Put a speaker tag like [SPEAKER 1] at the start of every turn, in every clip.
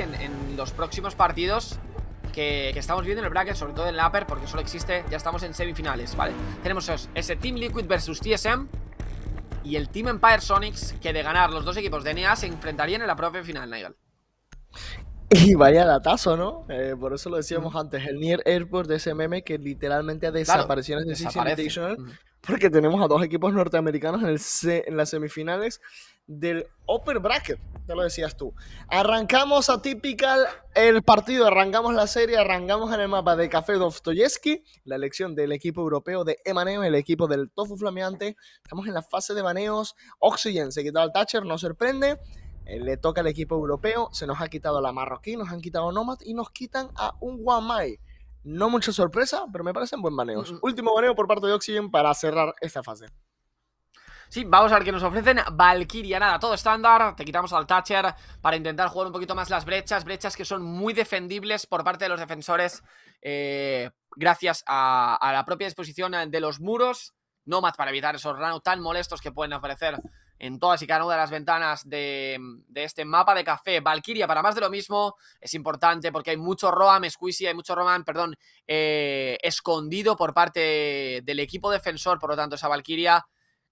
[SPEAKER 1] en, los próximos partidos que, estamos viendo en el bracket, sobre todo en el upper, porque solo existe, ya estamos en semifinales, ¿vale? Tenemos ese Team Liquid versus TSM y el Team Empire Sonics, que de ganar los dos equipos de NA se enfrentarían en la propia final, Nigel.
[SPEAKER 2] Y vaya datazo, ¿no? Eh, por eso lo decíamos antes, el Nier Airport de SMM que literalmente ha desaparecido en el Porque tenemos a dos equipos norteamericanos en, en las semifinales del upper bracket. Ya lo decías tú. Arrancamos a Typical el partido, arrancamos la serie, arrancamos en el mapa de Café Dostoyevsky, la elección del equipo europeo de Emaneo, el equipo del Tofu Flameante. Estamos en la fase de baneos Oxygen se quitó al Thatcher, no sorprende. Eh, le toca al equipo europeo, se nos ha quitado la marroquí, nos han quitado Nomad y nos quitan a un Guamai. No mucha sorpresa, pero me parecen buen baneos, Último baneo por parte de Oxygen para cerrar esta fase.
[SPEAKER 1] Sí, vamos a ver qué nos ofrecen. Valkyria, nada, todo estándar. Te quitamos al Thatcher para intentar jugar un poquito más las brechas. Brechas que son muy defendibles por parte de los defensores eh, gracias a, la propia disposición de los muros. más para evitar esos ranos tan molestos que pueden aparecer en todas y cada una de las ventanas de, este mapa de café. Valkyria, para más de lo mismo, es importante porque hay mucho Roam, Squishy, hay mucho Roman, perdón, eh, escondido por parte del equipo defensor. Por lo tanto, esa Valkyria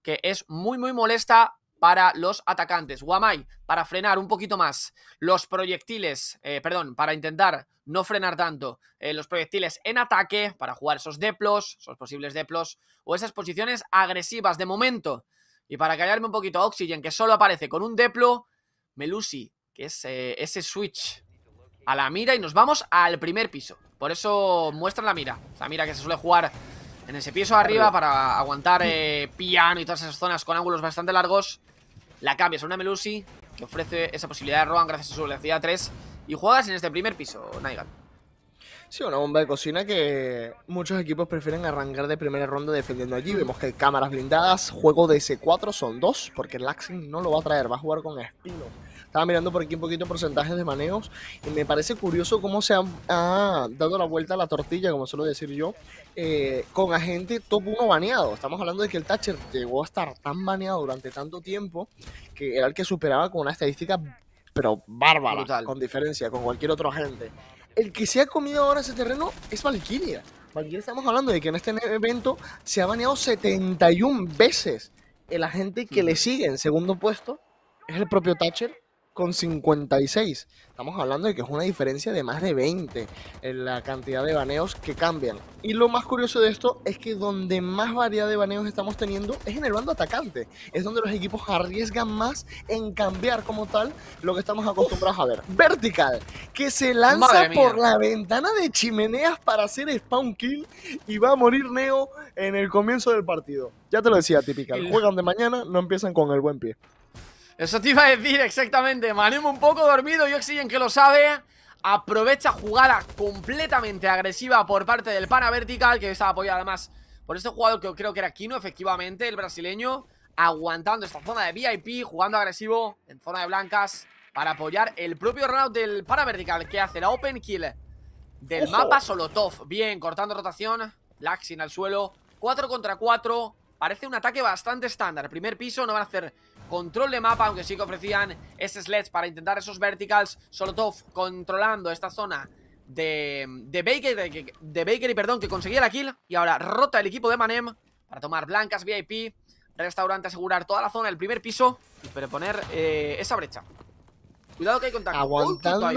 [SPEAKER 1] que es muy, muy molesta para los atacantes. Guamai, para frenar un poquito más los proyectiles, eh, perdón, para intentar no frenar tanto eh, los proyectiles en ataque, para jugar esos deplos, esos posibles deplos, o esas posiciones agresivas de momento. Y para callarme un poquito a Oxygen, que solo aparece con un deplo, Melusi, que es eh, ese switch a la mira y nos vamos al primer piso. Por eso muestran la mira, la mira que se suele jugar en ese piso arriba para aguantar eh, piano y todas esas zonas con ángulos bastante largos. La cambias a una Melusi que ofrece esa posibilidad de Rohan gracias a su velocidad 3 y juegas en este primer piso, Nigel.
[SPEAKER 2] Sí, una bomba de cocina que muchos equipos prefieren arrancar de primera ronda defendiendo allí. Vemos que hay cámaras blindadas, juego de S4 son dos, porque el Laxing no lo va a traer, va a jugar con Espino estaba mirando por aquí un poquito porcentajes de maneos y me parece curioso cómo se ha, dado la vuelta a la tortilla, como suelo decir yo, eh, con agente top 1 baneado. Estamos hablando de que el Thatcher llegó a estar tan baneado durante tanto tiempo que era el que superaba con una estadística pero bárbara, con diferencia, con cualquier otro agente. El que se ha comido ahora ese terreno es Valkyria. Valkyria estamos hablando de que en este evento se ha baneado 71 veces el agente que le sigue en segundo puesto es el propio Thatcher con 56. Estamos hablando de que es una diferencia de más de 20 en la cantidad de baneos que cambian. Y lo más curioso de esto es que donde más variedad de baneos estamos teniendo es en el bando atacante. Es donde los equipos arriesgan más en cambiar como tal lo que estamos acostumbrados a ver. Vertical, que se lanza por la ventana de chimeneas para hacer spawn kill y va a morir Neo en el comienzo del partido. Ya te lo decía, típica. Juegan de mañana, no empiezan con el buen pie.
[SPEAKER 1] Eso te iba a decir exactamente. Manemo un poco dormido Yo exigen que lo sabe. Aprovecha jugada completamente agresiva por parte del Paravertical. Vertical, que está apoyado además por este jugador que creo que era Kino, efectivamente, el brasileño, aguantando esta zona de VIP, jugando agresivo en zona de blancas para apoyar el propio round del Paravertical. Vertical, que hace la open kill del mapa mapa Solotov. Bien, cortando rotación, Laxin al suelo, 4 contra 4, parece un ataque bastante estándar. Primer piso, no van a hacer control de mapa, aunque sí que ofrecían ese sledge para intentar esos verticals, Solotov controlando esta zona de, de, Baker, de, baker Bakery, perdón, que conseguía la kill, y ahora rota el equipo de Manem para tomar blancas VIP, restaurante, asegurar toda la zona, el primer piso, y preponer eh, esa brecha. Cuidado que hay contacto. Aguantando,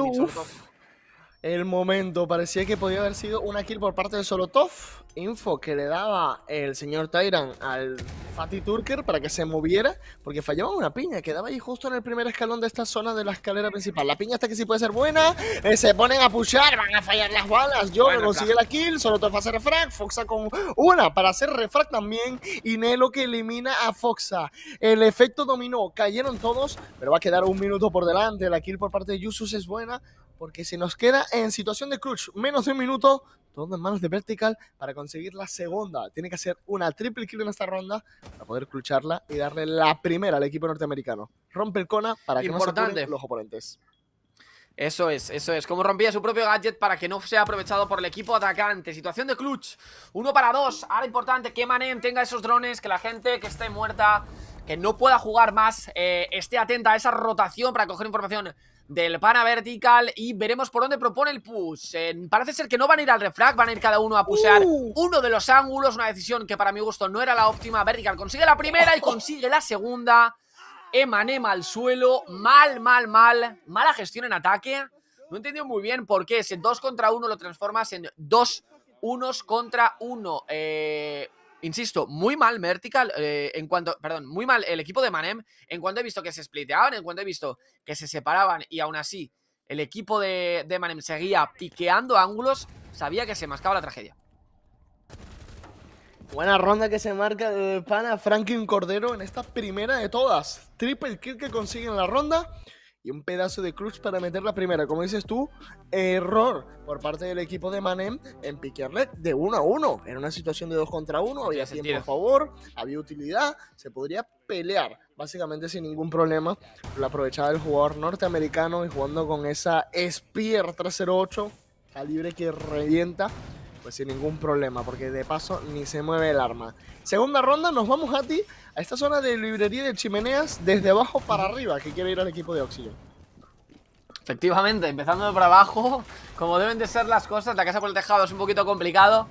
[SPEAKER 2] el momento. Parecía que podía haber sido una kill por parte de Solotov. Info que le daba el señor Tyran al Fatty Turker para que se moviera. Porque fallaba una piña. Quedaba ahí justo en el primer escalón de esta zona de la escalera principal. La piña está que sí puede ser buena. Eh, se ponen a pushar. Van a fallar las balas. Yo bueno, consigue la kill. Solotov hace refrag. Foxa con una para hacer refrag también. Y Nelo que elimina a Foxa. El efecto dominó. Cayeron todos. Pero va a quedar un minuto por delante. La kill por parte de Yusus es buena porque se nos queda en situación de clutch, menos de un minuto, todo en manos de Vertical para conseguir la segunda. Tiene que hacer una triple kill en esta ronda para poder crucharla y darle la primera al equipo norteamericano. Rompe el cona para que Importante. no los oponentes.
[SPEAKER 1] Eso es, eso es. Como rompía su propio gadget para que no sea aprovechado por el equipo atacante. Situación de clutch. Uno para dos. Ahora importante que Manem tenga esos drones, que la gente que esté muerta, que no pueda jugar más, eh, esté atenta a esa rotación para coger información del pana vertical y veremos por dónde propone el push. Eh, parece ser que no van a ir al refrag, van a ir cada uno a pushear uh. uno de los ángulos, una decisión que para mi gusto no era la óptima. Vertical consigue la primera y oh. consigue la segunda. Emanema al suelo, mal, mal, mal, mala gestión en ataque. No he entendido muy bien por qué ese 2 contra 1 lo transformas en 2 unos contra 1. Eh, insisto, muy mal Mertical, eh, en cuanto, perdón, muy mal el equipo de Manem en cuanto he visto que se spliteaban, en cuanto he visto que se separaban y aún así el equipo de, Manem seguía piqueando ángulos, sabía que se mascaba la tragedia.
[SPEAKER 2] Buena ronda que se marca de pana Franklin Cordero en esta primera de todas. Triple kill que consigue en la ronda y un pedazo de crux para meter la primera. Como dices tú, error por parte del equipo de Manem en piquearle de 1 a 1. en una situación de 2 contra 1, había tiempo a favor, había utilidad, se podría pelear básicamente sin ningún problema. Lo aprovechaba el jugador norteamericano y jugando con esa Spear 308, calibre que revienta pues sin ningún problema, porque de paso ni se mueve el arma. Segunda ronda, nos vamos a ti, a esta zona de librería de
[SPEAKER 1] chimeneas, desde abajo para arriba, que quiere ir al equipo de Oxygen. Efectivamente, empezando por abajo, como deben de ser las cosas, la casa por el tejado es un poquito complicado.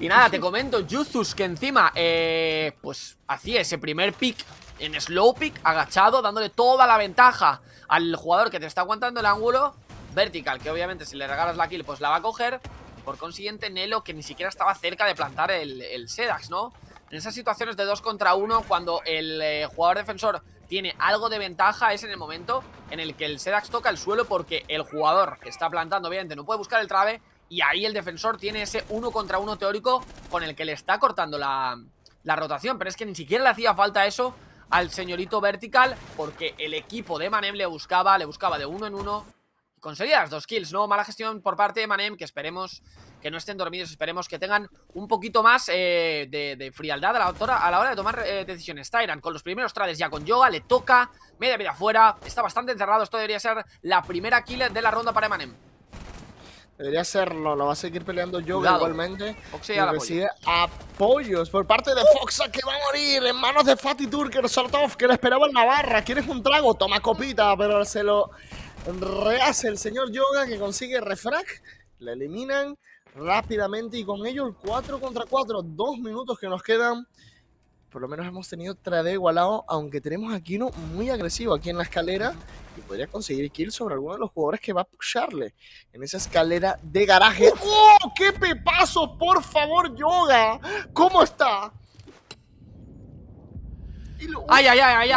[SPEAKER 1] Y nada, te comento, Juzus que encima, eh, pues hacía ese primer pick en slow pick, agachado, dándole toda la ventaja al jugador que te está aguantando el ángulo. Vertical, que obviamente si le regalas la kill, pues la va a coger. Por consiguiente, Nelo, que ni siquiera estaba cerca de plantar el, Sedax, ¿no? En esas situaciones de 2 contra 1, cuando el eh, jugador defensor tiene algo de ventaja, es en el momento en el que el Sedax toca el suelo porque el jugador que está plantando, obviamente, no puede buscar el trave y ahí el defensor tiene ese 1 contra 1 teórico con el que le está cortando la, la rotación. Pero es que ni siquiera le hacía falta eso al señorito Vertical porque el equipo de Manem le buscaba, le buscaba de uno en uno Conseguidas dos kills, ¿no? Mala gestión por parte de Manem, que esperemos que no estén dormidos, esperemos que tengan un poquito más eh, de, frialdad a la, hora, de tomar eh, decisiones. Tyrant con los primeros trades ya con Yoga, le toca, media vida afuera, está bastante encerrado, esto debería ser la primera kill de la ronda para Manem.
[SPEAKER 2] Debería serlo, lo va a seguir peleando Yoga igualmente. recibe apoyos por parte de Foxa que va a morir en manos de Fatty Turker, Sortov, que le esperaba en Navarra. ¿Quieres un trago? Toma copita, pero se lo rehace el señor Yoga que consigue refrag la eliminan rápidamente y con ello el 4 contra 4, dos minutos que nos quedan. Por lo menos hemos tenido 3D igualado, aunque tenemos a Kino muy agresivo aquí en la escalera y podría conseguir kill sobre alguno de los jugadores que va a pusharle en esa escalera de garaje. ¡Oh! ¡Qué pepazo! Por favor, Yoga. ¿Cómo está?
[SPEAKER 1] Ay, ay, ay, ay,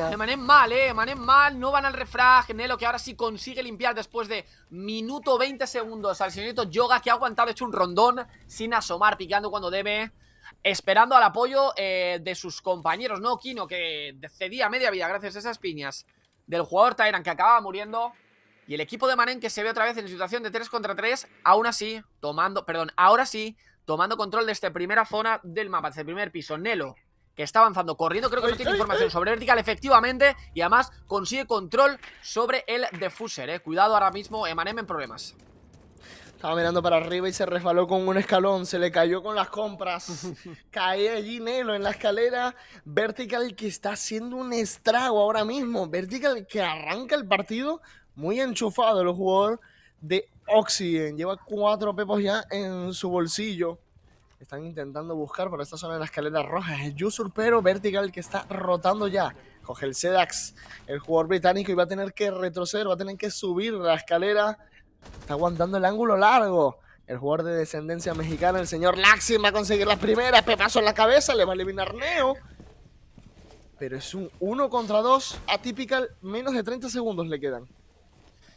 [SPEAKER 1] ay. Mané mal, eh. Mané mal. No van al refrag. Nelo, que ahora sí consigue limpiar después de minuto 20 segundos. Al señorito Yoga, que ha aguantado hecho un rondón sin asomar, picando cuando debe. Esperando al apoyo eh, de sus compañeros, ¿no? Kino, que cedía media vida gracias a esas piñas del jugador Tyrant, que acababa muriendo. Y el equipo de Manen, que se ve otra vez en situación de 3 contra 3, aún así, tomando, perdón, ahora sí, tomando control de esta primera zona del mapa, de este primer piso. Nelo, que está avanzando corriendo. Creo que no tiene información sobre Vertical, efectivamente. Y además consigue control sobre el defuser, eh. Cuidado ahora mismo, Emanem en problemas.
[SPEAKER 2] Estaba mirando para arriba y se resbaló con un escalón. Se le cayó con las compras. Cae allí Nelo en la escalera. Vertical que está haciendo un estrago ahora mismo. Vertical que arranca el partido muy enchufado. El jugador de Oxygen lleva cuatro pepos ya en su bolsillo. Están intentando buscar por esta zona de la escalera roja. El Yusurpero, vertical que está rotando ya. Coge el Sedax, el jugador británico, y va a tener que retroceder, va a tener que subir la escalera. Está aguantando el ángulo largo. El jugador de descendencia mexicana, el señor Laxi, va a conseguir las primeras. Pepazo en la cabeza, le va a eliminar Neo. Pero es un 1 contra 2, atípical, menos de 30 segundos
[SPEAKER 1] le quedan.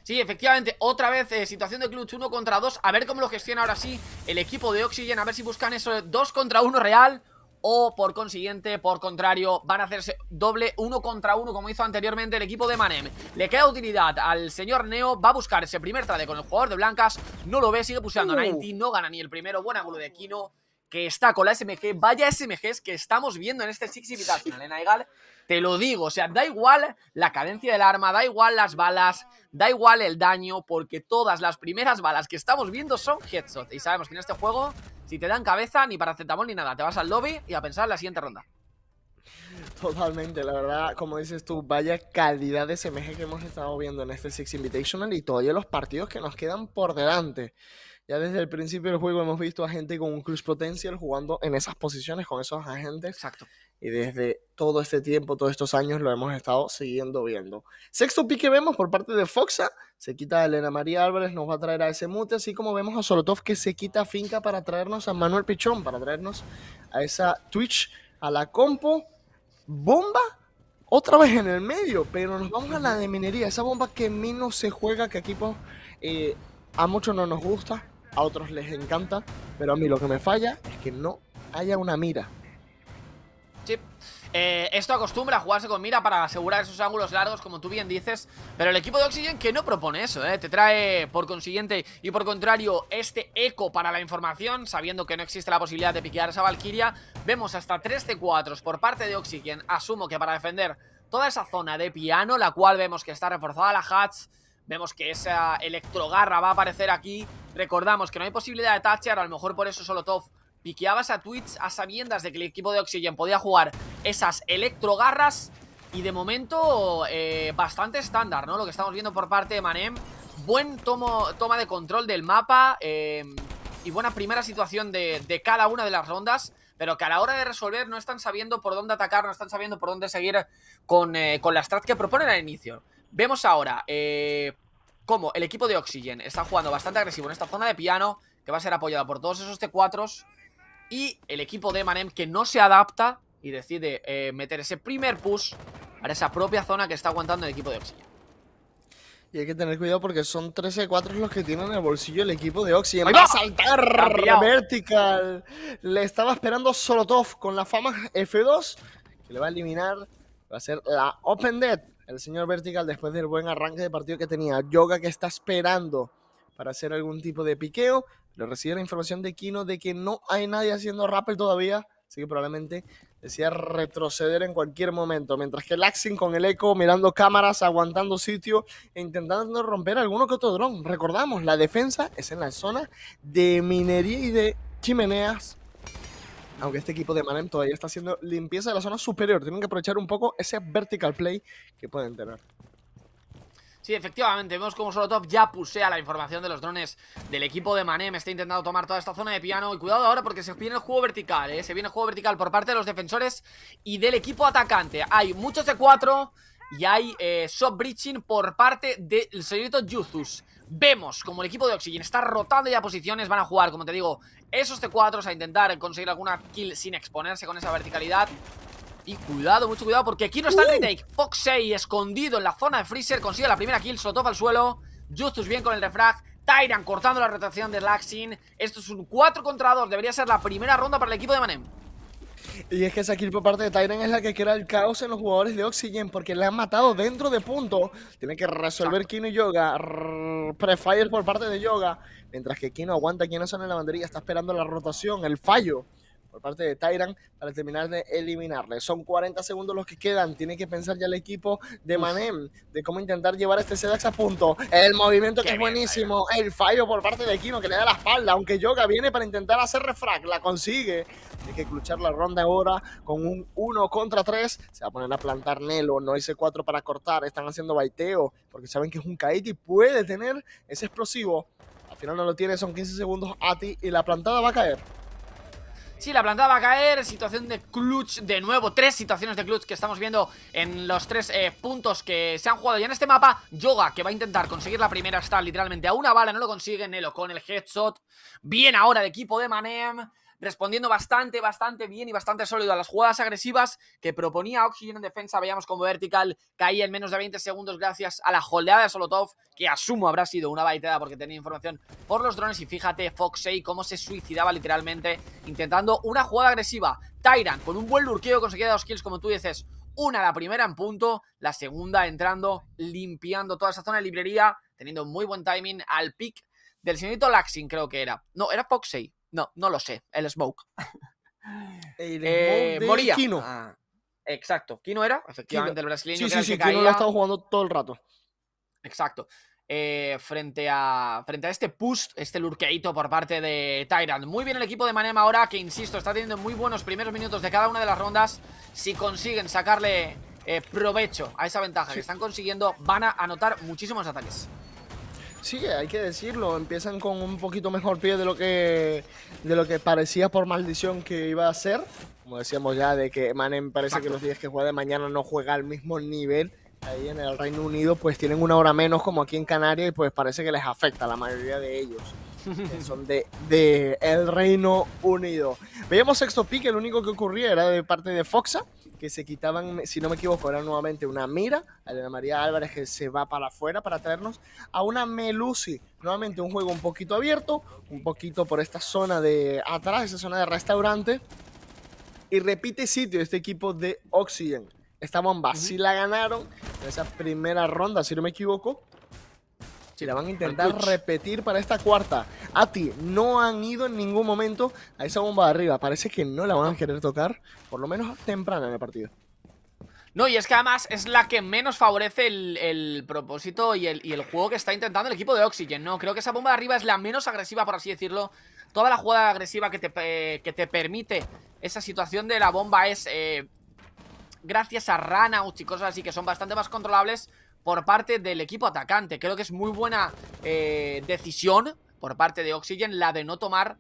[SPEAKER 1] Sí, efectivamente, otra vez eh, situación de clutch uno contra dos, A ver cómo lo gestiona ahora sí el equipo de Oxygen A ver si buscan eso 2 contra 1 real o por consiguiente, por contrario, van a hacerse doble uno contra uno como hizo anteriormente el equipo de Manem. Le queda utilidad al señor Neo, va a buscar ese primer trade con el jugador de blancas, no lo ve, sigue puseando uh. no gana ni el primero, buen ángulo de Kino que está con la SMG, vaya SMGs que estamos viendo en este Six Invitational, final en te lo digo, o sea, da igual la cadencia del arma, da igual las balas, da igual el daño, porque todas las primeras balas que estamos viendo son headshots. Y sabemos que en este juego, si te dan cabeza, ni para paracetamol ni nada, te vas al lobby y a pensar en la siguiente ronda.
[SPEAKER 2] Totalmente, la verdad, como dices tú, vaya calidad de SMG que hemos estado viendo en este Six Invitational y todavía los partidos que nos quedan por delante. Ya desde el principio del juego hemos visto a gente con un Cruise potential jugando en esas posiciones con esos agentes. Exacto y desde todo este tiempo, todos estos años, lo hemos estado siguiendo viendo. Sexto pique vemos por parte de Foxa, se quita Elena María Álvarez, nos va a traer a ese mute, así como vemos a Solotov que se quita Finca para traernos a Manuel Pichón, para traernos a esa Twitch, a la compo, bomba, otra vez en el medio, pero nos vamos a la de minería, esa bomba que no se juega, que aquí eh, a muchos no nos gusta, a otros les encanta, pero a mí lo que me falla es que no haya una mira
[SPEAKER 1] eh, esto acostumbra a jugarse con mira para asegurar esos ángulos largos, como tú bien dices. Pero el equipo de Oxygen que no propone eso, eh. Te trae, por consiguiente y por contrario, este eco para la información, sabiendo que no existe la posibilidad de piquear esa Valkyria. Vemos hasta 3 de 4 por parte de Oxygen. Asumo que para defender toda esa zona de piano, la cual vemos que está reforzada la Hatch. Vemos que esa electrogarra va a aparecer aquí. Recordamos que no hay posibilidad de toucher, a lo mejor por eso solo Tov piqueabas a Twitch a sabiendas de que el equipo de Oxygen podía jugar esas electrogarras y de momento eh, bastante estándar, ¿no? Lo que estamos viendo por parte de Manem. Buen tomo, toma de control del mapa em, y buena primera situación de, cada una de las rondas. Pero que a la hora de resolver no están sabiendo por dónde atacar, no están sabiendo por dónde seguir con, eh, la strat que proponen al inicio. Vemos ahora eh, cómo el equipo de Oxygen está jugando bastante agresivo en esta zona de piano, que va a ser apoyada por todos esos T4s. Y el equipo de Manem que no se adapta y decide eh, meter ese primer push para esa propia zona que está aguantando el equipo de Oxygen.
[SPEAKER 2] Y hay que tener cuidado porque son 13-4 e los que tienen en el bolsillo el equipo de Oxygen. ¡Va a saltar! Vertical. Le estaba esperando Solotov con la fama F2 que le va a eliminar. Va a ser la Open Dead. El señor Vertical después del buen arranque de partido que tenía. Yoga que está esperando para hacer algún tipo de piqueo. Pero recibe la información de Kino de que no hay nadie haciendo rappel todavía, así que probablemente decía retroceder en cualquier momento. Mientras que Laxin con el eco, mirando cámaras, aguantando sitio e intentando romper alguno que otro dron. Recordamos, la defensa es en la zona de minería y de chimeneas. Aunque este equipo de Manem todavía está haciendo limpieza de la zona superior. Tienen que aprovechar un poco ese vertical play que pueden tener.
[SPEAKER 1] Sí, efectivamente, vemos como Top ya puse a la información de los drones del equipo de Manem. Está intentando tomar toda esta zona de piano. Y cuidado ahora porque se viene el juego vertical, ¿eh? Se viene el juego vertical por parte de los defensores y del equipo atacante. Hay muchos c 4 y hay eh, breaching por parte del señorito Yuzus. Vemos como el equipo de Oxygen está rotando ya posiciones, van a jugar, como te digo, esos T4 a intentar conseguir alguna kill sin exponerse con esa verticalidad. Y cuidado, mucho cuidado, porque aquí no está el uh. retake. Foxey escondido en la zona de Freezer. Consigue la primera kill, toca al suelo. Justus bien con el refrag. Tyrant cortando la rotación de Laxin. Esto es un 4 contra 2. Debería ser la primera ronda para el equipo de Manem.
[SPEAKER 2] Y es que esa kill por parte de Tyrant es la que crea el caos en los jugadores de Oxygen porque le han matado dentro de punto. Tiene que resolver Kino y Yoga. Prefire por parte de Yoga. Mientras que Kino aguanta, Kino sale en la banderilla, está esperando la rotación, el fallo por parte de Tyrant para terminar de eliminarle. Son 40 segundos los que quedan. Tiene que pensar ya el equipo de Manem de cómo intentar llevar este Sedax a punto. El movimiento que es buenísimo. el fallo por parte de Kino que le da la espalda. Aunque Yoga viene para intentar hacer refrag La consigue. Tiene que cluchar la ronda ahora con un 1 contra 3. Se va a poner a plantar Nelo. No hice 4 para cortar. Están haciendo baiteo porque saben que es un Kaiti. Puede tener ese explosivo. Al final no lo tiene. Son 15 segundos a ti y la plantada va a caer.
[SPEAKER 1] Sí, la planta va a caer, situación de clutch de nuevo, tres situaciones de clutch que estamos viendo en los tres eh, puntos que se han jugado ya en este mapa. Yoga, que va a intentar conseguir la primera, está literalmente a una bala, no lo consigue Nelo con el headshot. Bien ahora de equipo de Manem respondiendo bastante, bastante bien y bastante sólido a las jugadas agresivas que proponía Oxygen en defensa. Veíamos como Vertical caía en menos de 20 segundos gracias a la holdeada de Solotov, que asumo habrá sido una baiteada porque tenía información por los drones. Y fíjate, Foxey cómo se suicidaba literalmente intentando una jugada agresiva. Tyrant, con un buen lurqueo conseguía dos kills, como tú dices, una la primera en punto, la segunda entrando, limpiando toda esa zona de librería, teniendo muy buen timing al pick del señorito Laxin, creo que era. No, era Foxey. No, no lo sé. El Smoke. Eh, moría. Ah, exacto. Kino era, efectivamente, el brasileño. Sí, sí, sí, Kino lo ha estado
[SPEAKER 2] jugando todo el rato.
[SPEAKER 1] Exacto. Eh, frente, a, frente a este push, este lurqueito por parte de Tyrant. Muy bien el equipo de Manema ahora, que insisto, está teniendo muy buenos primeros minutos de cada una de las rondas. Si consiguen sacarle eh, provecho a esa ventaja que están consiguiendo, van a anotar muchísimos ataques.
[SPEAKER 2] Sí, hay que decirlo, empiezan con un poquito mejor pie de lo que, de lo que parecía por maldición que iba a ser. Como decíamos ya, de que manem parece que los días que juega de mañana no juega al mismo nivel. Ahí en el Reino Unido pues tienen una hora menos como aquí en Canarias y pues parece que les afecta a la mayoría de ellos son de, de, el Reino Unido. Veíamos sexto pique, lo único que ocurría era de parte de Foxa, que se quitaban, si no me equivoco, era nuevamente una mira, Elena María Álvarez que se va para afuera para traernos a una Melusi, nuevamente un juego un poquito abierto, un poquito por esta zona de atrás, esa zona de restaurante, y repite sitio este equipo de Oxygen. Esta bomba sí la ganaron en esa primera ronda, si no me equivoco, si la van a intentar repetir para esta cuarta. Ati, no han ido en ningún momento a esa bomba de arriba. Parece que no la van a querer tocar, por lo menos temprano en el partido.
[SPEAKER 1] No, y es que además es la que menos favorece el, propósito y el, juego que está intentando el equipo de Oxygen, ¿no? Creo que esa bomba de arriba es la menos agresiva, por así decirlo. Toda la jugada agresiva que te, eh, permite esa situación de la bomba es eh, gracias a Rana y cosas así que son bastante más controlables por parte del equipo atacante. Creo que es muy buena eh, decisión por parte de Oxygen la de no tomar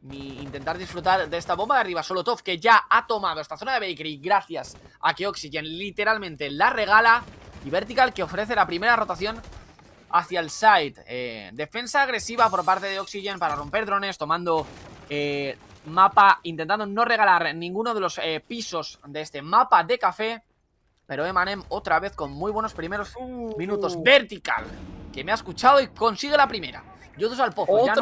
[SPEAKER 1] ni intentar disfrutar de esta bomba de arriba. Solo Tov que ya ha tomado esta zona de Bakery gracias a que Oxygen literalmente la regala. Y Vertical que ofrece la primera rotación hacia el side. Eh, defensa agresiva por parte de Oxygen para romper drones, tomando eh, mapa, intentando no regalar ninguno de los pisos de este mapa de café. Pero Emanem otra vez con muy buenos primeros uh. minutos. Vertical, que me ha escuchado y consigue la primera. Yo dos al pozo, otra ya no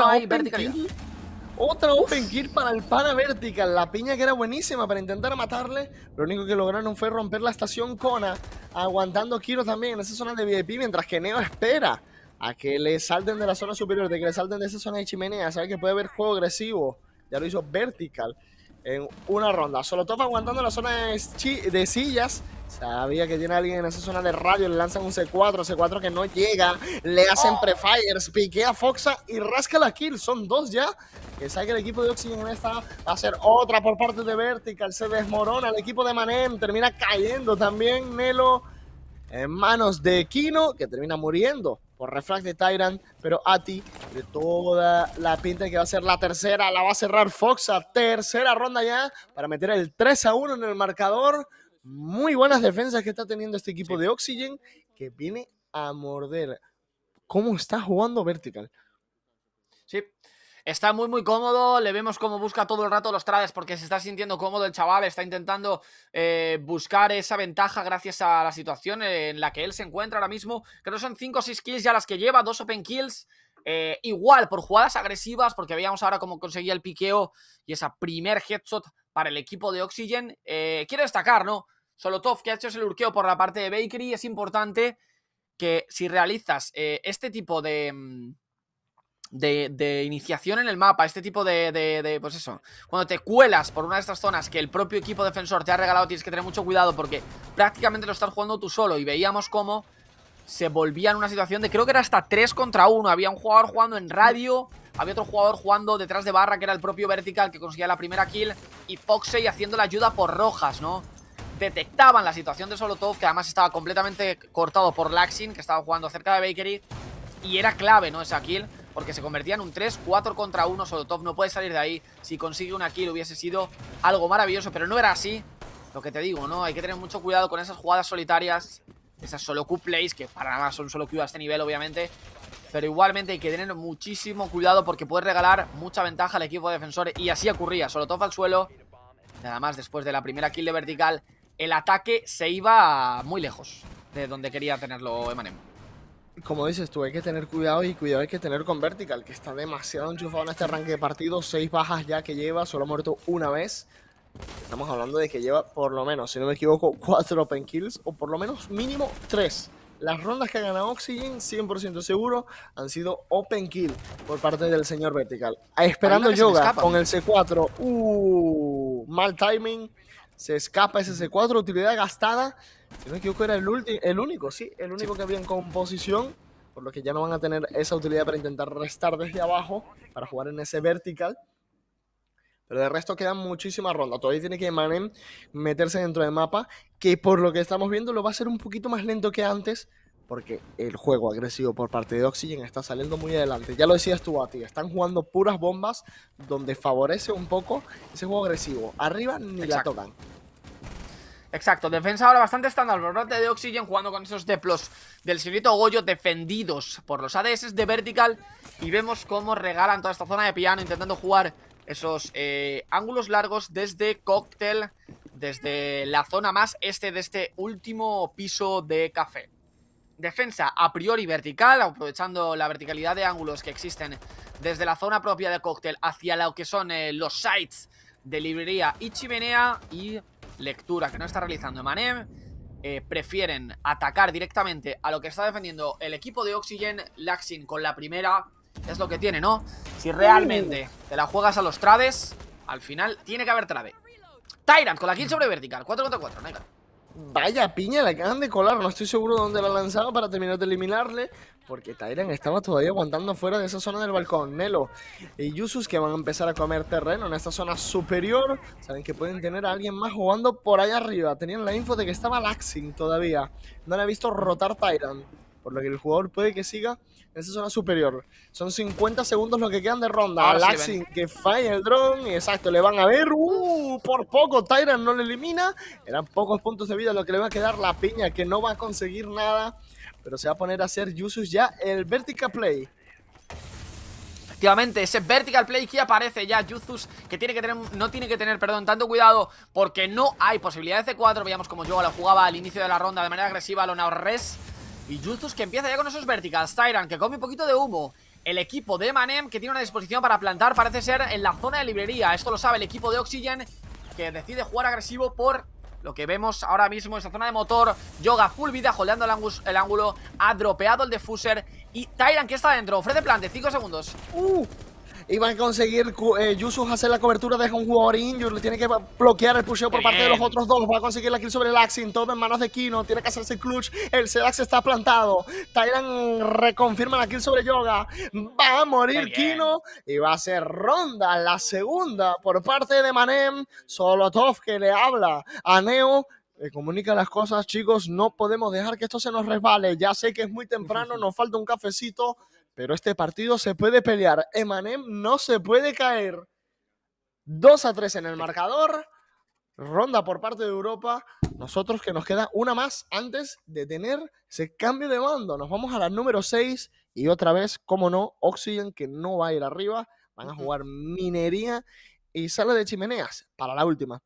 [SPEAKER 1] Otra open para el pana vertical.
[SPEAKER 2] La piña que era buenísima para intentar matarle. Lo único que lograron fue romper la estación Kona, aguantando Kiro también en esa zona de VIP, mientras que Neo espera a que le salten de la zona superior, de que le salten de esa zona de chimenea. Sabe que puede haber juego agresivo. Ya lo hizo vertical en una ronda. Solo topa aguantando la zona de, sillas. Sabía que tiene alguien en esa zona de radio. Le lanzan un C4. C4 que no llega. Le hacen oh. prefires. Piquea Foxa y rasca la kill. Son dos ya. Que saque que el equipo de Oxygen esta va a hacer otra por parte de Vertical. Se desmorona. El equipo de Manem termina cayendo también. Nelo en manos de Kino. Que termina muriendo por refract de Tyrant, pero Ati, de toda la pinta que va a ser la tercera, la va a cerrar Fox a tercera ronda ya para meter el 3 a 1 en el marcador. Muy buenas defensas que está teniendo este equipo de Oxygen que viene a morder. ¿Cómo está jugando Vertical?
[SPEAKER 1] Está muy, muy cómodo. Le vemos cómo busca todo el rato los trades porque se está sintiendo cómodo el chaval. Está intentando eh, buscar esa ventaja gracias a la situación en la que él se encuentra ahora mismo. Creo que son 5 o 6 kills ya las que lleva, dos open kills. Eh, igual por jugadas agresivas, porque veíamos ahora cómo conseguía el piqueo y esa primer headshot para el equipo de Oxygen. Eh, quiero destacar, ¿no? Solotov, que ha hecho ese urqueo por la parte de Bakery, es importante que si realizas este tipo de, mm, de, iniciación en el mapa, este tipo de, pues eso, cuando te cuelas por una de estas zonas que el propio equipo defensor te ha regalado, tienes que tener mucho cuidado porque prácticamente lo estás jugando tú solo y veíamos cómo se volvía en una situación de, creo que era hasta 3 contra 1, había un jugador jugando en radio, había otro jugador jugando detrás de barra que era el propio Vertical que conseguía la primera kill y Foxey haciendo la ayuda por rojas, ¿no? Detectaban la situación de Solotov que además estaba completamente cortado por Laxin que estaba jugando cerca de Bakery y era clave, ¿no? Esa kill porque se convertía en un 3-4 contra 1. top, no puede salir de ahí. Si consigue una kill hubiese sido algo maravilloso, pero no era así. Lo que te digo, ¿no? Hay que tener mucho cuidado con esas jugadas solitarias, esas solo Q plays, que para nada son solo Q a este nivel, obviamente. Pero igualmente hay que tener muchísimo cuidado porque puede regalar mucha ventaja al equipo defensor. Y así ocurría, solo top al suelo. Nada más después de la primera kill de vertical, el ataque se iba muy lejos de donde quería tenerlo Emanem
[SPEAKER 2] como dices tú, hay que tener cuidado y cuidado hay que tener con Vertical, que está demasiado enchufado en este arranque de partido. Seis bajas ya que lleva, solo ha muerto una vez. Estamos hablando de que lleva por lo menos, si no me equivoco, cuatro open kills o por lo menos mínimo tres. Las rondas que ha ganado Oxygen, 100% seguro, han sido open kill por parte del señor Vertical. Esperando Yoga con el C4. Uh, mal timing. Se escapa ese C4, utilidad gastada. Si no me equivoco, era el, único, sí, el único que había en composición, por lo que ya no van a tener esa utilidad para intentar restar desde abajo, para jugar en ese vertical. Pero de resto quedan muchísimas rondas. Todavía tiene que Manem meterse dentro del mapa, que por lo que estamos viendo lo va a hacer un poquito más lento que antes, porque el juego agresivo por parte de Oxygen está saliendo muy adelante. Ya lo decías tú, Ati, están jugando puras bombas donde favorece un poco ese juego agresivo.
[SPEAKER 1] Arriba ni la tocan. Exacto, defensa ahora bastante estándar, brote de Oxygen jugando con esos deplos del señorito Goyo defendidos por los ADS de Vertical y vemos cómo regalan toda esta zona de piano intentando jugar esos eh, ángulos largos desde Cóctel, desde la zona más este de este último piso de café. Defensa a priori vertical, aprovechando la verticalidad de ángulos que existen desde la zona propia de Cóctel hacia lo que son eh, los sites de librería y chimenea y lectura que no está realizando Emanem. Eh, prefieren atacar directamente a lo que está defendiendo el equipo de Oxygen. Laxin con la primera es lo que tiene, ¿no? Si realmente te la juegas a los trades, al final tiene que haber trade. Tyrant con la kill sobre vertical. 4 contra 4,
[SPEAKER 2] Vaya piña, la acaban de colar. No estoy seguro de dónde la lanzado para terminar de eliminarle. Porque Tyren estaba todavía aguantando fuera de esa zona del balcón. Melo y Yusus que van a empezar a comer terreno en esta zona superior. Saben que pueden tener a alguien más jugando por allá arriba. Tenían la info de que estaba Laxing todavía. No le ha visto rotar Tyran. Por lo que el jugador puede que siga esa zona superior. Son 50 segundos lo que quedan de ronda. que falla el drone, Exacto, le van a ver. Uh, por poco Tyrant no le elimina. Eran pocos puntos de vida lo que le va a quedar la piña, que no va a
[SPEAKER 1] conseguir nada. Pero se va a poner a hacer Yusus ya el vertical play. Efectivamente, ese vertical play que aparece ya Yuzus, que tiene que tener, no tiene que tener, perdón, tanto cuidado porque no hay posibilidad de C4. Veíamos como yo lo jugaba al inicio de la ronda de manera agresiva, lo Res y Justus que empieza ya con esos verticals. Tyrant que come un poquito de humo. El equipo de Manem que tiene una disposición para plantar parece ser en la zona de librería. Esto lo sabe el equipo de Oxygen que decide jugar agresivo por lo que vemos ahora mismo en esa zona de motor. Yoga full vida, holdeando el, ángulo. Ha dropeado el defuser. Y Tyrant que está adentro. Ofrece plante. 5 segundos.
[SPEAKER 2] ¡Uh! iban a conseguir eh, Yusuf hacer la cobertura de un jugador injured, tiene que bloquear el pusheo por eh, parte de los eh. otros dos, va a conseguir la kill sobre el Axin, todo en manos de Kino, tiene que hacerse el clutch, el Sedax está plantado, Tyran reconfirma la kill sobre Yoga, va a morir Kino y va a ser ronda la segunda por parte de Manem, solo Tov que le habla a Neo comunica las cosas, chicos. No podemos dejar que esto se nos resbale. Ya sé que es muy temprano, nos falta un cafecito, pero este partido se puede pelear. Emanem no se puede caer. 2 a 3 en el marcador. Ronda por parte de Europa. Nosotros que nos queda una más antes de tener ese cambio de mando. Nos vamos a la número 6 y otra vez, como no, Oxygen que no va a ir arriba. Van a jugar minería y sala de chimeneas para la última.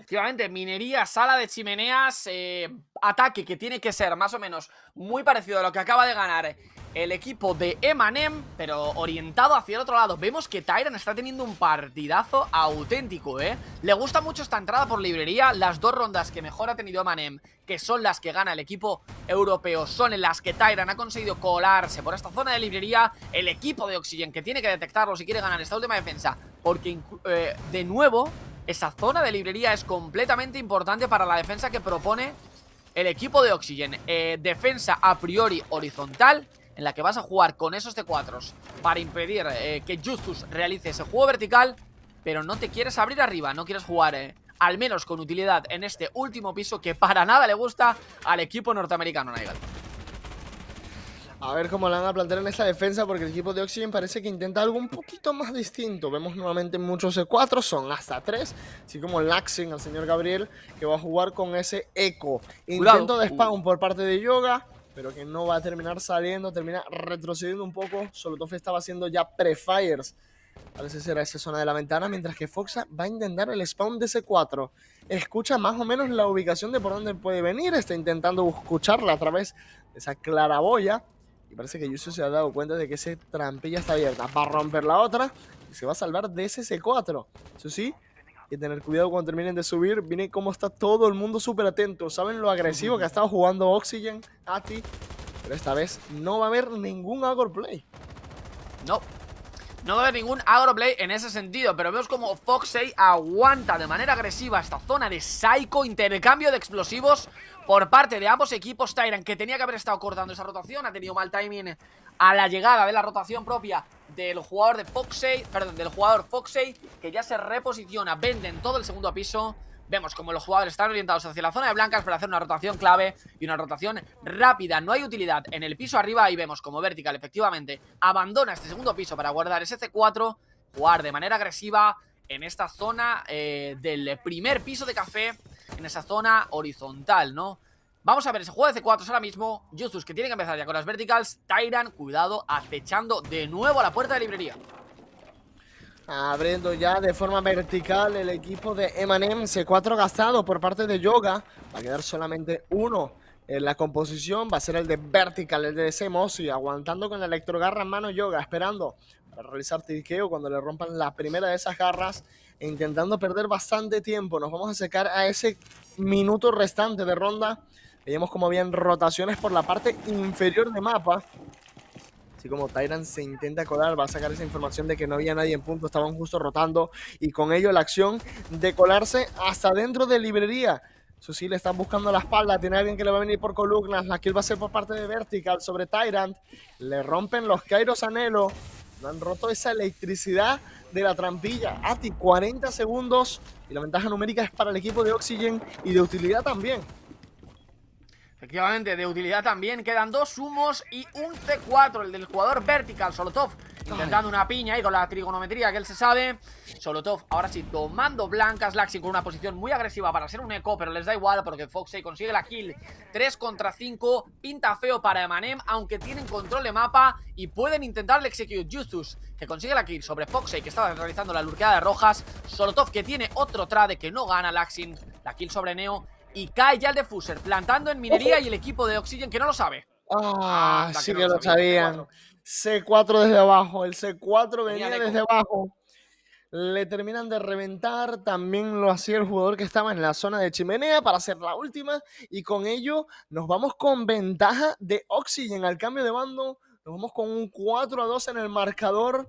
[SPEAKER 1] Efectivamente, minería, sala de chimeneas, eh, ataque que tiene que ser más o menos muy parecido a lo que acaba de ganar el equipo de Emanem, pero orientado hacia el otro lado. Vemos que Tyran está teniendo un partidazo auténtico, ¿eh? Le gusta mucho esta entrada por librería. Las dos rondas que mejor ha tenido Emanem, que son las que gana el equipo europeo, son en las que Tyran ha conseguido colarse por esta zona de librería. El equipo de Oxygen, que tiene que detectarlo si quiere ganar esta última defensa, porque eh, de nuevo esa zona de librería es completamente importante para la defensa que propone el equipo de Oxygen. Eh, defensa a priori horizontal en la que vas a jugar con esos T4 para impedir eh, que Justus realice ese juego vertical, pero no te quieres abrir arriba, no quieres jugar eh, al menos con utilidad en este último piso que para nada le gusta al equipo norteamericano, Nigel.
[SPEAKER 2] A ver cómo la van a plantear en esta defensa, porque el equipo de Oxygen parece que intenta algo un poquito más distinto. Vemos nuevamente muchos E4, son hasta 3, así como Laxing al señor Gabriel, que va a jugar con ese eco. Intento de spawn uh. por parte de Yoga, pero que no va a terminar saliendo, termina retrocediendo un poco. Solotov estaba haciendo ya prefires. Parece ser esa zona de la ventana, mientras que Foxa va a intentar el spawn de C4. Escucha más o menos la ubicación de por dónde puede venir, está intentando escucharla a través de esa claraboya y parece que Yusu se ha dado cuenta de que ese trampilla está abierta. Va a romper la otra y se va a salvar de ese C4. Eso sí, y tener cuidado cuando terminen de subir. Viene como está todo el mundo súper atento. ¿Saben lo agresivo que ha estado jugando Oxygen
[SPEAKER 1] a Pero
[SPEAKER 2] esta vez no va a haber ningún play
[SPEAKER 1] No. No va a haber ningún agroplay en ese sentido, pero vemos como Foxey aguanta de manera agresiva esta zona de Psycho, intercambio de explosivos por parte de ambos equipos. Tyrant, que tenía que haber estado cortando esa rotación, ha tenido mal timing a la llegada de la rotación propia del jugador de Foxey, perdón, del jugador Foxey, que ya se reposiciona, en todo el segundo piso. Vemos como los jugadores están orientados hacia la zona de blancas para hacer una rotación clave y una rotación rápida. No hay utilidad en el piso arriba y vemos como Vertical efectivamente abandona este segundo piso para guardar ese C4, jugar de manera agresiva en esta zona eh, del primer piso de café en esa zona horizontal, ¿no? Vamos a ver, ese juega de C4 ahora mismo. Jutsus que tiene que empezar ya con las verticals. Tyrant, cuidado, acechando de nuevo a la puerta de librería.
[SPEAKER 2] Abriendo ya de forma vertical el equipo de Emanem. C4 gastado por parte de Yoga. Va a quedar solamente uno en la composición. Va a ser el de vertical, el de y Aguantando con la electrogarra en mano Yoga. Esperando para realizar tiqueo cuando le rompan la primera de esas garras intentando perder bastante tiempo. Nos vamos a secar a ese minuto restante de ronda. Veíamos como habían rotaciones por la parte inferior de mapa. Así como Tyrant se intenta colar, va a sacar esa información de que no había nadie en punto, estaban justo rotando. Y con ello la acción de colarse hasta dentro de librería. Susil le están buscando la espalda, tiene alguien que le va a venir por columnas. La él va a ser por parte de Vertical sobre Tyrant. Le rompen los Kairos Anhelo. Le han roto esa electricidad de la trampilla. Ati, 40 segundos y la ventaja numérica es para el equipo de Oxygen y de utilidad también.
[SPEAKER 1] Efectivamente, de utilidad también. Quedan dos humos y un c 4 el del jugador vertical, Solotov. Intentando una piña y con la trigonometría que él se sabe. Solotov ahora sí tomando blancas. Laxi con una posición muy agresiva para ser un eco, pero les da igual porque Foxey consigue la kill. 3 contra 5. Pinta feo para Emanem, aunque tienen control de mapa y pueden intentar el execute. Justus que consigue la kill sobre Foxey que estaba realizando la lurqueada de rojas. Solotov que tiene otro trade que no gana Laxin. La kill sobre Neo y cae ya el defuser, plantando en minería y el equipo de Oxygen que no lo sabe.
[SPEAKER 2] Ah, ah sí que, lo sabían. C4. desde abajo, el C4 venía, desde abajo. Le terminan de reventar, también lo hacía el jugador que estaba en la zona de chimenea para hacer la última y con ello nos vamos con ventaja de Oxygen al cambio de bando. Nos vamos con un 4 a 2 en el marcador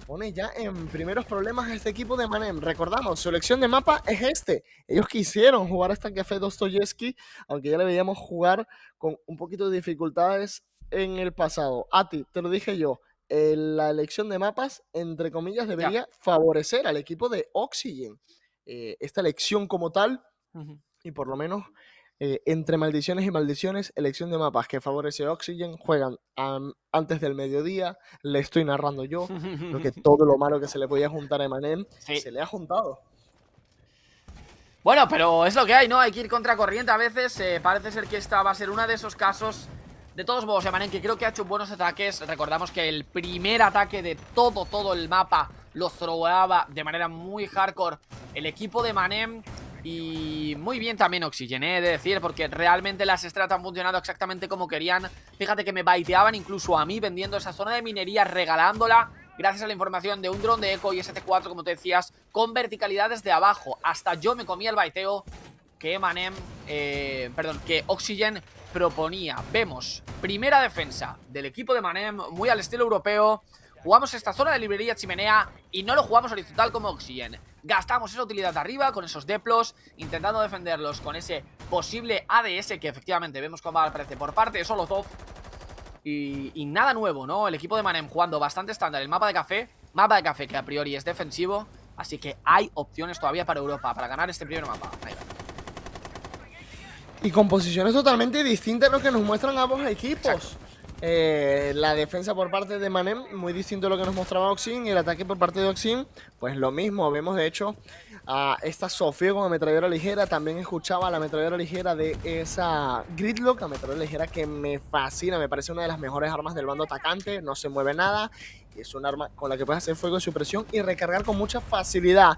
[SPEAKER 2] pone ya en primeros problemas este equipo de Manem. Recordamos, su elección de mapa es este. Ellos quisieron jugar hasta Café Dostoyevsky, aunque ya le veíamos jugar con un poquito de dificultades en el pasado. A ti, te lo dije yo, la elección de mapas, entre comillas, debería favorecer al equipo de Oxygen. Eh, esta elección como tal, y por lo menos eh, entre maldiciones y maldiciones, elección de mapas que favorece Oxygen, juegan antes del mediodía, le estoy narrando yo, lo que todo lo malo que se le podía juntar a Manem
[SPEAKER 1] se le ha juntado. Bueno, pero es lo que hay, ¿no? Hay que ir contracorriente a veces, eh, parece ser que esta va a ser una de esos casos. De todos modos, Emanem, que creo que ha hecho buenos ataques, recordamos que el primer ataque de todo, todo el mapa lo throwaba de manera muy hardcore el equipo de Manem y muy bien también oxigené, eh, he de decir, porque realmente las estratas han funcionado exactamente como querían. Fíjate que me baiteaban incluso a mí vendiendo esa zona de minería, regalándola. Gracias a la información de un dron de eco y ST4, como te decías, con verticalidad desde abajo. Hasta yo me comía el baiteo que Manem, eh, perdón, que Oxygen proponía. Vemos, primera defensa del equipo de Manem, muy al estilo europeo jugamos esta zona de librería chimenea y no lo jugamos horizontal como Oxygen. Gastamos esa utilidad arriba con esos deplos, intentando defenderlos con ese posible ADS que efectivamente vemos cómo aparece por parte de top Y, y nada nuevo, ¿no? El equipo de Manem jugando bastante estándar el mapa de café, mapa de café que a priori es defensivo, así que hay opciones todavía para Europa, para ganar este primer mapa. Ahí va.
[SPEAKER 2] Y composiciones totalmente distintas de lo que nos muestran ambos equipos. Eh, la defensa por parte de Manem, muy distinto a lo que nos mostraba Oxin, y el ataque por parte de Oxin, pues lo mismo, vemos de hecho a esta Sofía con la ametralladora ligera, también escuchaba la ametralladora ligera de esa Gridlock, la ametralladora ligera que me fascina, me parece una de las mejores armas del bando atacante, no se mueve nada, es un arma con la que puedes hacer fuego de supresión y recargar con mucha facilidad.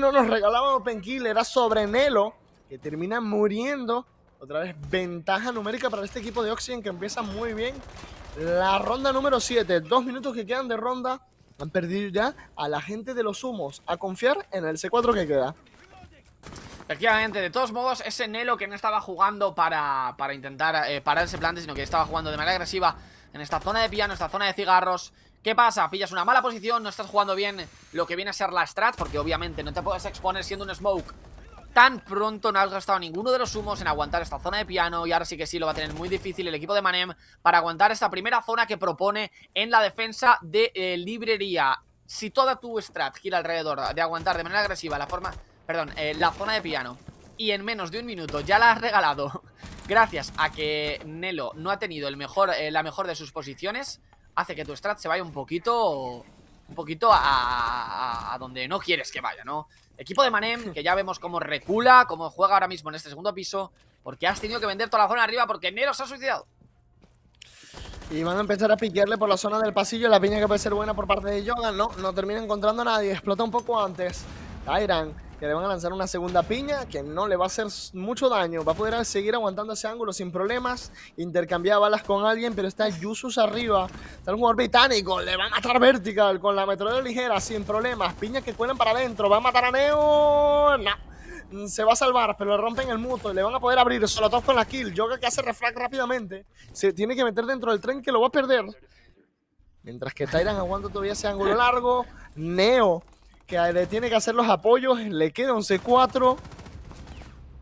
[SPEAKER 2] no nos regalaba Open Kill, era sobre Nelo, que termina muriendo otra vez, ventaja numérica para este equipo de Oxygen que empieza muy bien. La ronda número 7, dos minutos que quedan de ronda. Han perdido ya a la gente de los humos. A confiar en el C4 que queda.
[SPEAKER 1] Efectivamente, de todos modos, ese Nelo que no estaba jugando para, para intentar pararse eh, parar ese plante, sino que estaba jugando de manera agresiva en esta zona de en esta zona de cigarros. ¿Qué pasa? Pillas una mala posición, no estás jugando bien lo que viene a ser la strat, porque obviamente no te puedes exponer siendo un smoke tan pronto no has gastado ninguno de los humos en aguantar esta zona de piano y ahora sí que sí lo va a tener muy difícil el equipo de Manem para aguantar esta primera zona que propone en la defensa de eh, librería. Si toda tu strat gira alrededor de aguantar de manera agresiva la forma, perdón, eh, la zona de piano y en menos de un minuto ya la has regalado gracias a que Nelo no ha tenido el mejor, eh, la mejor de sus posiciones, hace que tu strat se vaya un poquito... Un poquito a donde no quieres que vaya, ¿no? Equipo de Manem, que ya vemos cómo recula, cómo juega ahora mismo en este segundo piso, porque has tenido que vender toda la zona arriba porque Nero se ha suicidado.
[SPEAKER 2] Y van a empezar a piquearle por la zona del pasillo. La piña que puede ser buena por parte de Yogan, no, no termina encontrando a nadie. Explota un poco antes. Tyrant que le van a lanzar una segunda piña que no le va a hacer mucho daño. Va a poder seguir aguantando ese ángulo sin problemas. Intercambiar balas con alguien, pero está Yusus arriba. Está el jugador británico, le va a matar vertical con la metralla ligera sin problemas. Piñas que cuelan para adentro, va a matar a Neo. Mm, se va a salvar, pero le rompen el mutuo le van a poder abrir. Solo dos con la kill. Yoga que hace refrag rápidamente. Se tiene que meter dentro del tren que lo va a perder. Mientras que Tyran aguanta todavía ese ángulo largo. Neo que le tiene que hacer los apoyos. Le queda un c 4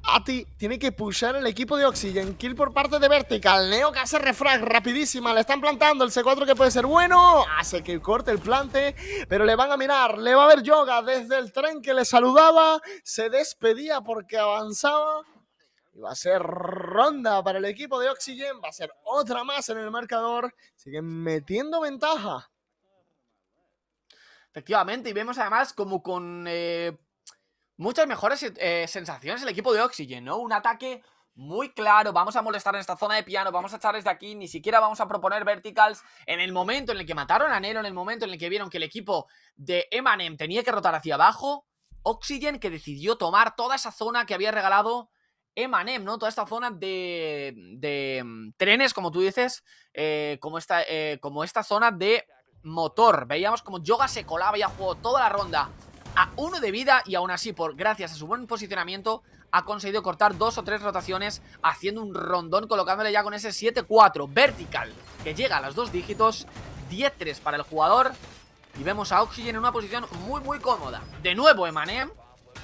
[SPEAKER 2] Ati tiene que pushar el equipo de Oxygen. Kill por parte de Vertical. Neo que hace refrag rapidísima. Le están plantando el C4 que puede ser bueno. Hace que corte el plante. Pero le van a mirar. Le va a ver Yoga desde el tren que le saludaba. Se despedía porque avanzaba. Y va a ser ronda para el equipo de Oxygen. Va a ser otra más en el marcador. Siguen metiendo
[SPEAKER 1] ventaja. Efectivamente, y vemos además como con eh, muchas mejores eh, sensaciones el equipo de Oxygen, ¿no? Un ataque muy claro, vamos a molestar en esta zona de piano, vamos a echar desde aquí, ni siquiera vamos a proponer verticals. En el momento en el que mataron a Nero, en el momento en el que vieron que el equipo de Emanem tenía que rotar hacia abajo, Oxygen que decidió tomar toda esa zona que había regalado Emanem, ¿no? Toda esta zona de, mm, trenes, como tú dices, eh, como, esta, como esta zona de motor. Veíamos como Yoga se colaba y ha jugado toda la ronda a uno de vida y aún así, por gracias a su buen posicionamiento, ha conseguido cortar dos o tres rotaciones haciendo un rondón, colocándole ya con ese 7-4 vertical, que llega a los dos dígitos, 10-3 para el jugador y vemos a Oxygen en una posición muy, muy cómoda. De nuevo, Emanem,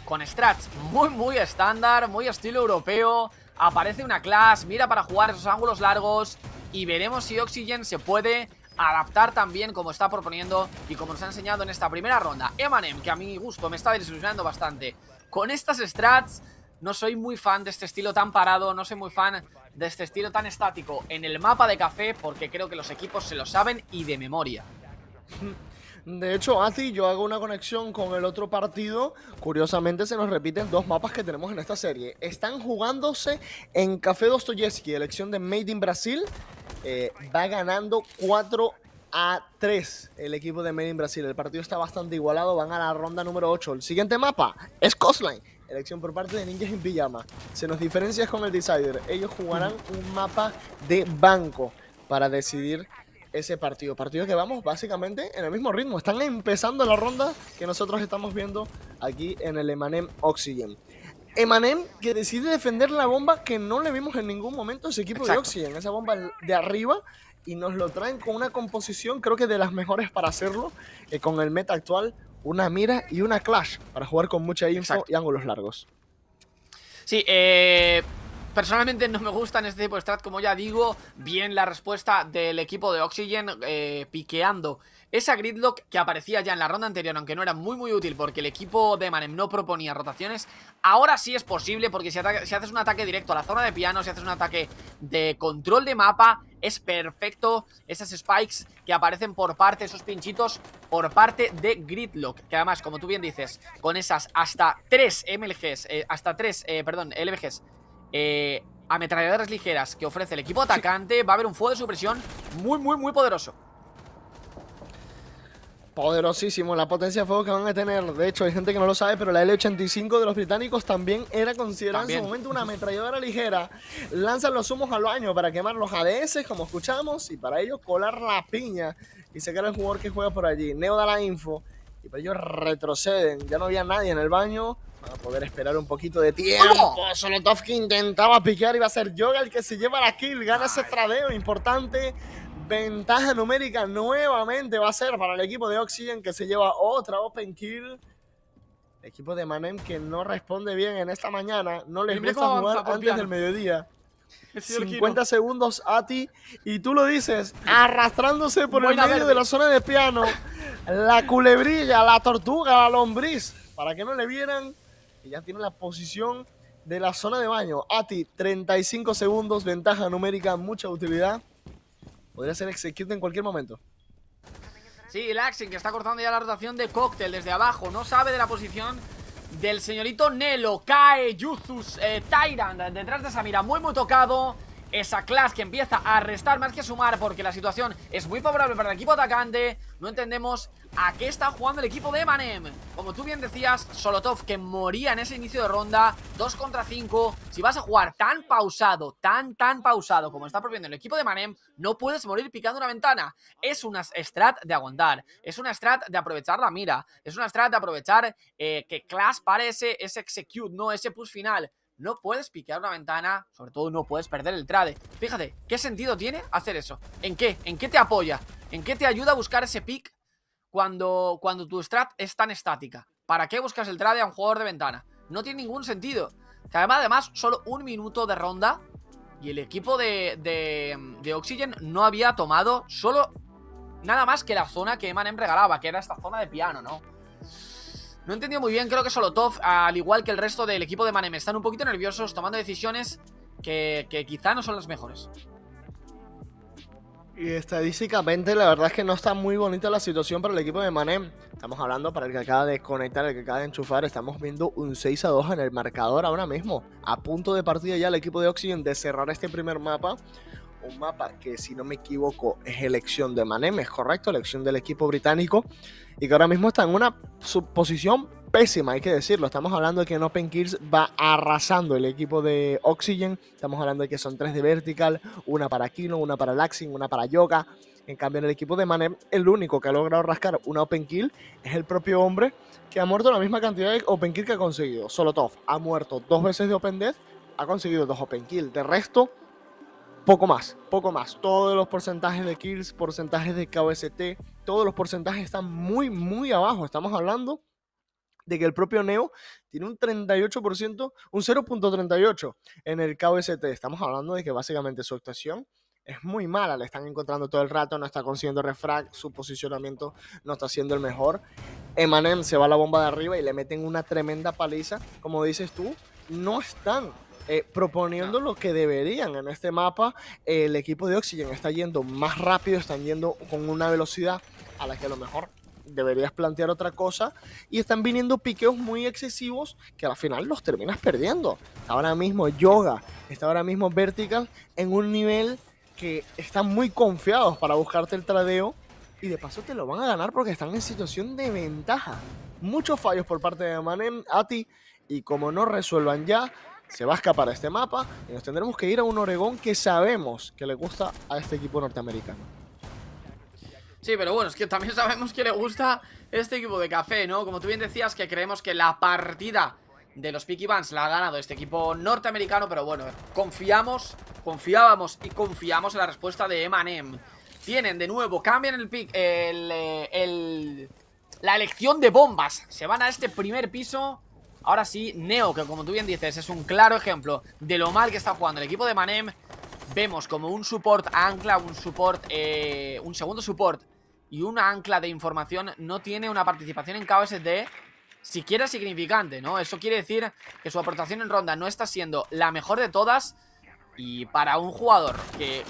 [SPEAKER 1] con strats muy, muy estándar, muy estilo europeo, aparece una clase, mira para jugar esos ángulos largos y veremos si Oxygen se puede adaptar también como está proponiendo y como nos ha enseñado en esta primera ronda. Emanem, que a mi gusto me está desilusionando bastante. Con estas strats no soy muy fan de este estilo tan parado, no soy muy fan de este estilo tan estático en el mapa de café porque creo que los equipos se lo saben y de memoria.
[SPEAKER 2] De hecho, Ati, yo hago una conexión con el otro partido. Curiosamente se nos repiten dos mapas que tenemos en esta serie. Están jugándose en Café Dostoyevsky, elección de Made in Brasil. Eh, va ganando 4 a 3 el equipo de Made in Brasil. El partido está bastante igualado, van a la ronda número 8. El siguiente mapa es Coastline. Elección por parte de Ninjas en Pijama. Se nos diferencia con el Decider. Ellos jugarán un mapa de banco para decidir ese partido. Partido que vamos básicamente en el mismo ritmo. Están empezando la ronda que nosotros estamos viendo aquí en el Emanem Oxygen. Emanem que decide defender la bomba que no le vimos en ningún momento a ese equipo de Oxygen. Esa bomba de arriba y nos lo traen con una composición creo que de las mejores para hacerlo. Eh, con el meta actual, una mira y una clash para jugar con mucha info y ángulos largos.
[SPEAKER 1] Sí, eh, Personalmente no me gustan este tipo de strat, como ya digo, bien la respuesta del equipo de Oxygen eh, piqueando esa gridlock que aparecía ya en la ronda anterior, aunque no era muy muy útil porque el equipo de Manem no proponía rotaciones, ahora sí es posible porque si, haces un ataque directo a la zona de piano, si haces un ataque de control de mapa, es perfecto esas spikes que aparecen por parte, esos pinchitos por parte de Gridlock, que además, como tú bien dices, con esas hasta 3 MLGs, eh, hasta 3, eh, perdón, LBGs eh, ametralladoras ligeras que ofrece el equipo atacante, va a haber un fuego de supresión muy, muy, muy poderoso.
[SPEAKER 2] Poderosísimo, la potencia de fuego que van a tener. De hecho, hay gente que no lo sabe, pero la L-85 de los británicos también era considerada en su momento una ametralladora ligera. Lanzan los humos al baño para quemar los ADS, como escuchamos, y para ellos colar la piña y sacar el jugador que juega por allí. Neo da la info, y para retroceden. Ya no había nadie en el baño. Va a poder esperar un poquito de tiempo. Solotov que intentaba piquear y va a ser Yoga el que se lleva la kill. Gana ese tradeo importante. Ventaja numérica nuevamente va a ser para el equipo de Oxygen que se lleva otra open kill. equipo de Manem que no responde bien en esta mañana. No les gusta jugar antes del mediodía. 50 segundos a ti y tú lo dices, arrastrándose por el medio de la zona de piano, la culebrilla, la tortuga, la lombriz, para que no le vieran ya tiene la posición de la zona de baño. Ati, 35 segundos, ventaja numérica, mucha utilidad. Podría ser execute en cualquier momento.
[SPEAKER 1] Sí, Laxin que está cortando ya la rotación de cóctel desde abajo. No sabe de la posición del señorito Nelo. Cae Yuzus eh, detrás de Samira. Muy, muy tocado. Esa clase que empieza a restar más que sumar porque la situación es muy favorable para el equipo atacante. No entendemos ¿A qué está jugando el equipo de Manem? Como tú bien decías, Solotov que moría en ese inicio de ronda, 2 contra 5. Si vas a jugar tan pausado, tan, tan pausado como está proponiendo el equipo de Manem, no puedes morir picando una ventana. Es una strat de aguantar, es una strat de aprovechar la mira, es una strat de aprovechar eh, que Clash pare ese, ese execute, no ese push final no puedes piquear una ventana, sobre todo no puedes perder el trade. Fíjate, ¿qué sentido tiene hacer eso? ¿En qué? ¿En qué te apoya? ¿En qué te ayuda a buscar ese pick cuando, cuando tu strat es tan estática. ¿Para qué buscas el trade a un jugador de ventana? No tiene ningún sentido. Que además, además, solo un minuto de ronda y el equipo de, de, Oxygen no había tomado solo nada más que la zona que Manem regalaba, que era esta zona de piano, ¿no? No entendido muy bien, creo que solo top al igual que el resto del equipo de Manem, están un poquito nerviosos, tomando decisiones que, que quizá no son las mejores.
[SPEAKER 2] Y estadísticamente la verdad es que no está muy bonita la situación para el equipo de Manem. Estamos hablando para el que acaba de conectar, el que acaba de enchufar. Estamos viendo un 6 a 2 en el marcador ahora mismo. A punto de partida ya el equipo de Oxygen de cerrar este primer mapa. Un mapa que si no me equivoco es elección de Manem, es correcto, elección del equipo británico. Y que ahora mismo está en una posición pésima, hay que decirlo. Estamos hablando de que en Open Kills va arrasando el equipo de Oxygen. Estamos hablando de que son tres de Vertical, una para Kino, una para Laxing, una para Yoga. En cambio, en el equipo de Manem, el único que ha logrado rascar una Open Kill es el propio hombre que ha muerto la misma cantidad de Open Kill que ha conseguido. Solotov ha muerto dos veces de Open Death, ha conseguido dos Open Kill. De resto, poco más, poco más. Todos los porcentajes de kills, porcentajes de KOST, todos los porcentajes están muy, muy abajo. Estamos hablando de que el propio Neo tiene un 38%, un 0.38 en el KBST. Estamos hablando de que básicamente su actuación es muy mala, le están encontrando todo el rato, no está consiguiendo refrag, su posicionamiento no está siendo el mejor. Emanem se va a la bomba de arriba y le meten una tremenda paliza. Como dices tú, no están eh, proponiendo lo que deberían en este mapa. el equipo de Oxygen está yendo más rápido, están yendo con una velocidad a la que a lo mejor deberías plantear otra cosa. Y están viniendo piqueos muy excesivos que al final los terminas perdiendo. ahora mismo Yoga, está ahora mismo Vertical en un nivel que están muy confiados para buscarte el tradeo. Y de paso te lo van a ganar porque están en situación de ventaja. Muchos fallos por parte de Manem, Ati. Y como no resuelvan ya, se va a escapar este mapa y nos tendremos que ir a un Oregón que sabemos que le gusta a este equipo norteamericano.
[SPEAKER 1] Sí, pero bueno, es que también sabemos que le gusta este equipo de café, ¿no? Como tú bien decías, que creemos que la partida de los Peaky la ha ganado este equipo norteamericano, pero bueno, confiamos, confiábamos y confiamos en la respuesta de Emanem. Tienen de nuevo, cambian el pick, eh, el, la elección de bombas. Se van a este primer piso. Ahora sí, Neo, que como tú bien dices, es un claro ejemplo de lo mal que está jugando el equipo de Emanem. Vemos como un support ancla, un support, eh, un segundo support y una ancla de información no tiene una participación en KOSD siquiera significante, ¿no? Eso quiere decir que su aportación en ronda no está siendo la mejor de todas y para un jugador que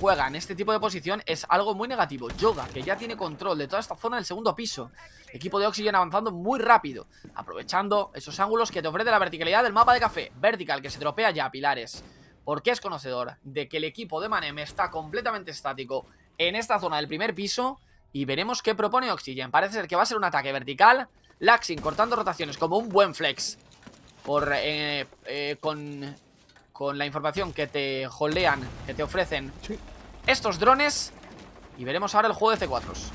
[SPEAKER 1] juega en este tipo de posición es algo muy negativo. Yoga, que ya tiene control de toda esta zona del segundo piso. Equipo de Oxygen avanzando muy rápido, aprovechando esos ángulos que te ofrece la verticalidad del mapa de café. Vertical, que se tropea ya a pilares, porque es conocedor de que el equipo de Manem está completamente estático en esta zona del primer piso y veremos qué propone Oxygen. Parece ser que va a ser un ataque vertical. Laxin cortando rotaciones como un buen flex. Por, eh, eh con, con la información que te holdean, que te ofrecen estos drones. Y veremos ahora el juego de C4s.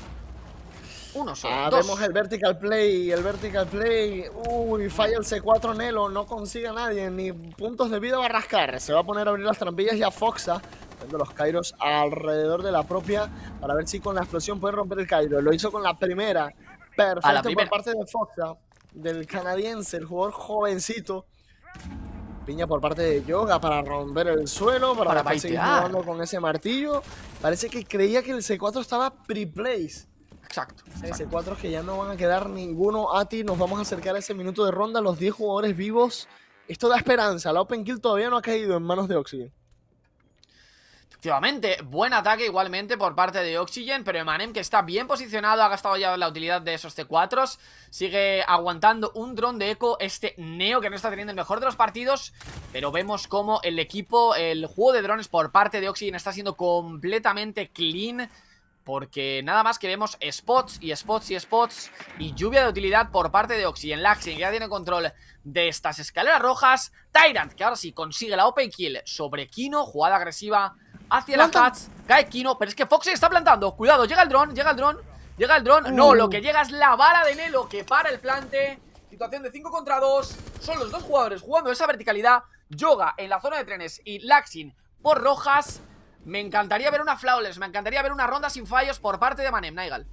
[SPEAKER 2] Uno solo, ah, dos. Vemos el vertical play, el vertical play. Uy, falla el C4 Nelo, no consigue a nadie, ni puntos de vida va a rascar. Se va a poner a abrir las trampillas y ya Foxa los kairos alrededor de la propia para ver si con la explosión puede romper el kairo. Lo hizo con la primera. Perfecto por parte de Foxa, del canadiense, el jugador jovencito. Piña por parte de Yoga para romper el suelo, para, seguir jugando con ese martillo. Parece que creía que el C4 estaba pre-place. Exacto. Ese C4 que ya no van a quedar ninguno a ti. Nos vamos a acercar a ese minuto de ronda. Los 10 jugadores vivos. Esto da esperanza. La Open Kill todavía no ha caído en manos de Oxygen.
[SPEAKER 1] Efectivamente, buen ataque igualmente por parte de Oxygen, pero Emanem que está bien posicionado, ha gastado ya la utilidad de esos T4s, sigue aguantando un dron de eco, este Neo que no está teniendo el mejor de los partidos, pero vemos como el equipo, el juego de drones por parte de Oxygen está siendo completamente clean, porque nada más que vemos spots y spots y spots y lluvia de utilidad por parte de Oxygen. Laxing ya tiene control de estas escaleras rojas. Tyrant, que ahora sí consigue la open kill sobre Kino, jugada agresiva hacia la hatch Cae Kino, pero es que Fox está plantando. Cuidado, llega el dron, llega el dron, llega el dron. No, lo uh. que llega es la bala de Nelo que para el plante. Situación de 5 contra 2. Son los dos jugadores jugando esa verticalidad. Yoga en la zona de trenes y Laxin por rojas. Me encantaría ver una flawless, me encantaría ver una ronda sin fallos por parte de Manem, Naigal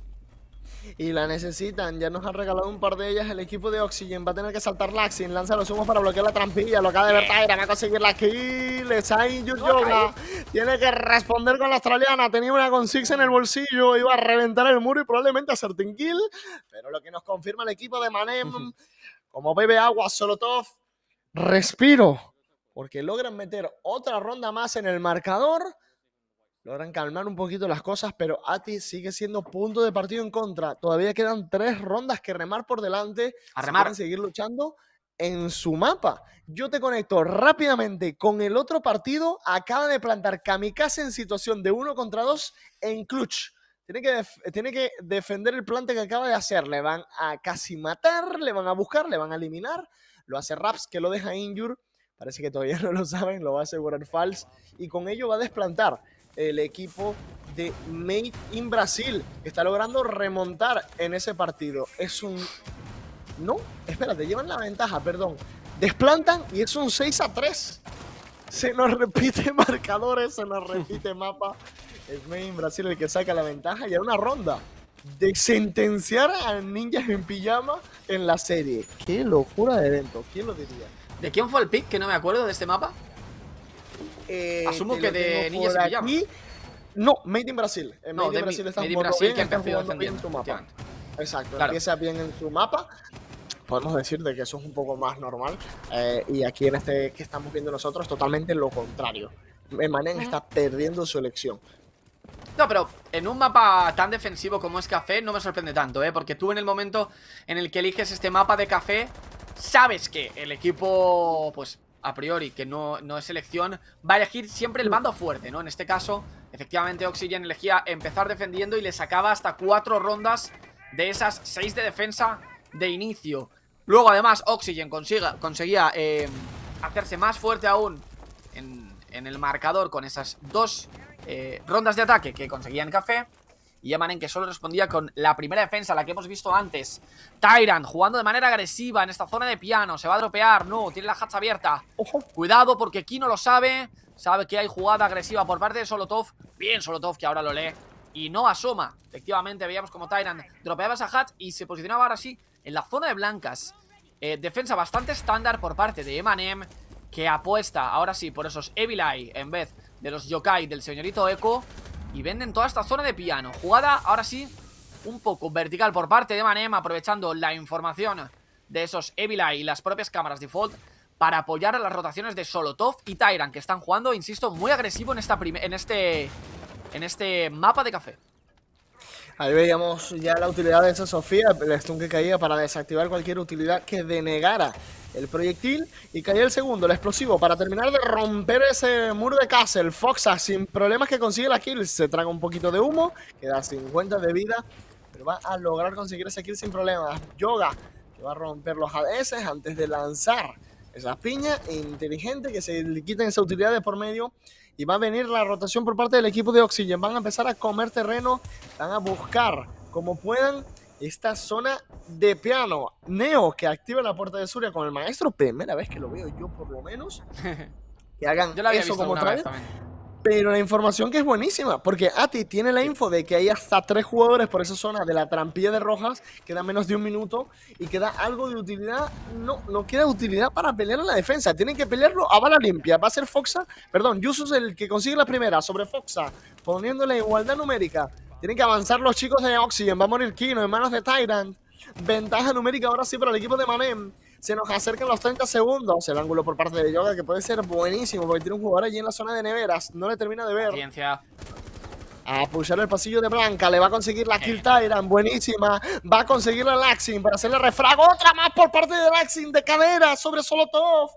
[SPEAKER 2] y la necesitan. Ya nos han regalado un par de ellas el equipo de Oxygen. Va a tener que saltar Laxin. Lanza los humos para bloquear la trampilla. Lo acaba de ver Tyra. Va a conseguir la kill. ahí Yoga. Tiene que responder con la australiana. Tenía una con Six en el bolsillo. Iba a reventar el muro y probablemente hacer kill. Pero lo que nos confirma el equipo de Manem, como bebe agua Solotov, respiro. Porque logran meter otra ronda más en el marcador. Logran calmar un poquito las cosas, pero Ati sigue siendo punto de partido en contra. Todavía quedan tres rondas que remar por delante. A remar. seguir luchando en su mapa. Yo te conecto rápidamente con el otro partido. Acaba de plantar Kamikaze en situación de uno contra dos en clutch. Tiene que, tiene que defender el plante que acaba de hacer. Le van a casi matar, le van a buscar, le van a eliminar. Lo hace Raps, que lo deja injured Parece que todavía no lo saben, lo va a asegurar Fals. Y con ello va a desplantar el equipo de Made in Brasil, está logrando remontar en ese partido. Es un... No, te llevan la ventaja, perdón. Desplantan y es un 6 a 3. Se nos repite marcadores, se nos repite mapa. Es Made in Brasil el que saca la ventaja y a una ronda de sentenciar a ninjas en pijama en la serie. Qué locura de evento,
[SPEAKER 1] ¿quién lo diría? ¿De quién fue el pick que no me acuerdo de este mapa? Eh, Asumo que, de Ninja No, Made in Brasil. Eh, Made in Brasil está Made bien, que bien en su
[SPEAKER 2] mapa. Exacto, empieza bien en su mapa. Podemos decir de que eso es un poco más normal. Eh, y aquí en este que estamos viendo nosotros, totalmente lo contrario. Emanen está perdiendo su elección.
[SPEAKER 1] No, pero en un mapa tan defensivo como es Café no me sorprende tanto, ¿eh? Porque tú en el momento en el que eliges este mapa de Café, sabes que el equipo, pues, a priori, que no, no es elección, va a elegir siempre el mando fuerte, ¿no? En este caso, efectivamente Oxygen elegía empezar defendiendo y le sacaba hasta cuatro rondas de esas seis de defensa de inicio. Luego, además, Oxygen consiga, conseguía eh, hacerse más fuerte aún en, el marcador con esas dos eh, rondas de ataque que conseguía en Café. Y Emanem que solo respondía con la primera defensa, la que hemos visto antes. Tyrant jugando de manera agresiva en esta zona de piano. Se va a dropear. No, tiene la hatch abierta. Cuidado porque no lo sabe. Sabe que hay jugada agresiva por parte de Solotov. Bien Solotov que ahora lo lee. Y no asoma. Efectivamente veíamos como Tyrant dropeaba esa hatch y se posicionaba ahora sí en la zona de blancas. Eh, defensa bastante estándar por parte de Emanem que apuesta ahora sí por esos Evil Eye en vez de los Yokai del señorito Echo y venden toda esta zona de piano. Jugada, ahora sí, un poco vertical por parte de Manem, aprovechando la información de esos Evila y las propias cámaras default para apoyar a las rotaciones de Solotov y Tyrant, que están jugando, insisto, muy agresivo en, esta en, este, en este mapa de café.
[SPEAKER 2] Ahí veíamos ya la utilidad de esa Sofía, el stun que caía para desactivar cualquier utilidad que denegara el proyectil y cae el segundo, el explosivo, para terminar de romper ese muro de Castle Foxa, sin problemas que consigue la kill, se traga un poquito de humo, queda 50 de vida, pero va a lograr conseguir ese kill sin problemas. Yoga, que va a romper los ADS antes de lanzar esa piña inteligente que se le quiten esa utilidad por medio. Y va a venir la rotación por parte del equipo de Oxygen. Van a empezar a comer terreno, van a buscar como puedan esta zona de piano. Neo que activa la puerta de Surya con el maestro. Primera vez que lo veo yo, por lo menos. Que hagan como otra Pero la información que es buenísima, porque Ati tiene la info de que hay hasta tres jugadores por esa zona de la trampilla de rojas, que da menos de un minuto y queda algo de utilidad. No, no queda utilidad para pelear en la defensa. Tienen que pelearlo a bala limpia. Va a ser Foxa, perdón, soy el que consigue la primera sobre Foxa, poniéndole igualdad numérica. Tienen que avanzar los chicos de Oxygen. Va a morir Kino en manos de Tyrant. Ventaja numérica ahora sí para el equipo de Manem. Se nos acercan los 30 segundos. El ángulo por parte de Yoga que puede ser buenísimo porque tiene un jugador allí en la zona de neveras. No le termina de ver. A pushar el pasillo de Blanca. Le va a conseguir la kill Tyrant. Buenísima. Va a conseguir la Laxing para hacerle refrago Otra más por parte de Laxing de cadera sobre Solotov.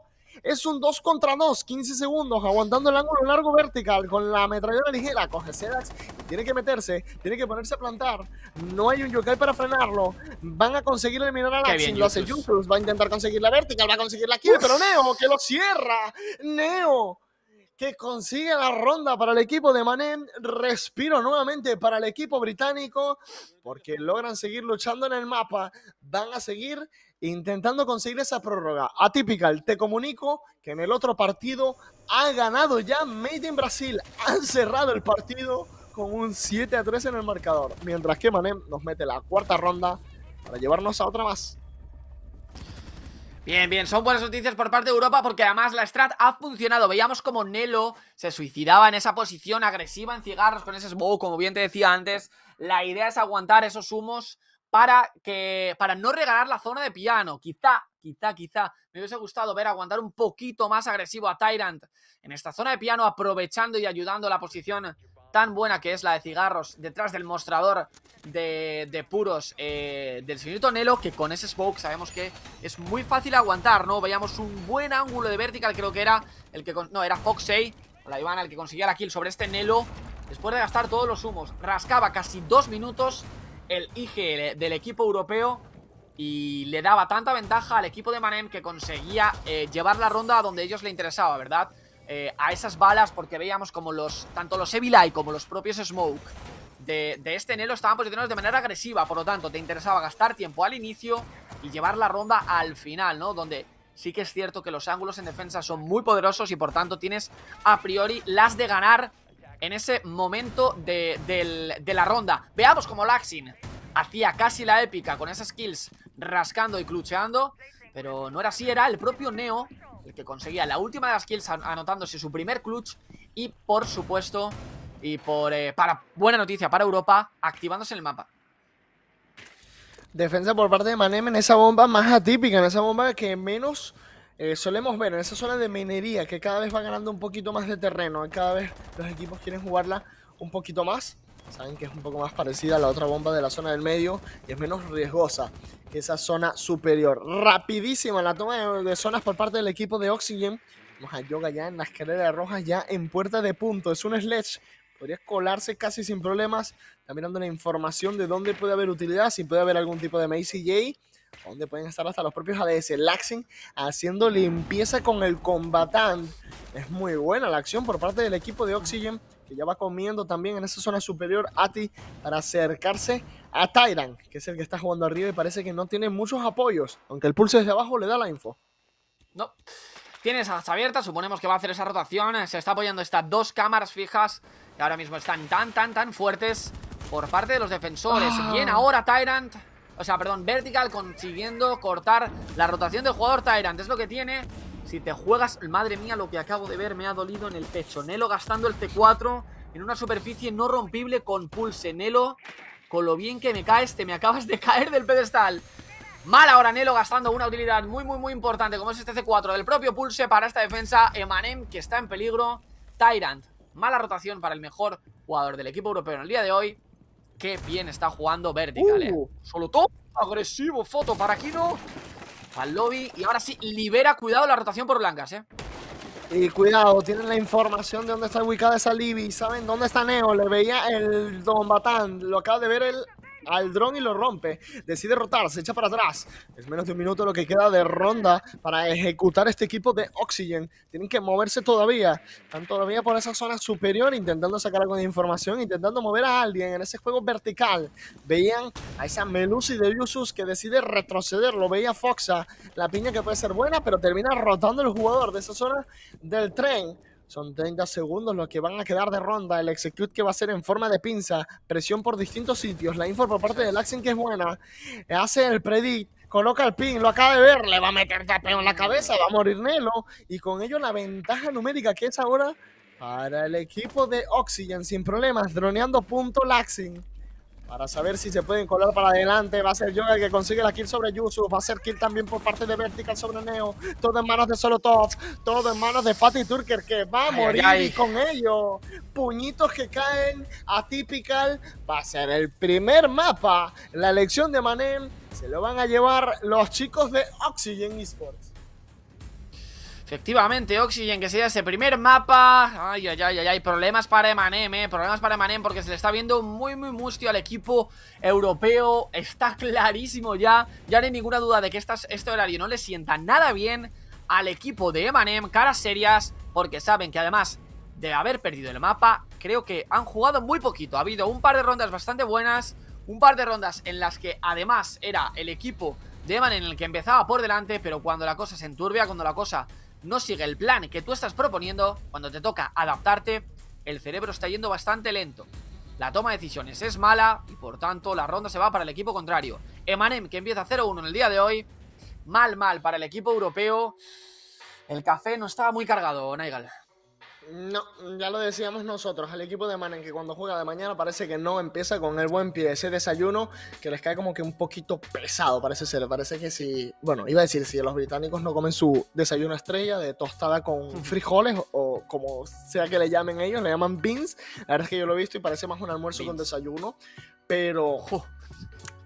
[SPEAKER 2] Es un 2 contra 2, 15 segundos, aguantando el ángulo largo vertical con la ametralladora ligera, coge Sedax, tiene que meterse, tiene que ponerse a plantar, no hay un yokai para frenarlo, van a conseguir eliminar a Laxin, lo hace va a intentar conseguir la vertical, va a conseguir la kill, pero Neo, que lo cierra, Neo que consigue la ronda para el equipo de Manen. Respiro nuevamente para el equipo británico porque logran seguir luchando en el mapa. Van a seguir intentando conseguir esa prórroga. Atípica, te comunico que en el otro partido ha ganado ya Made in Brasil. Han cerrado el partido con un 7 a 3 en el marcador. Mientras que Manem nos mete la cuarta ronda para llevarnos a otra más.
[SPEAKER 1] Bien, bien, son buenas noticias por parte de Europa porque además la strat ha funcionado. Veíamos como Nelo se suicidaba en esa posición agresiva en cigarros con ese smoke, como bien te decía antes. La idea es aguantar esos humos para, que, para no regalar la zona de piano. Quizá, quizá, quizá me hubiese gustado ver aguantar un poquito más agresivo a Tyrant en esta zona de piano, aprovechando y ayudando la posición tan buena que es la de cigarros detrás del mostrador de, de puros eh, del señor Nelo. que con ese smoke sabemos que es muy fácil aguantar, ¿no? Veíamos un buen ángulo de vertical, creo que era el que... No, era Foxey, la Ivana, el que conseguía la kill sobre este Nelo. Después de gastar todos los humos, rascaba casi dos minutos el IGL del equipo europeo y le daba tanta ventaja al equipo de Manem que conseguía eh, llevar la ronda a donde ellos le interesaba, ¿verdad? Eh, a esas balas porque veíamos como los tanto los Eye como los propios Smoke de, de, este Nelo estaban posicionados de manera agresiva, por lo tanto te interesaba gastar tiempo al inicio y llevar la ronda al final, ¿no? Donde sí que es cierto que los ángulos en defensa son muy poderosos y por tanto tienes a priori las de ganar en ese momento de, la ronda. Veamos cómo Laxin hacía casi la épica con esas kills rascando y clucheando. Pero no era así, era el propio Neo el que conseguía la última de las kills anotándose su primer clutch. Y por supuesto, y por eh, para buena noticia para Europa, activándose en el mapa.
[SPEAKER 2] Defensa por parte de Manem en esa bomba más atípica, en esa bomba que menos eh, solemos ver en esa zona de minería que cada vez va ganando un poquito más de terreno. Cada vez los equipos quieren jugarla un poquito más. Saben que es un poco más parecida a la otra bomba de la zona del medio y es menos riesgosa que esa zona superior. Rapidísima la toma de, zonas por parte del equipo de Oxygen. Vamos a Yoga ya en las escalera rojas, ya en puerta de punto. Es un sledge. Podría colarse casi sin problemas. Está mirando la información de dónde puede haber utilidad, si puede haber algún tipo de Macy J donde pueden estar hasta los propios ADS. Laxing haciendo limpieza con el combatant Es muy buena la acción por parte del equipo de Oxygen, que ya va comiendo también en esa zona superior a para acercarse a Tyrant que es el que está jugando arriba y parece que no tiene muchos apoyos, aunque el pulso desde abajo le da la info.
[SPEAKER 1] No. Tiene esas abiertas. suponemos que va a hacer esa rotación. Se está apoyando estas dos cámaras fijas que ahora mismo están tan, tan, tan fuertes por parte de los defensores. Ah. Bien, ahora Tyrant o sea, perdón, vertical consiguiendo cortar la rotación del jugador Tyrant. Es lo que tiene. Si te juegas, madre mía, lo que acabo de ver me ha dolido en el pecho. Nelo gastando el C4 en una superficie no rompible con pulse. Nelo, con lo bien que me caes, te me acabas de caer del pedestal. Mal ahora Nelo gastando una utilidad muy, muy, muy importante como es este C4 del propio Pulse para esta defensa. Emanem que está en peligro. Tyrant, mala rotación para el mejor jugador del equipo europeo en el día de hoy. Qué bien está jugando Vertical, eh. Uh. Solo top. Agresivo, foto para Kino. Al lobby. Y ahora sí, libera, cuidado, la rotación por blancas, eh. Y cuidado, tienen la
[SPEAKER 2] información de dónde está ubicada esa Libby. Saben dónde está Neo. Le veía el Don Batán. Lo acaba de ver el al dron y lo rompe. Decide rotar, se echa para atrás. Es menos de un minuto lo que queda de ronda para ejecutar este equipo de Oxygen. Tienen que moverse todavía. Están todavía por esa zona superior intentando sacar alguna información, intentando mover a alguien en ese juego vertical. Veían a esa Melusi de Yusus que decide retroceder. Lo veía Foxa. La piña que puede ser buena, pero termina rotando el jugador de esa zona del tren. Son 30 segundos los que van a quedar de ronda. El execute que va a ser en forma de pinza. Presión por distintos sitios. La info por parte de Laxin que es buena. Hace el predict. Coloca el pin, lo acaba de ver, le va a meter tapeo en la cabeza, va a morir Nelo. Y con ello la ventaja numérica que es ahora para el equipo de Oxygen, sin problemas, droneando punto Laxing. Para saber si se pueden colar para adelante. Va a ser yo el que consigue la kill sobre Yusuf, Va a ser kill también por parte de Vertical sobre Neo. Todo en manos de Solotov. Todo en manos de Fatty Turker que va a morir Y con ello. Puñitos que caen. Atypical. Va a ser el primer mapa. La elección de Manem. Se lo van a llevar los chicos de Oxygen Esports.
[SPEAKER 1] Efectivamente, Oxygen, que sea ese primer mapa Ay, ay, ay, ay, problemas para Emanem, eh Problemas para Emanem porque se le está viendo muy, muy mustio al equipo europeo Está clarísimo ya Ya no hay ninguna duda de que este horario no le sienta nada bien al equipo de Emanem Caras serias, porque saben que además de haber perdido el mapa Creo que han jugado muy poquito Ha habido un par de rondas bastante buenas Un par de rondas en las que además era el equipo de Emanem el que empezaba por delante Pero cuando la cosa se enturbia, cuando la cosa no sigue el plan que tú estás proponiendo, cuando te toca adaptarte, el cerebro está yendo bastante lento. La toma de decisiones es mala y por tanto la ronda se va para el equipo contrario. Emanem que empieza 0-1 en el día de hoy. Mal, mal para el equipo europeo. El café no estaba muy cargado, Naigal.
[SPEAKER 2] No, ya lo decíamos nosotros, al equipo de Manen que cuando juega de mañana parece que no empieza con el buen pie, ese desayuno que les cae como que un poquito pesado, parece ser, parece que si, bueno, iba a decir, si los británicos no comen su desayuno estrella de tostada con frijoles o como sea que le llamen ellos, le llaman beans, la verdad es que yo lo he visto y parece más un almuerzo con desayuno, pero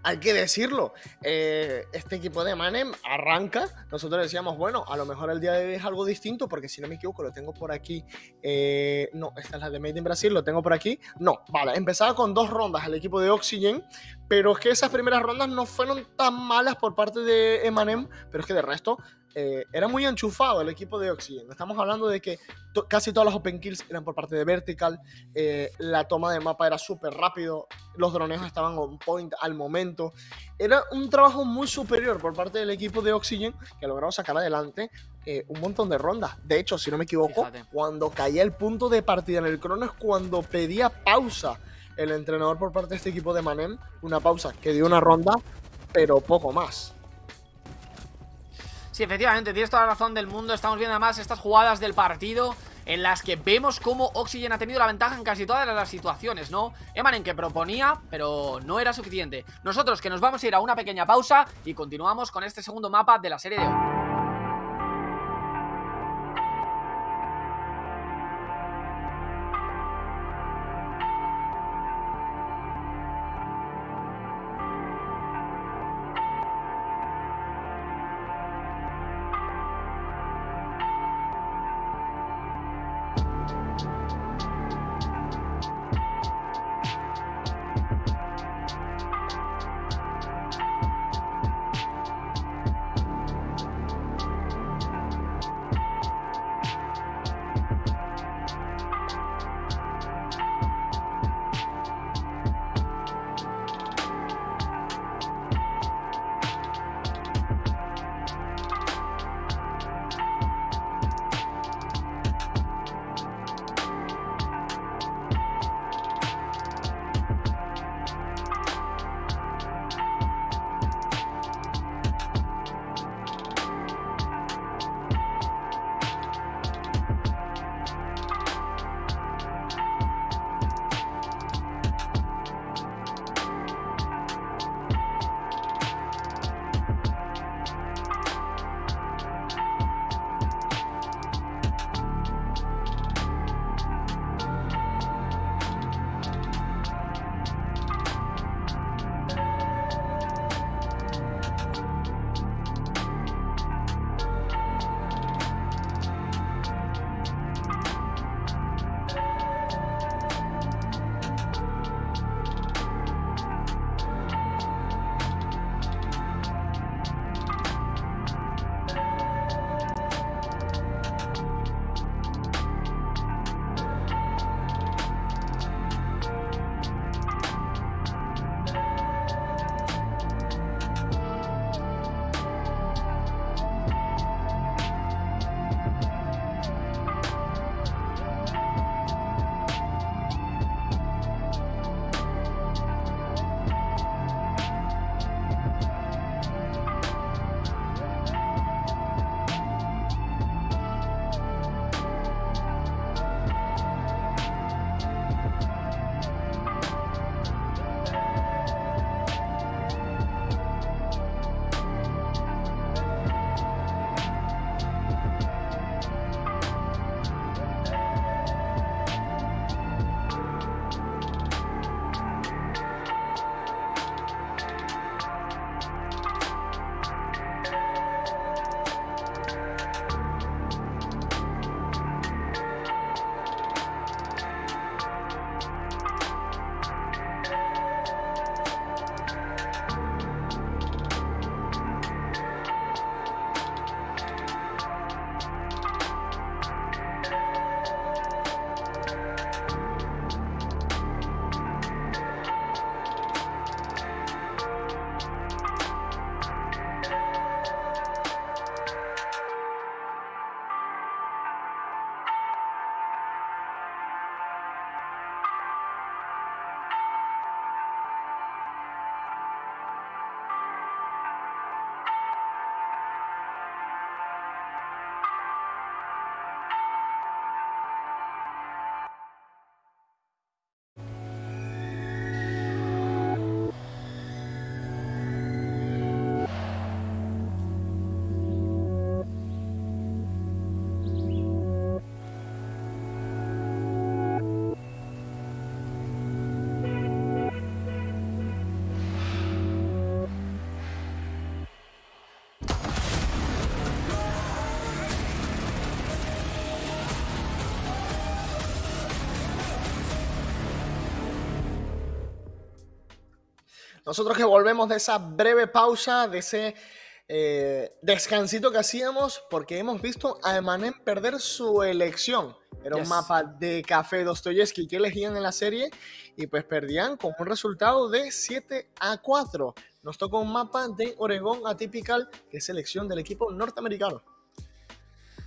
[SPEAKER 2] hay que decirlo, eh, este equipo de Manem arranca, nosotros decíamos, bueno, a lo mejor el día de hoy es algo distinto, porque si no me equivoco, lo tengo por aquí, eh, no, esta es la de Made in Brasil, lo tengo por aquí, no, vale, empezaba con dos rondas el equipo de Oxygen, pero es que esas primeras rondas no fueron tan malas por parte de Emanem, pero es que de resto eh, era muy enchufado el equipo de Oxygen, Estamos hablando de que casi todas las open kills eran por parte de Vertical, eh, la toma de mapa era súper rápido, los droneos estaban on point al momento. Era un trabajo muy superior por parte del equipo de Oxygen que lograba sacar adelante eh, un montón de rondas. De hecho, si no me equivoco, cuando caía el punto de partida en el crono es cuando pedía pausa el entrenador por parte de este equipo de Manem, una pausa que dio una ronda, pero poco más.
[SPEAKER 1] Sí, efectivamente, tienes toda la razón del mundo Estamos viendo además estas jugadas del partido en las que vemos cómo Oxygen ha tenido la ventaja en casi todas las situaciones, ¿no? Emanen que proponía, pero no era suficiente. Nosotros que nos vamos a ir a una pequeña pausa y continuamos con este segundo mapa de la serie de hoy.
[SPEAKER 2] Nosotros que volvemos de esa breve pausa, de ese eh, descansito que hacíamos, porque hemos visto a Emanem perder su elección. Era un mapa de Café Dostoyevsky que elegían en la serie y pues perdían con un resultado de 7 a 4. Nos tocó un mapa de Oregón Atypical, que es elección del equipo
[SPEAKER 1] norteamericano.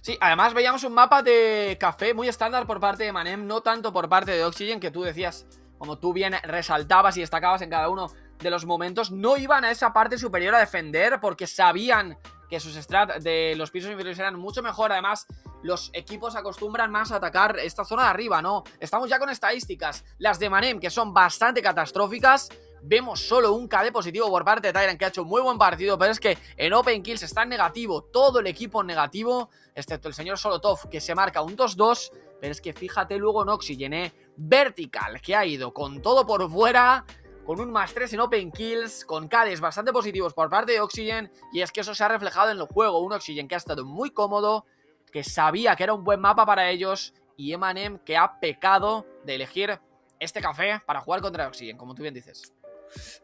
[SPEAKER 1] Sí, además veíamos un mapa de café muy estándar por parte de Manem, no tanto por parte de Oxygen, que tú decías, como tú bien resaltabas y destacabas en cada uno de los momentos, no iban a esa parte superior a defender porque sabían que sus strats de los pisos inferiores eran mucho mejor. Además, los equipos acostumbran más a atacar esta zona de arriba, ¿no? Estamos ya con estadísticas, las de Manem, que son bastante catastróficas. Vemos solo un KD positivo por parte de Tyrant, que ha hecho un muy buen partido, pero es que en Open Kills está en negativo, todo el equipo en negativo, excepto el señor Solotov, que se marca un 2-2. Pero es que fíjate luego en Oxygen, ¿eh? Vertical, que ha ido con todo por fuera con un más 3 en Open Kills, con cales bastante positivos por parte de Oxygen, y es que eso se ha reflejado en el juego, un Oxygen que ha estado muy cómodo, que sabía que era un buen mapa para ellos, y Emanem que ha pecado de elegir este café para jugar contra Oxygen, como tú bien dices.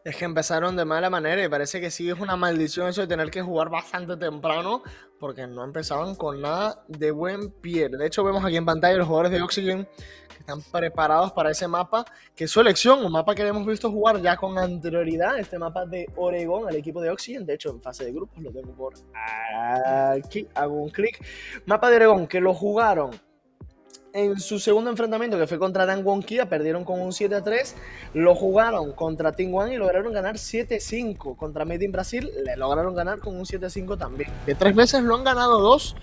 [SPEAKER 2] Es que empezaron de mala manera y parece que sí es una maldición eso de tener que jugar bastante temprano porque no empezaban con nada de buen pie. De hecho, vemos aquí en pantalla los jugadores de Oxygen que están preparados para ese mapa, que es su elección, un mapa que hemos visto jugar ya con anterioridad, este mapa de Oregón, al equipo de Oxygen, de hecho en fase de grupos lo tengo por aquí, hago un clic, mapa de Oregón que lo jugaron en su segundo enfrentamiento, que fue contra Dan Won perdieron con un 7 a 3. Lo jugaron contra Wan y lograron ganar 7 5. Contra Made in Brasil le lograron ganar con un 7 5 también. De tres veces lo han ganado dos.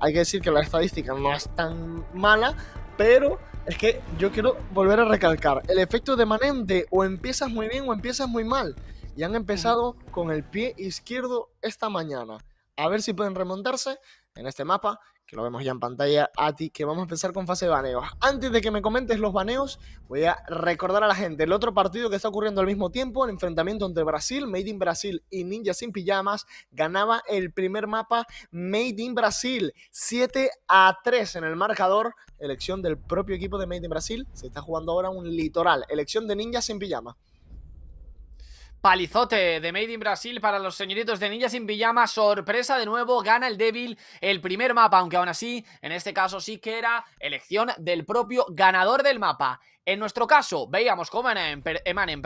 [SPEAKER 2] Hay que decir que la estadística no es tan mala, pero es que yo quiero volver a recalcar: el efecto de manente, o empiezas muy bien o empiezas muy mal. Y han empezado con el pie izquierdo esta mañana. A ver si pueden remontarse en este mapa que lo vemos ya en pantalla, a ti, que vamos a empezar con fase de baneos. Antes de que me comentes los baneos, voy a recordar a la gente el otro partido que está ocurriendo al mismo tiempo, el enfrentamiento entre Brasil, Made in Brasil y Ninja sin pijamas, ganaba el primer mapa Made in Brasil, 7 a 3 en el marcador, elección del propio equipo de Made in Brasil, se está jugando ahora un litoral, elección de Ninja sin pijamas.
[SPEAKER 1] Palizote de Made in Brasil para los señoritos de Ninja sin Pijama. Sorpresa de nuevo, gana el débil el primer mapa, aunque aún así, en este caso sí que era elección del propio ganador del mapa. En nuestro caso, veíamos cómo Emanem,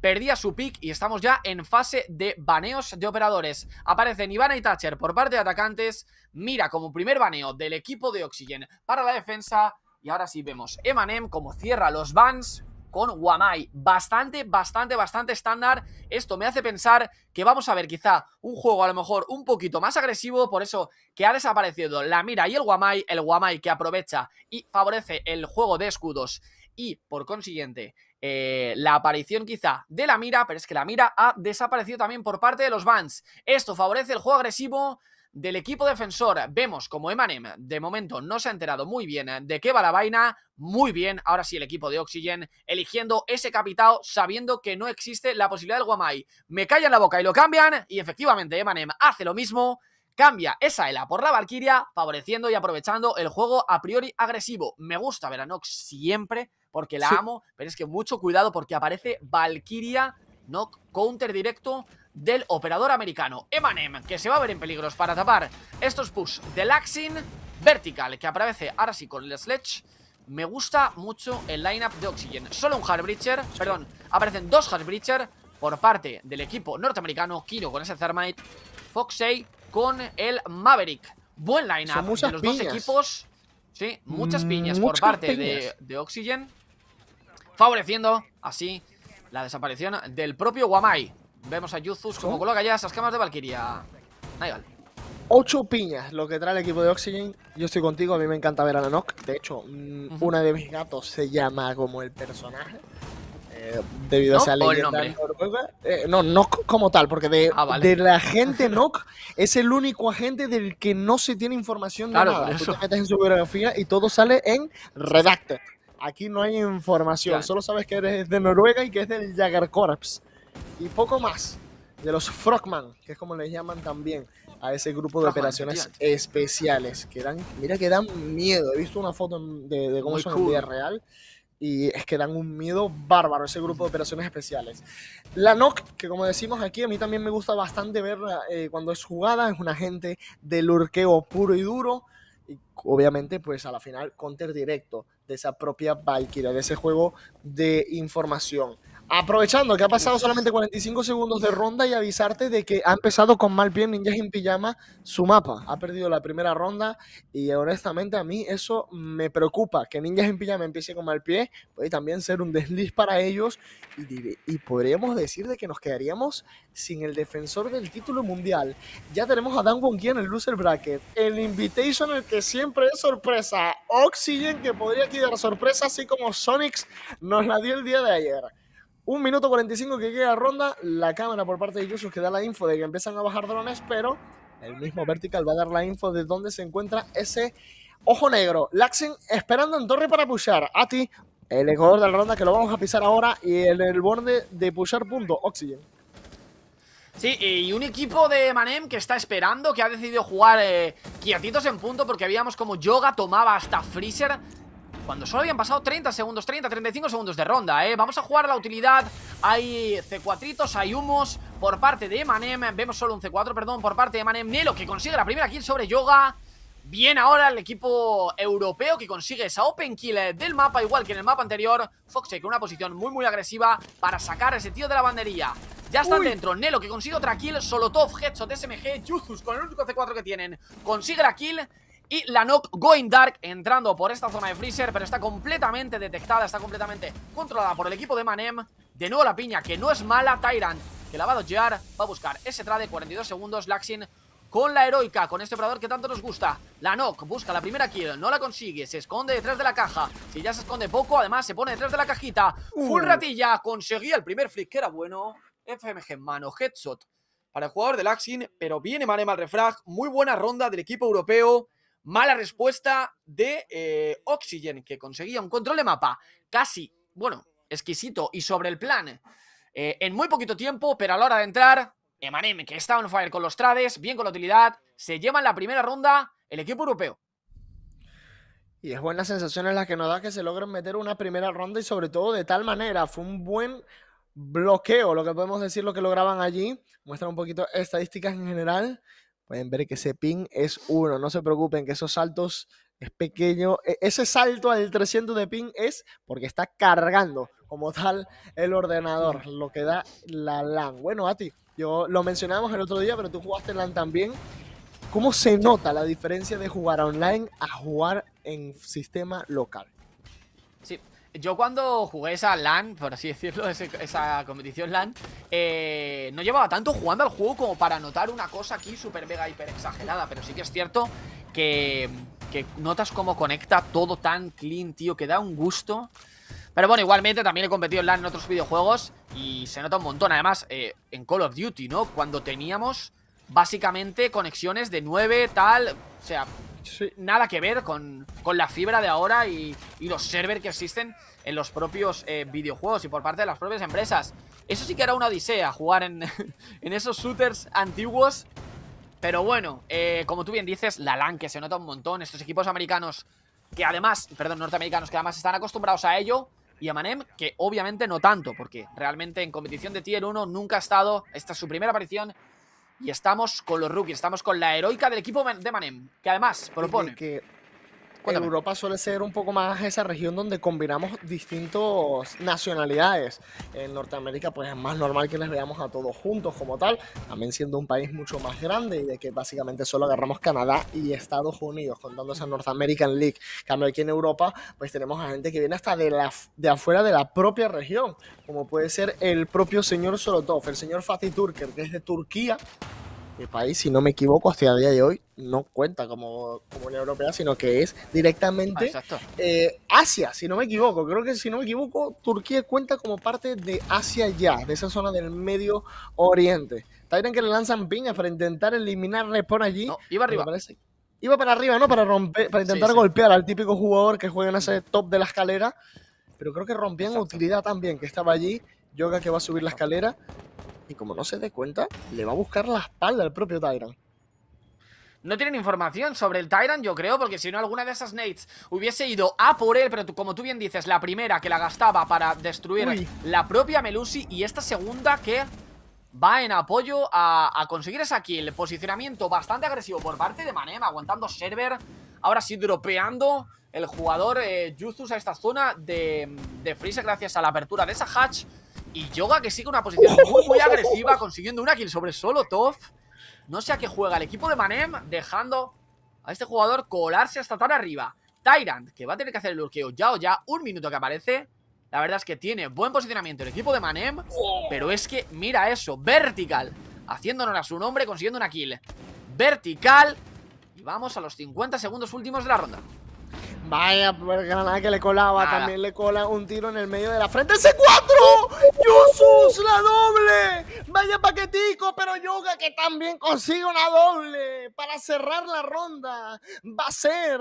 [SPEAKER 1] perdía su pick y estamos ya en fase de baneos de operadores. Aparecen Ivana y Thatcher por parte de atacantes. Mira como primer baneo del equipo de Oxygen para la defensa. Y ahora sí vemos Emanem como cierra los bans con Guamai. Bastante, bastante, bastante estándar. Esto me hace pensar que vamos a ver quizá un juego a lo mejor un poquito más agresivo, por eso que ha desaparecido la mira y el Guamai, el Guamai que aprovecha y favorece el juego de escudos y por consiguiente eh, la aparición quizá de la mira, pero es que la mira ha desaparecido también por parte de los Vans. Esto favorece el juego agresivo, del equipo defensor. Vemos como Emanem de momento no se ha enterado muy bien eh, de qué va la vaina. Muy bien, ahora sí el equipo de Oxygen eligiendo ese capitao sabiendo que no existe la posibilidad del Guamai. Me callan la boca y lo cambian y efectivamente Emanem hace lo mismo. Cambia esa ELA por la Valkyria, favoreciendo y aprovechando el juego a priori agresivo. Me gusta ver a Nox siempre, porque la amo, pero es que mucho cuidado porque aparece Valkyria, no counter directo del operador americano Emanem, que se va a ver en peligros para tapar estos push de Laxin Vertical, que aparece ahora sí con el Sledge. Me gusta mucho el lineup de Oxygen. Solo un Hardbreacher, perdón, aparecen dos Hardbreacher por parte del equipo norteamericano. Kiro con ese Thermite, Foxey con el Maverick. Buen lineup de los dos equipos. Sí, muchas piñas por parte De, de Oxygen. Favoreciendo así la desaparición del propio Wamai Vemos a Yuzus como coloca ya esas camas de Valkyria.
[SPEAKER 2] Ocho piñas lo que trae el equipo de Oxygen. Yo estoy contigo, a mí me encanta ver a la nok De hecho, mm, una de mis gatos se llama como el personaje. Eh, debido a esa leyenda noruega. Eh, no, Nok como tal, porque de, ah, la gente Nok es el único agente del que no se tiene información de nada. Tú te metes en su biografía y todo sale en Redacted. Aquí no hay información, solo sabes que eres de Noruega y que es del Jagger Corps y poco más de los Frogman, que es como les llaman también a ese grupo de operaciones especiales, que dan, mira que dan miedo. He visto una foto de, cómo son en vida real y es que dan un miedo bárbaro ese grupo de operaciones especiales. La NOC, que como decimos aquí, a mí también me gusta bastante verla eh, cuando es jugada, es un agente de lurqueo puro y duro. Y obviamente, pues a la final, counter directo de esa propia Valkyria, de ese juego de información. Aprovechando que ha pasado solamente 45 segundos de ronda y avisarte de que ha empezado con mal pie Ninjas en Pijama su mapa. Ha perdido la primera ronda y honestamente a mí eso me preocupa. Que Ninjas en Pijama empiece con mal pie puede también ser un desliz para ellos y, podríamos decir de que nos quedaríamos sin el defensor del título mundial. Ya tenemos a Dan Wonky en el loser bracket, el invitation el que siempre es sorpresa, Oxygen que podría quedar sorpresa así como Sonics nos la dio el día de ayer. Un minuto 45 que queda ronda. La cámara por parte de Yusuf que da la info de que empiezan a bajar drones, pero el mismo Vertical va a dar la info de dónde se encuentra ese ojo negro. Laxin esperando en torre para pushar. ti el jugador de la ronda que lo vamos a pisar ahora y en el borde de pushar punto. Oxygen.
[SPEAKER 1] Sí, y un equipo de Manem que está esperando, que ha decidido jugar eh, quietitos en punto porque habíamos como Yoga tomaba hasta Freezer cuando solo habían pasado 30 segundos, 30, 35 segundos de ronda, ¿eh? Vamos a jugar la utilidad. Hay C4, hay humos por parte de Emanem. Vemos solo un C4, perdón, por parte de Emanem. Nelo que consigue la primera kill sobre Yoga. Bien ahora el equipo europeo que consigue esa open kill eh, del mapa, igual que en el mapa anterior. Foxe con una posición muy, muy agresiva para sacar a ese tío de la bandería. Ya están dentro, Nelo que consigue otra kill, Solotov, Headshot, SMG, Yuzus con el único C4 que tienen. Consigue la kill y la Going Dark entrando por esta zona de Freezer, pero está completamente detectada, está completamente controlada por el equipo de Manem. De nuevo la piña, que no es mala, Tyrant, que la va a va a buscar ese trade, 42 segundos, Laxin con la heroica, con este operador que tanto nos gusta. La busca la primera kill, no la consigue, se esconde detrás de la caja. Si ya se esconde poco, además se pone detrás de la cajita. Full uh. ratilla, conseguía el primer flick, que era bueno. FMG en mano, headshot para el jugador de Laxin, pero viene Manem al refrag. Muy buena ronda del equipo europeo. Mala respuesta de eh, Oxygen, que conseguía un control de mapa casi, bueno, exquisito y sobre el plan. Eh, en muy poquito tiempo, pero a la hora de entrar, Emanem, que está on fire con los trades, bien con la utilidad, se lleva en la primera ronda el equipo europeo.
[SPEAKER 2] Y es buenas sensaciones las que nos da que se logren meter una primera ronda y sobre todo de tal manera. Fue un buen bloqueo, lo que podemos decir, lo que lograban allí. Muestra un poquito estadísticas en general. Pueden ver que ese pin es uno, No se preocupen que esos saltos es pequeño. E-, ese salto al 300 de pin es porque está cargando como tal el ordenador, lo que da la LAN. Bueno, Ati, yo lo mencionamos el otro día, pero tú jugaste LAN también. ¿Cómo se nota la diferencia de jugar online a jugar en sistema local?
[SPEAKER 1] Sí, yo cuando jugué esa LAN, por así decirlo, esa competición LAN, eh, no llevaba tanto jugando al juego como para notar una cosa aquí súper mega hiper exagerada, pero sí que es cierto que, notas cómo conecta todo tan clean, tío, que da un gusto. Pero bueno, igualmente también he competido en LAN en otros videojuegos y se nota un montón. Además, eh, en Call of Duty, ¿no? Cuando teníamos básicamente conexiones de 9, tal, o sea, nada que ver con, la fibra de ahora y, los servers que existen en los propios eh, videojuegos y por parte de las propias empresas. Eso sí que era una odisea jugar en, esos shooters antiguos. Pero bueno, eh, como tú bien dices, la LAN que se nota un montón. Estos equipos americanos que además, perdón, norteamericanos que además están acostumbrados a ello. Y a Manem, que obviamente no tanto, porque realmente en competición de tier 1 nunca ha estado. Esta es su primera aparición y estamos con los rookies, estamos con la heroica del equipo de Manem, que además propone. Cuéntame.
[SPEAKER 2] Europa suele ser un poco más esa región donde combinamos distintas nacionalidades. En Norteamérica, pues es más normal que les veamos a todos juntos como tal, también siendo un país mucho más grande y de que básicamente solo agarramos Canadá y Estados Unidos, contando esa North American League. En cambio, aquí en Europa, pues tenemos a gente que viene hasta de, la, de afuera de la propia región, como puede ser el propio señor Solotov, el señor Fatih Turker, que es de Turquía mi país, si no me equivoco, hasta el día de hoy no cuenta como, como Unión Europea, sino que es directamente ah, eh, Asia, si no me equivoco. Creo que si no me equivoco, Turquía cuenta como parte de Asia ya, de esa zona del Medio Oriente. Tainan que le lanzan piñas para intentar eliminarle por allí. iba arriba. Parece, iba para arriba, ¿no? Para romper, para intentar golpear al típico jugador que juega en ese top de la escalera. Pero creo que rompían utilidad también, que estaba allí. Yoga que va a subir la escalera y como no se dé cuenta, le va a buscar la espalda al propio Tyrant.
[SPEAKER 1] No tienen información sobre el Tyrant, yo creo, porque si no alguna de esas nades hubiese ido a por él, pero como tú bien dices, la primera que la gastaba para destruir la propia Melusi y esta segunda que va en apoyo a, conseguir esa kill. Posicionamiento bastante agresivo por parte de Manem aguantando server, ahora sí dropeando el jugador Juzus eh, a esta zona de, de Freeze gracias a la apertura de esa hatch. Y Yoga que sigue una posición muy, muy agresiva, consiguiendo una kill sobre solo top No sé a qué juega el equipo de Manem, dejando a este jugador colarse hasta tan arriba. Tyrant, que va a tener que hacer el bloqueo ya o ya, un minuto que aparece. La verdad es que tiene buen posicionamiento el equipo de Manem, pero es que mira eso, vertical, haciéndonos a su nombre, consiguiendo una kill. Vertical, y vamos a los 50 segundos últimos de la ronda.
[SPEAKER 2] Vaya, pues, granada que le colaba. También le cola un tiro en el medio de la frente. ¡C4!
[SPEAKER 1] ¡Yusus! ¡La doble!
[SPEAKER 2] Vaya paquetico, pero Yoga que también consigue una doble para cerrar la ronda. Va a ser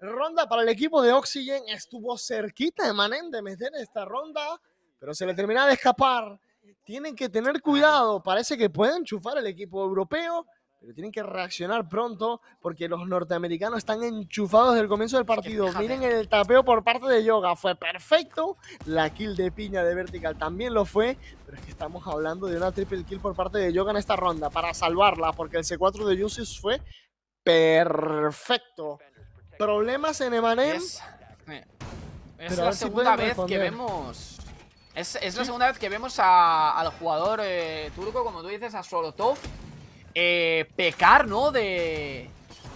[SPEAKER 2] ronda para el equipo de Oxygen. Estuvo cerquita de Manen de meter esta ronda, pero se le termina de escapar. Tienen que tener cuidado. Parece que puede enchufar el equipo europeo pero tienen que reaccionar pronto porque los norteamericanos están enchufados desde el comienzo del partido. Miren el tapeo por parte de Yoga, fue perfecto. La kill de Piña de Vertical también lo fue, pero es que estamos hablando de una triple kill por parte de Yoga en esta ronda para salvarla porque el C4 de Yusuf fue perfecto. Problemas en Emanem.
[SPEAKER 1] Es, la segunda vez que vemos es, la segunda vez que vemos al jugador eh, turco, como tú dices, a Solotov eh, pecar, ¿no? De...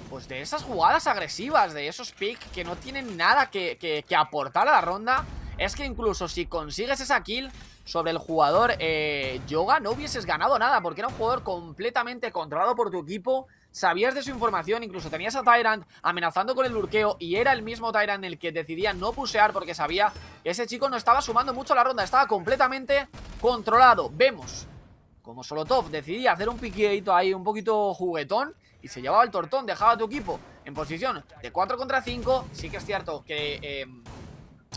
[SPEAKER 1] Pues de esas jugadas agresivas, de esos picks que no tienen nada que, aportar a la ronda. Es que incluso si consigues esa kill sobre el jugador eh, Yoga, no hubieses ganado nada, porque era un jugador completamente controlado por tu equipo. Sabías de su información, incluso tenías a Tyrant amenazando con el lurkeo y era el mismo Tyrant el que decidía no pusear porque sabía que ese chico no estaba sumando mucho a la ronda, estaba completamente controlado. Vemos como Solotov decidía hacer un piqueito ahí un poquito juguetón y se llevaba el tortón, dejaba a tu equipo en posición de 4 contra 5, sí que es cierto que em,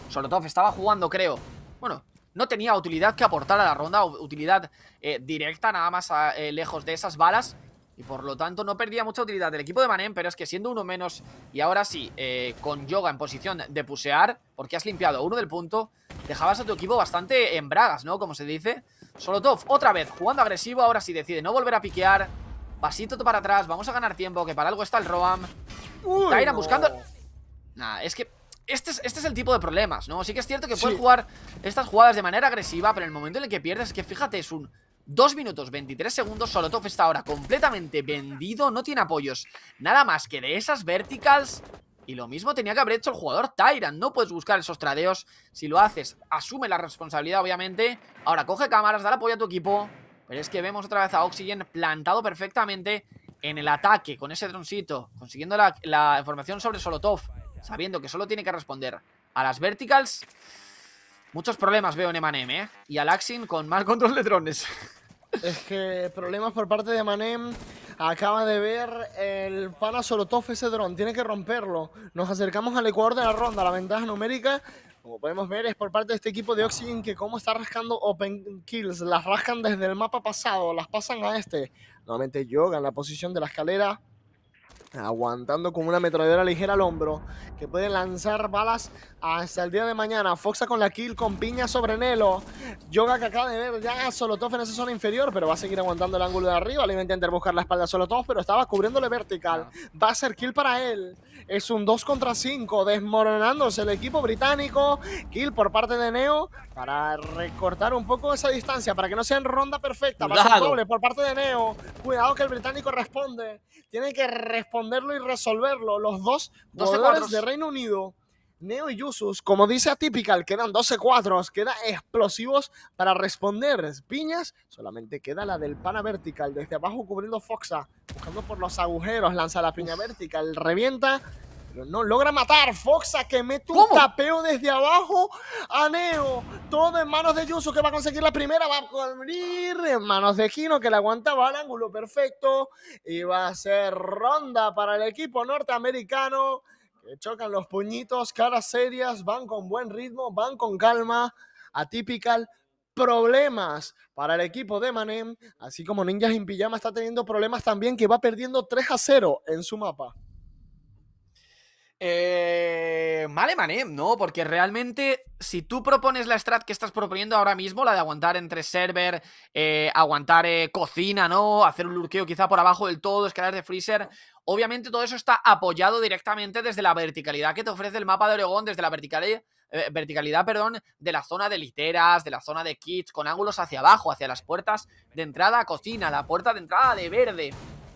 [SPEAKER 1] Solotov estaba jugando, creo, bueno, no tenía utilidad que aportar a la ronda, utilidad eh, directa, nada más eh, lejos de esas balas. Y por lo tanto no perdía mucha utilidad del equipo de Manem, pero es que siendo uno menos y ahora sí, eh, con Yoga en posición de pusear, porque has limpiado uno del punto, dejabas a tu equipo bastante en bragas, ¿no? Como se dice. Solotov otra vez jugando agresivo. Ahora sí decide no volver a piquear. Pasito para atrás. Vamos a ganar tiempo, que para algo está el Roam. Tyran buscando... nada es que... Este es, este es, el tipo de problemas, ¿no? Sí que es cierto que puedes jugar estas jugadas de manera agresiva, pero en el momento en el que pierdes, que fíjate, es un 2 minutos 23 segundos, Solotov está ahora completamente vendido, no tiene apoyos, nada más que de esas verticals y lo mismo tenía que haber hecho el jugador Tyrant. No puedes buscar esos tradeos. Si lo haces, asume la responsabilidad, obviamente. Ahora coge cámaras, da apoyo a tu equipo. Pero es que vemos otra vez a Oxygen plantado perfectamente en el ataque con ese droncito. Consiguiendo la, información sobre Solotov. Sabiendo que solo tiene que responder a las verticals. Muchos problemas veo en Emanem, ¿eh? Y a Laxin con mal control de drones.
[SPEAKER 2] Es que problemas por parte de
[SPEAKER 1] Manem. Acaba de ver el pana
[SPEAKER 2] Solotov ese dron. Tiene que romperlo. Nos acercamos al ecuador de la ronda. La ventaja numérica, como podemos ver, es por parte de este equipo de Oxygen que como está rascando Open Kills. Las rascan desde el mapa pasado. Las pasan a este. Nuevamente Yoga en la posición de la escalera aguantando con una metralladora ligera al hombro, que puede lanzar balas hasta el día de mañana. Foxa con la kill, con piña sobre Nelo. Yoga que acaba de ver ya a Solotov en esa zona inferior, pero va a seguir aguantando el ángulo de arriba. Le va a intentar buscar la espalda a Solotov, pero estaba cubriéndole vertical. Ah. Va a ser kill para él. Es un 2 contra 5, desmoronándose el equipo británico. Kill por parte de Neo para recortar un poco esa distancia, para que no sea en ronda perfecta. Va a ser doble por parte de Neo. Cuidado que el británico responde. Tiene que responder responderlo y resolverlo. Los dos de Reino Unido, Neo y Yusus, como dice Atypical, quedan 12 cuadros queda explosivos para responder. Piñas, solamente queda la del pana vertical, desde abajo cubriendo Foxa, buscando por los agujeros, lanza la piña vertical, revienta no logra matar Foxa que mete un tapeo desde abajo a Neo. Todo en manos de Yusu que va a conseguir la primera. Va a morir en manos de Gino que la aguantaba al ángulo perfecto. Y va a ser ronda para el equipo norteamericano. Que chocan los puñitos, caras serias, van con buen ritmo, van con calma. Atypical problemas para el equipo de Manem, así como Ninjas en Pijama está teniendo problemas también que va perdiendo 3 a 0 en su mapa.
[SPEAKER 1] Eh, vale, ¿no? Porque realmente, si tú propones la strat que estás proponiendo ahora mismo, la de aguantar entre server, eh, aguantar eh, cocina, ¿no? Hacer un lurkeo quizá por abajo del todo, escalar de freezer. Obviamente, todo eso está apoyado directamente desde la verticalidad que te ofrece el mapa de Oregón, desde la verticalidad. Eh, verticalidad, perdón, de la zona de literas, de la zona de kits, con ángulos hacia abajo, hacia las puertas de entrada a cocina, la puerta de entrada de verde,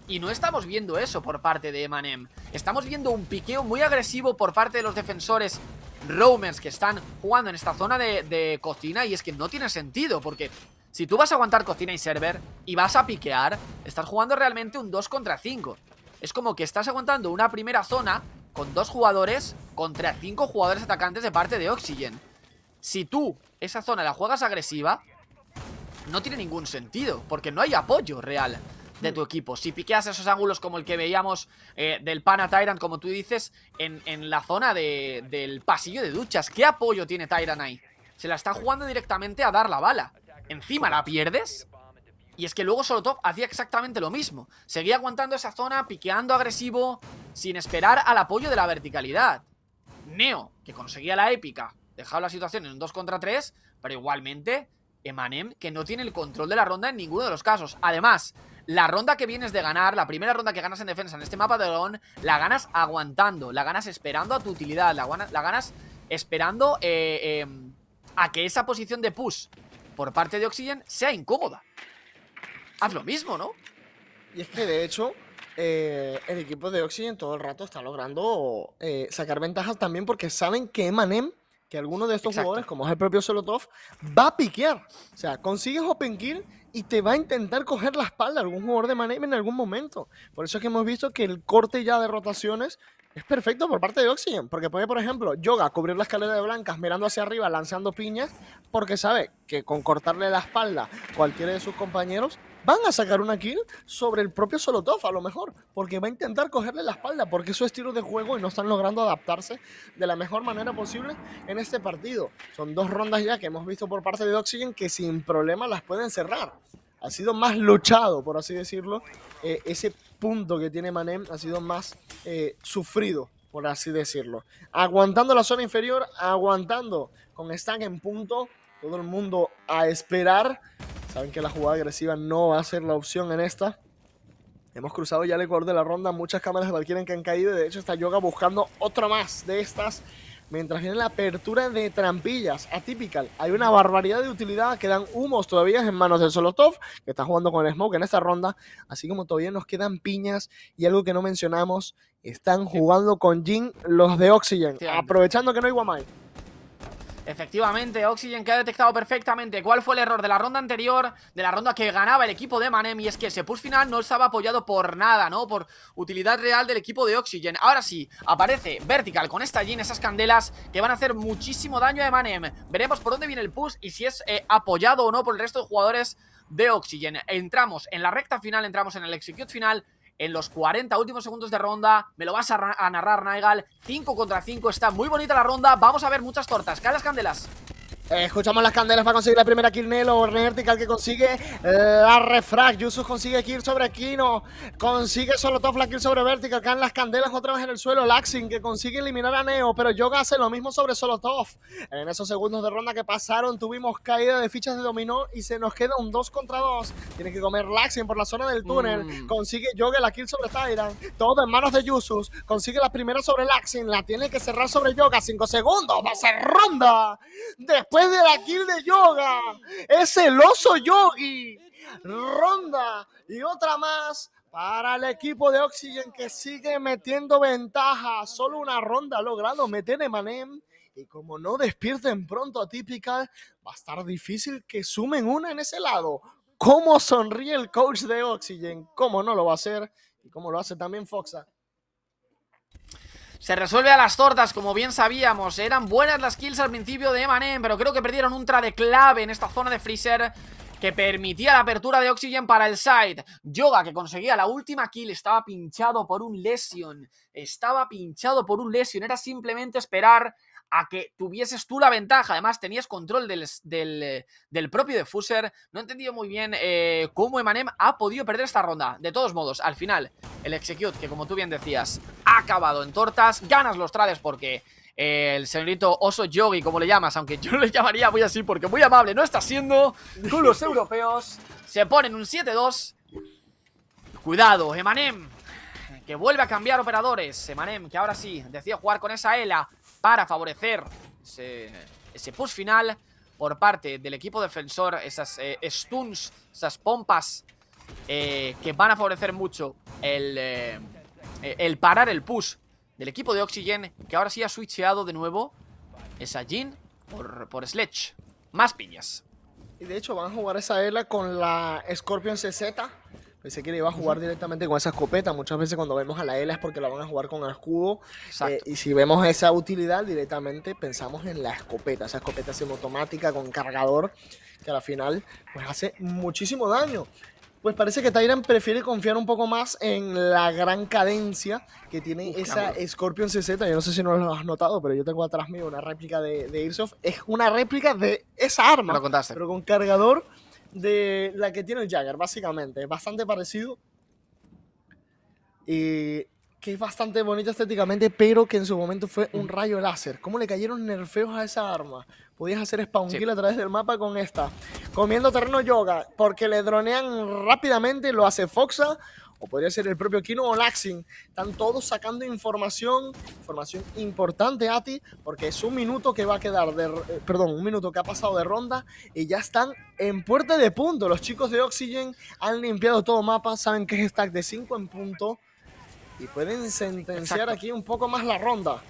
[SPEAKER 1] y no estamos viendo eso por parte de Emanem. Estamos viendo un piqueo muy agresivo por parte de los defensores roamers que están jugando en esta zona de, cocina. Y es que no tiene sentido porque si tú vas a aguantar cocina y server y vas a piquear, estás jugando realmente un 2 contra 5. Es como que estás aguantando una primera zona con dos jugadores contra cinco jugadores atacantes de parte de Oxygen. Si tú esa zona la juegas agresiva, no tiene ningún sentido, porque no hay apoyo real de tu equipo. Si piqueas esos ángulos como el que veíamos eh, del pana Tyrant, como tú dices, en, la zona de, del pasillo de duchas, ¿qué apoyo tiene Tyrant ahí? Se la está jugando directamente a dar la bala. Encima la pierdes. Y es que luego Solotov hacía exactamente lo mismo. Seguía aguantando esa zona, piqueando agresivo, sin esperar al apoyo de la verticalidad. Neo, que conseguía la épica, dejaba la situación en un 2 contra 3, pero igualmente Emanem, que no tiene el control de la ronda en ninguno de los casos. Además, la ronda que vienes de ganar, la primera ronda que ganas en defensa en este mapa de León, la ganas aguantando, la ganas esperando a tu utilidad, la, ganas esperando eh, em, a que esa posición de push por parte de Oxygen sea incómoda. Haz lo mismo, ¿no? Y es que, de hecho, eh, el equipo de Oxygen
[SPEAKER 2] todo el rato está logrando eh, sacar ventajas también porque saben que Emanem que alguno de estos jugadores, como es el propio Solotov, va a piquear. O sea, consigues open kill y te va a intentar coger la espalda algún jugador de manejo en algún momento. Por eso es que hemos visto que el corte ya de rotaciones es perfecto por parte de Oxygen, porque puede, por ejemplo, Yoga cubrir la escalera de blancas mirando hacia arriba, lanzando piñas, porque sabe que con cortarle la espalda cualquiera de sus compañeros van a sacar una kill sobre el propio Solotov, a lo mejor, porque va a intentar cogerle la espalda, porque es su estilo de juego y no están logrando adaptarse de la mejor manera posible en este partido. Son dos rondas ya que hemos visto por parte de Oxygen que sin problema las pueden cerrar. Ha sido más luchado, por así decirlo. Eh, ese punto que tiene Manem ha sido más eh, sufrido, por así decirlo. Aguantando la zona inferior, aguantando con Stank en punto, todo el mundo a esperar Saben que la jugada agresiva no va a ser la opción en esta. Hemos cruzado ya el ecuador de la ronda. Muchas cámaras de cualquiera que han caído. De hecho, está Yoga buscando otra más de estas. Mientras viene la apertura de trampillas atípica hay una barbaridad de utilidad. Quedan humos todavía en manos del Solotov, que está jugando con el Smoke en esta ronda. Así como todavía nos quedan piñas y algo que no mencionamos, están jugando con Jin los de Oxygen, aprovechando que no hay Guamai.
[SPEAKER 1] Efectivamente, Oxygen que ha detectado perfectamente cuál fue el error de la ronda anterior, de la ronda que ganaba el equipo de Manem, y es que ese push final no estaba apoyado por nada, ¿no? Por utilidad real del equipo de Oxygen. Ahora sí, aparece Vertical con esta Jin, esas candelas que van a hacer muchísimo daño a Manem. Veremos por dónde viene el push y si es eh, apoyado o no por el resto de jugadores de Oxygen. Entramos en la recta final, entramos en el execute final en los 40 últimos segundos de ronda. Me lo vas a, narrar, Naigal. 5 contra 5, está muy bonita la ronda. Vamos a ver muchas tortas. las candelas.
[SPEAKER 2] Eh, escuchamos las candelas para conseguir la primera kill Nelo, Vertical que consigue eh, la refrag, Yusus consigue kill sobre Kino, consigue solo top la kill sobre Vertical, caen las candelas otra vez en el suelo, Laxin que consigue eliminar a Neo, pero Yoga hace lo mismo sobre solo top En esos segundos de ronda que pasaron tuvimos caída de fichas de dominó y se nos queda un 2 contra 2. Tiene que comer Laxing por la zona del túnel, mm. consigue Yoga la kill sobre Tyran, todo en manos de Yusus, consigue la primera sobre Laxin la tiene que cerrar sobre Yoga, 5 segundos, va a ser ronda. Después de la kill de yoga. Es el oso yogi. Ronda y otra más para el equipo de Oxygen que sigue metiendo ventaja. Solo una ronda logrado meter manem Y como no despierten pronto atípica va a estar difícil que sumen una en ese lado. ¿Cómo sonríe el coach de Oxygen? ¿Cómo no lo va a hacer? Y cómo lo hace también Foxa.
[SPEAKER 1] Se resuelve a las tortas, como bien sabíamos. Eran buenas las kills al principio de Emanem, pero creo que perdieron un trade clave en esta zona de freezer que permitía la apertura de Oxygen para el side. Yoga, que conseguía la última kill, estaba pinchado por un lesion. Estaba pinchado por un lesion. Era simplemente esperar a que tuvieses tú la ventaja. Además, tenías control del, eh, propio Defuser. No he entendido muy bien eh, cómo Emanem ha podido perder esta ronda. De todos modos, al final, el Execute, que como tú bien decías, ha acabado en tortas. Ganas los trades porque eh, el señorito Oso Yogi, como le llamas, aunque yo le llamaría muy así porque muy amable no está siendo, con los europeos, se ponen un 7-2. Cuidado, Emanem, que vuelve a cambiar operadores. Emanem, que ahora sí, decide jugar con esa ELA para favorecer ese, push final por parte del equipo defensor, esas eh, stuns, esas pompas eh, que van a favorecer mucho el, eh, el parar el push del equipo de Oxygen, que ahora sí ha switcheado de nuevo esa Jin por, por Sledge. Más piñas.
[SPEAKER 2] Y de hecho van a jugar esa Ela con la Scorpion CZ, Pensé que le iba a jugar directamente con esa escopeta. Muchas veces cuando vemos a la ELA es porque la van a jugar con escudo. Eh, y si vemos esa utilidad, directamente pensamos en la escopeta. Esa escopeta semiautomática con cargador que al final pues hace muchísimo daño. Pues parece que Tyran prefiere confiar un poco más en la gran cadencia que tiene esa Scorpion CZ. Yo no sé si no lo has notado, pero yo tengo atrás mío una réplica de, de Airsoft. Es una réplica de esa arma. Pero con cargador de la que tiene el Jagger, básicamente. Es Bastante parecido. Y que es bastante bonito estéticamente, pero que en su momento fue un mm. rayo láser. ¿Cómo le cayeron nerfeos a esa arma? Podías hacer spawn kill a través del mapa con esta. Comiendo terreno yoga, porque le dronean rápidamente, lo hace Foxa, o podría ser el propio Kino o Laxin, están todos sacando información, información importante a ti, porque es un minuto que va a quedar eh, perdón, un minuto que ha pasado de ronda y ya están en puerta de punto. Los chicos de Oxygen han limpiado todo mapa, saben que es stack de 5 en punto y pueden sentenciar aquí
[SPEAKER 1] un poco más la ronda.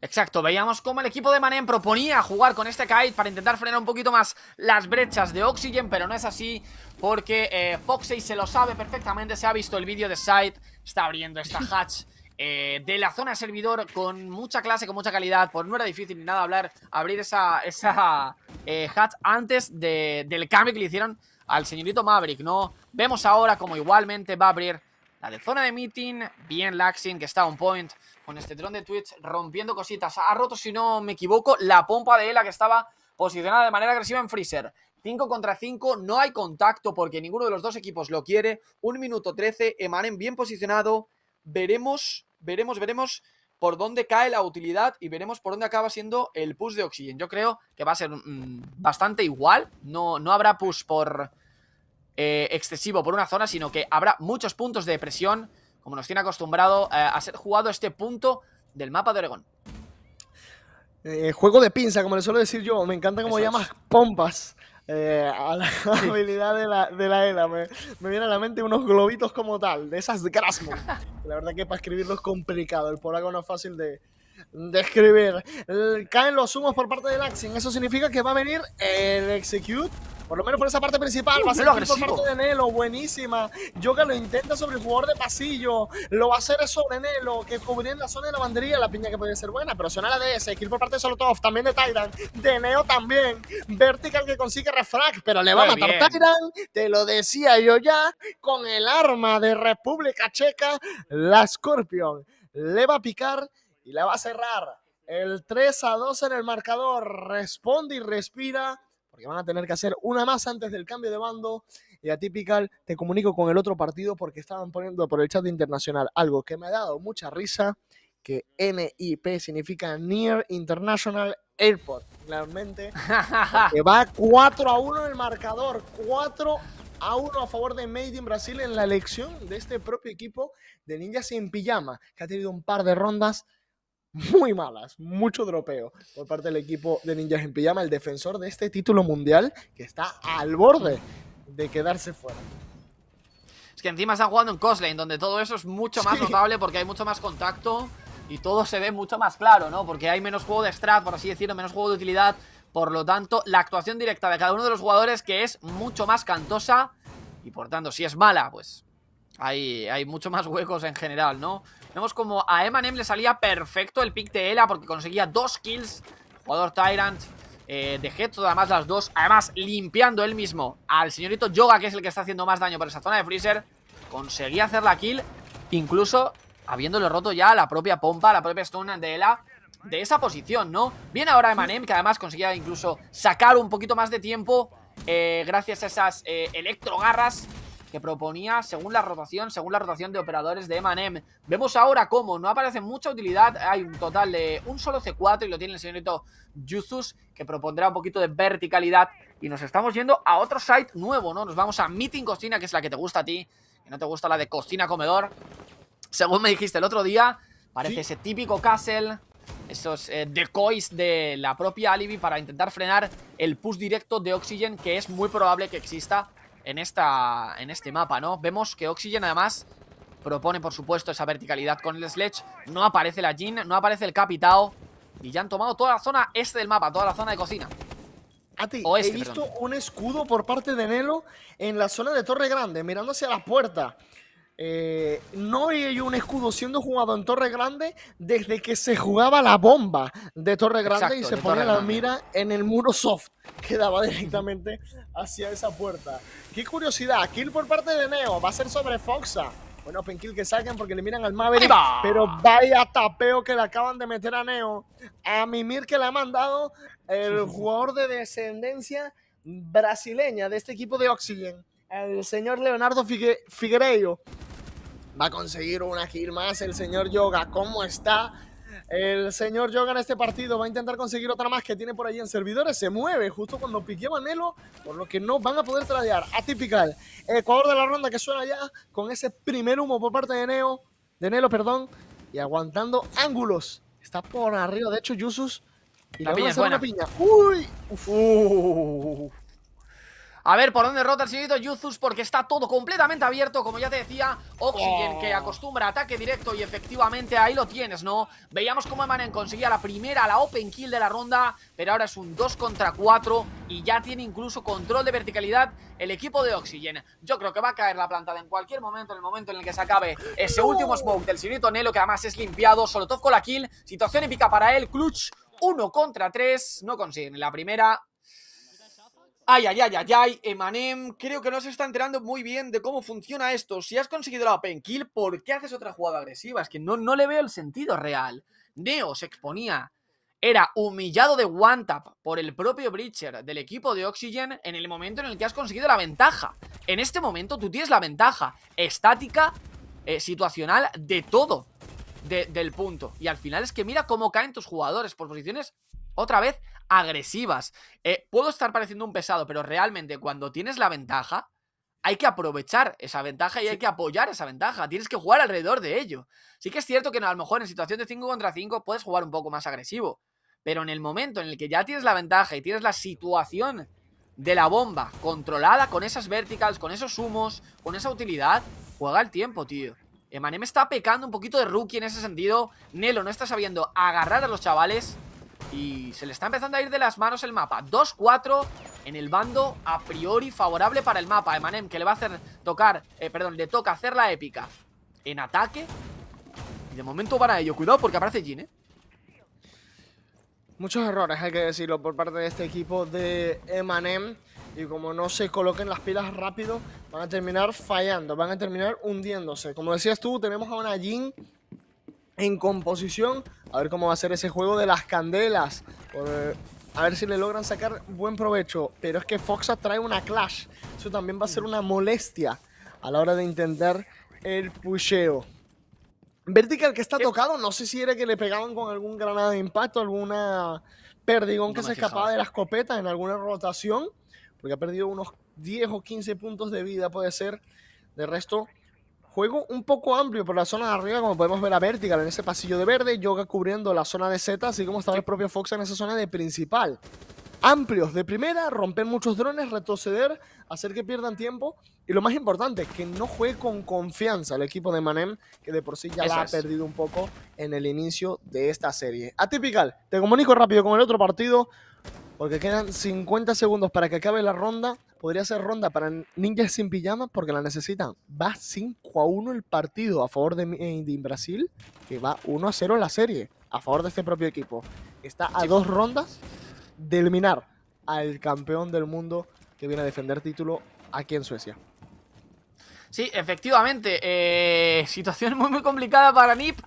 [SPEAKER 1] Exacto, veíamos cómo el equipo de Manem proponía jugar con este kite para intentar frenar un poquito más las brechas de Oxygen, pero no es así porque eh, se lo sabe perfectamente, se ha visto el vídeo de Sight, está abriendo esta hatch. Eh, de la zona de servidor con mucha clase, con mucha calidad, pues no era difícil ni nada hablar, abrir esa, esa eh, hatch antes del cambio que le hicieron al señorito Maverick, ¿no? Vemos ahora como igualmente va a abrir la de zona de meeting, bien Laxing, que está un point, con este dron de Twitch rompiendo cositas. Ha roto, si no me equivoco, la pompa de Ela que estaba posicionada de manera agresiva en Freezer. 5 contra 5, no hay contacto porque ninguno de los dos equipos lo quiere. Un minuto 13, Emanen bien posicionado. Veremos, veremos, veremos por dónde cae la utilidad y veremos por dónde acaba siendo el push de Oxygen. Yo creo que va a ser mm, bastante igual. No, no habrá push por eh, excesivo por una zona, sino que habrá muchos puntos de presión como nos tiene acostumbrado eh, a ser jugado este punto del mapa de Oregón.
[SPEAKER 2] Eh, juego de pinza, como le suelo decir yo. Me encanta cómo llamas pompas. Eh, a la habilidad de la, de ELA. Me, viene a la mente unos globitos como tal, de esas Grasmo. la verdad que para escribirlo es complicado. El polaco no es fácil de, describir. Caen los humos por parte de Axin. Eso significa que va a venir el Execute. Por lo menos por esa parte principal. Uh, va a ser por parte de Nelo. Buenísima. Yoga lo intenta sobre el jugador de pasillo. Lo va a hacer sobre Nelo. Que cubriendo la zona de la La piña que puede ser buena. Pero suena la DS. Kill por parte de Solotov. También de Tyrant. De Neo también. Vertical que consigue refract. Pero le va a matar Tyrant. Te lo decía yo ya. Con el arma de República Checa. La Scorpion. Le va a picar y la va a cerrar. El 3 a 2 en el marcador. Responde y respira. Porque van a tener que hacer una más antes del cambio de bando. Y a Typical te comunico con el otro partido porque estaban poniendo por el chat internacional algo que me ha dado mucha risa. Que NIP significa Near International Airport. Realmente. que va 4 a 1 en el marcador. 4 a 1 a favor de Made in Brasil en la elección de este propio equipo de ninjas en pijama. Que ha tenido un par de rondas muy malas, mucho dropeo por parte del equipo de Ninjas en Pijama, el defensor de este título mundial que está al borde de quedarse fuera.
[SPEAKER 1] Es que encima están jugando en Coslane, donde todo eso es mucho más notable porque hay mucho más contacto y todo se ve mucho más claro, ¿no? Porque hay menos juego de strat, por así decirlo, menos juego de utilidad. Por lo tanto, la actuación directa de cada uno de los jugadores que es mucho más cantosa y por tanto, si es mala, pues hay, hay mucho más huecos en general, ¿no? Vemos como a Emanem le salía perfecto el pick de Ela porque conseguía dos kills. Jugador Tyrant Dejé eh, de las dos. Además, limpiando él mismo al señorito Yoga, que es el que está haciendo más daño por esa zona de Freezer. Conseguía hacer la kill, incluso habiéndole roto ya la propia pompa, la propia stone de Ela de esa posición, ¿no? Bien ahora Emanem, que además conseguía incluso sacar un poquito más de tiempo eh, gracias a esas eh, electrogarras que proponía según la rotación, según la rotación de operadores de Emanem. Vemos ahora cómo no aparece mucha utilidad, hay un total de un solo C4 y lo tiene el señorito Yuzus, que propondrá un poquito de verticalidad y nos estamos yendo a otro site nuevo, ¿no? Nos vamos a Meeting Cocina, que es la que te gusta a ti, que no te gusta la de Cocina Comedor. Según me dijiste el otro día, parece ese típico castle esos eh, decoys de la propia Alibi para intentar frenar el push directo de Oxygen que es muy probable que exista en, esta, en este mapa, ¿no? Vemos que Oxygen además propone, por supuesto, esa verticalidad con el Sledge. No aparece la Jin, no aparece el Capitao. Y ya han tomado toda la zona este del mapa, toda la zona de cocina. Este, he visto un escudo por parte de Nelo en
[SPEAKER 2] la zona de Torre Grande, mirando hacia la puerta. Eh, no hay un escudo siendo jugado en Torre Grande desde que se jugaba la bomba de Torre Grande y se ponía la mira en el muro soft que daba directamente hacia esa puerta. Qué curiosidad, kill por parte de Neo, va a ser sobre Foxa. Bueno, kill que salgan porque le miran al Maverick. Pero vaya tapeo que le acaban de meter a Neo. A Mimir que le ha mandado el jugador de descendencia brasileña de este equipo de Oxygen. El señor Leonardo Figue Figueiredo Va a conseguir una kill más el señor Yoga. ¿Cómo está? El señor Yoga en este partido va a intentar conseguir otra más que tiene por ahí en servidores. Se mueve justo cuando pique Nelo, por lo que no van a poder tradear. El Ecuador de la ronda que suena ya con ese primer humo por parte de Neo. De Nelo, perdón. Y aguantando ángulos. Está por arriba. De hecho, Yusus.
[SPEAKER 1] Y la, piña, es Una piña.
[SPEAKER 2] Uy. Uf. Uh.
[SPEAKER 1] A ver por dónde rota el señorito Yuzus porque está todo completamente abierto, como ya te decía, Oxygen que oh. acostumbra ataque directo y efectivamente ahí lo tienes, ¿no? Veíamos cómo Emanen conseguía la primera, la open kill de la ronda, pero ahora es un 2 contra 4 y ya tiene incluso control de verticalidad el equipo de Oxygen. Yo creo que va a caer la plantada en cualquier momento, en el momento en el que se acabe ese último smoke del señorito Nelo que además es limpiado, solo con la kill, situación épica para él, Clutch 1 contra 3, no consiguen la primera, Ay, ay, ay, ay, ay, Emanem, creo que no se está enterando muy bien de cómo funciona esto. Si has conseguido la open kill, ¿por qué haces otra jugada agresiva? Es que no, no le veo el sentido real. Neo se exponía. Era humillado de one tap por el propio Breacher del equipo de Oxygen en el momento en el que has conseguido la ventaja. En este momento tú tienes la ventaja estática, eh, situacional, de todo del punto. Y al final es que mira cómo caen tus jugadores por posiciones otra vez agresivas. Eh, puedo estar pareciendo un pesado, pero realmente cuando tienes la ventaja, hay que aprovechar esa ventaja y hay que apoyar esa ventaja. Tienes que jugar alrededor de ello. Sí que es cierto que a lo mejor en situación de 5 contra 5 puedes jugar un poco más agresivo. Pero en el momento en el que ya tienes la ventaja y tienes la situación de la bomba controlada con esas verticals, con esos humos, con esa utilidad, juega el tiempo, tío. Emanem está pecando un poquito de rookie en ese sentido. Nelo no está sabiendo agarrar a los chavales y se le está empezando a ir de las manos el mapa 2-4 en el bando a priori favorable para el mapa Emanem que le va a hacer tocar, eh, perdón, le toca hacer la épica en ataque Y de momento para ello, cuidado porque aparece Jin, ¿eh?
[SPEAKER 2] Muchos errores, hay que decirlo, por parte de este equipo de Emanem y como no se coloquen las pilas rápido, van a terminar fallando, van a terminar hundiéndose. Como decías tú, tenemos a una Jin en composición. A ver cómo va a ser ese juego de las candelas. Eh, a ver si le logran sacar buen provecho. Pero es que Foxa trae una clash. Eso también va a ser una molestia a la hora de intentar el pusheo. Vertical que está tocado, no sé si era que le pegaban con algún granada de impacto, alguna perdigón que se escapaba de las copetas en alguna rotación, porque ha perdido unos 10 o 15 puntos de vida, puede ser. De resto, Juego un poco amplio por la zona de arriba, como podemos ver a Vertical en ese pasillo de verde, Yoga cubriendo la zona de Z, así como estaba el propio Fox en esa zona de principal. Amplios de primera, romper muchos drones, retroceder, hacer que pierdan tiempo y lo más importante, que no juegue con confianza el equipo de Manem, que de por sí ya la ha perdido un poco en el inicio de esta serie. Atípical, te comunico rápido con el otro partido. Porque quedan 50 segundos para que acabe la ronda. Podría ser ronda para ninjas sin pijama porque la necesitan. Va 5 a 1 el partido a favor de, eh, de Brasil, que va 1 a 0 en la serie, a favor de este propio equipo. Está a dos rondas de eliminar al campeón del mundo que viene a defender título aquí en Suecia.
[SPEAKER 1] Sí, efectivamente. Eh, situación muy, muy complicada para NIP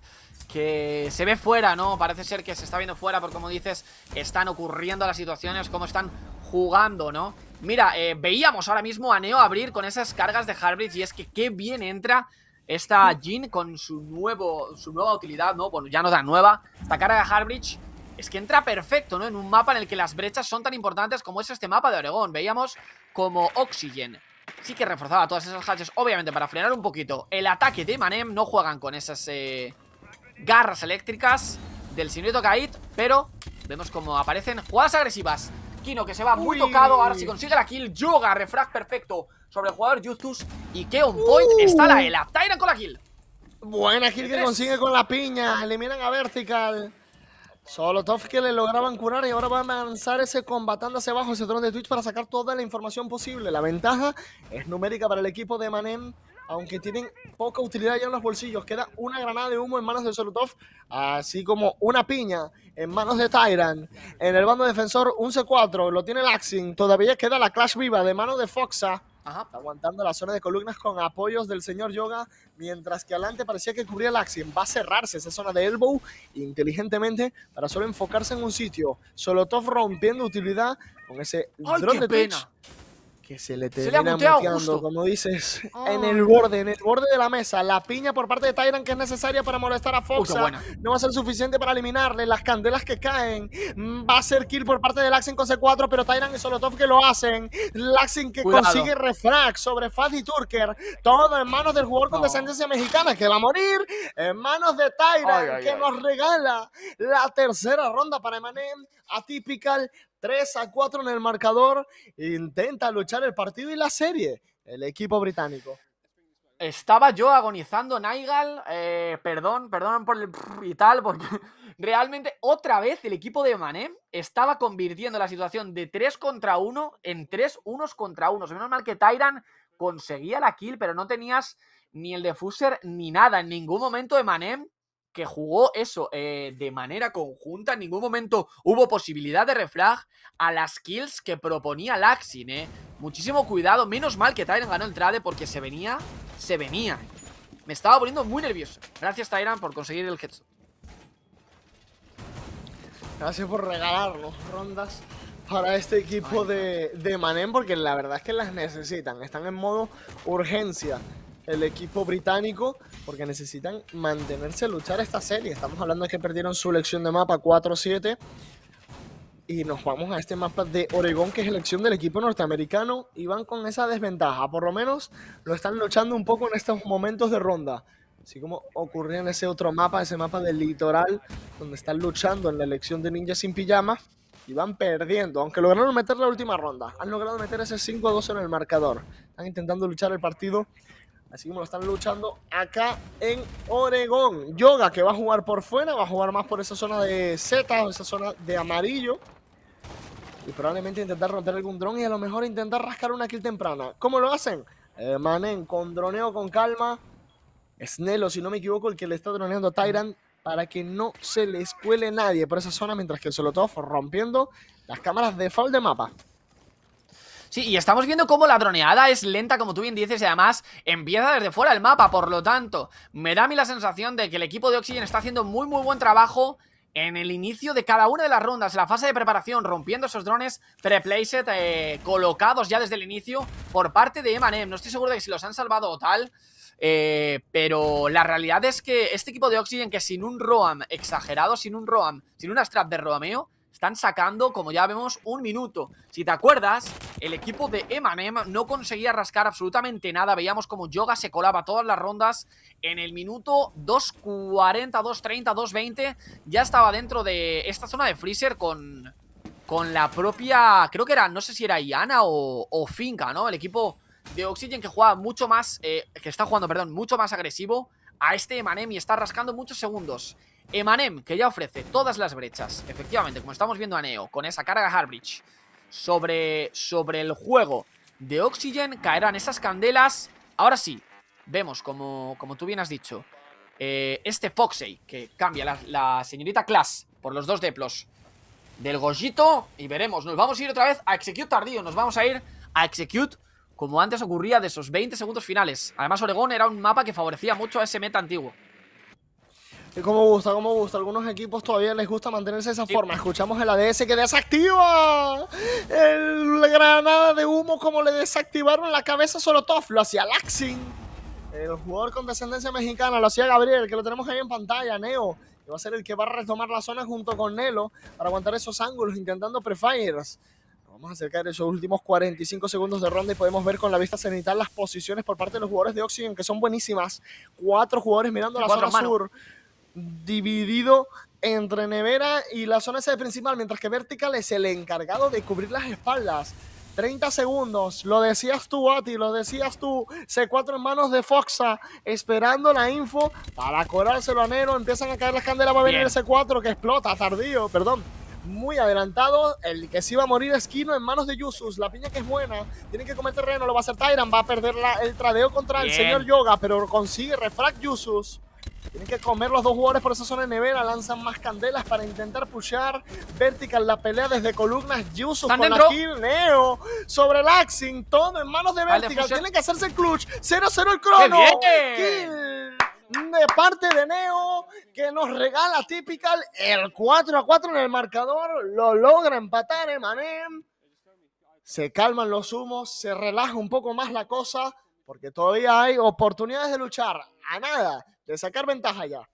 [SPEAKER 1] que se ve fuera, ¿no? Parece ser que se está viendo fuera por como dices, están ocurriendo las situaciones, cómo están jugando, ¿no? Mira, eh, veíamos ahora mismo a Neo abrir con esas cargas de Harbridge y es que qué bien entra esta Jin con su, nuevo, su nueva utilidad, ¿no? Bueno, ya no da nueva. Esta carga de Harbridge es que entra perfecto, ¿no? En un mapa en el que las brechas son tan importantes como es este mapa de Oregón. Veíamos como Oxygen sí que reforzaba todas esas hatches, obviamente para frenar un poquito el ataque de Manem. No juegan con esas... Eh, garras eléctricas del señorito Kaid, pero vemos como aparecen jugadas agresivas. Kino que se va muy tocado, ahora si consigue la kill, Yoga, refrag perfecto sobre el jugador Justus y que on point uh. está la ELA. Tyrant con la kill. Buena kill que consigue con
[SPEAKER 2] la piña, eliminan a Vertical. Solo Toff que le lograban curar y ahora van a lanzar ese combatando hacia abajo ese dron de Twitch para sacar toda la información posible. La ventaja es numérica para el equipo de Manem aunque tienen poca utilidad ya en los bolsillos, queda una granada de humo en manos de Solotov, así como una piña en manos de Tyrant. En el bando defensor, un C4, lo tiene Laxing, todavía queda la Clash viva de mano de Foxa. Ajá. Aguantando la zona de columnas con apoyos del señor Yoga, mientras que adelante parecía que cubría la Va a cerrarse esa zona de elbow inteligentemente para solo enfocarse en un sitio. Solotov rompiendo utilidad con ese drone de pena se le termina como dices, en el ah. borde, en el borde de la mesa. La piña por parte de Tyrant que es necesaria para molestar a Fox. No va a ser suficiente para eliminarle. Las candelas que caen. Mm, va a ser kill por parte de Laxin con C4, pero Tyrant y Solotov que lo hacen. Laxin que consigue refrag sobre y Turker. Todo en manos del jugador con descendencia mexicana que va a morir. En manos de Tyrant que nos regala la tercera ronda para Emanem. Atypical 3 a 4 en el marcador, intenta luchar el partido y la serie, el equipo británico.
[SPEAKER 1] Estaba yo agonizando, Nigel, eh, perdón, perdón por el y tal, porque realmente otra vez el equipo de Mané estaba convirtiendo la situación de 3 contra 1 en 3 unos contra unos. Menos mal que Tyran conseguía la kill, pero no tenías ni el defuser ni nada. En ningún momento de Mané que jugó eso eh, de manera conjunta. En ningún momento hubo posibilidad de reflag a las kills que proponía Laxin, eh. Muchísimo cuidado. Menos mal que Tyran ganó el trade porque se venía, se venía. Me estaba poniendo muy nervioso. Gracias, Tyran, por conseguir el headshot. Gracias por regalarnos rondas
[SPEAKER 2] para este equipo de, de Manem porque la verdad es que las necesitan. Están en modo urgencia el equipo británico porque necesitan mantenerse a luchar esta serie. Estamos hablando de que perdieron su elección de mapa 4-7 y nos vamos a este mapa de Oregón que es elección del equipo norteamericano y van con esa desventaja. Por lo menos lo están luchando un poco en estos momentos de ronda. Así como ocurrió en ese otro mapa, ese mapa del litoral, donde están luchando en la elección de ninjas sin pijama y van perdiendo, aunque lograron meter la última ronda. Han logrado meter ese 5 2 en el marcador. Están intentando luchar el partido Así como lo están luchando acá en Oregón. Yoga que va a jugar por fuera, va a jugar más por esa zona de Z, esa zona de amarillo. Y probablemente intentar romper algún dron y a lo mejor intentar rascar una kill temprana. ¿Cómo lo hacen? Eh, manen con droneo con calma. Es si no me equivoco, el que le está droneando a Tyrant para que no se le escuele nadie por esa zona mientras que el Solotov rompiendo las
[SPEAKER 1] cámaras de fall de mapa. Sí, y estamos viendo cómo la droneada es lenta, como tú bien dices, y además empieza desde fuera el mapa, por lo tanto, me da a mí la sensación de que el equipo de Oxygen está haciendo muy muy buen trabajo en el inicio de cada una de las rondas, en la fase de preparación, rompiendo esos drones pre playset eh, colocados ya desde el inicio por parte de Emanem. No estoy seguro de que si los han salvado o tal, eh, pero la realidad es que este equipo de Oxygen, que sin un Roam exagerado, sin un Roam, sin una strap de Roameo, están sacando, como ya vemos, un minuto. Si te acuerdas, el equipo de Emanem no conseguía rascar absolutamente nada. Veíamos como Yoga se colaba todas las rondas en el minuto 2.40, 2.30, 2.20. Ya estaba dentro de esta zona de freezer con, con la propia... Creo que era, no sé si era Iana o, Finca, ¿no? El equipo de Oxygen que juega mucho más... Eh, que está jugando, perdón, mucho más agresivo a este Emanem y está rascando muchos segundos. Emanem, que ya ofrece todas las brechas. Efectivamente, como estamos viendo a Neo, con esa carga Harbridge sobre, sobre el juego de Oxygen, caerán esas candelas. Ahora sí, vemos, como, como tú bien has dicho, eh, este Foxey, que cambia la, señorita Class por los dos deplos del Goyito, Y veremos, nos vamos a ir otra vez a Execute tardío, nos vamos a ir a Execute como antes ocurría de esos 20 segundos finales. Además, Oregón era un mapa que favorecía mucho a ese meta antiguo.
[SPEAKER 2] Y como gusta, como gusta. Algunos equipos todavía les gusta mantenerse de esa forma. Escuchamos el ADS que desactiva el granada de humo como le desactivaron la cabeza a Solotov. Lo hacía Laxin. El jugador con descendencia mexicana lo hacía Gabriel, que lo tenemos ahí en pantalla, Neo. Que va a ser el que va a retomar la zona junto con Nelo para aguantar esos ángulos intentando prefires. Vamos a acercar esos últimos 45 segundos de ronda y podemos ver con la vista cenital las posiciones por parte de los jugadores de Oxygen, que son buenísimas. Cuatro jugadores mirando la zona sur dividido entre nevera y la zona S principal, mientras que vertical es el encargado de cubrir las espaldas. 30 segundos, lo decías tú, Ati, lo decías tú. C4 en manos de Foxa, esperando la info para corárselo a Nero. Empiezan a caer las candelas, va a venir el C4 que explota, tardío, perdón muy adelantado. El que se va a morir esquino en manos de Yusus. La piña que es buena. tiene que comer terreno. Lo va a hacer Tyran. Va a perder el tradeo contra el señor Yoga. Pero consigue refract Yusus. Tienen que comer los dos jugadores por esa zona de nevera. Lanzan más candelas para intentar pushar. Vertical la pelea desde columnas. Yusu con kill. Neo sobre el Axing. Todo en manos de Vertical. Tienen que hacerse el clutch. 0-0 el crono. Kill de parte de Neo que nos regala Typical el 4 a 4 en el marcador. Lo logra empatar Emanem. Se calman los humos, se relaja un poco más la cosa porque todavía hay oportunidades de luchar. A nada de sacar ventaja ya.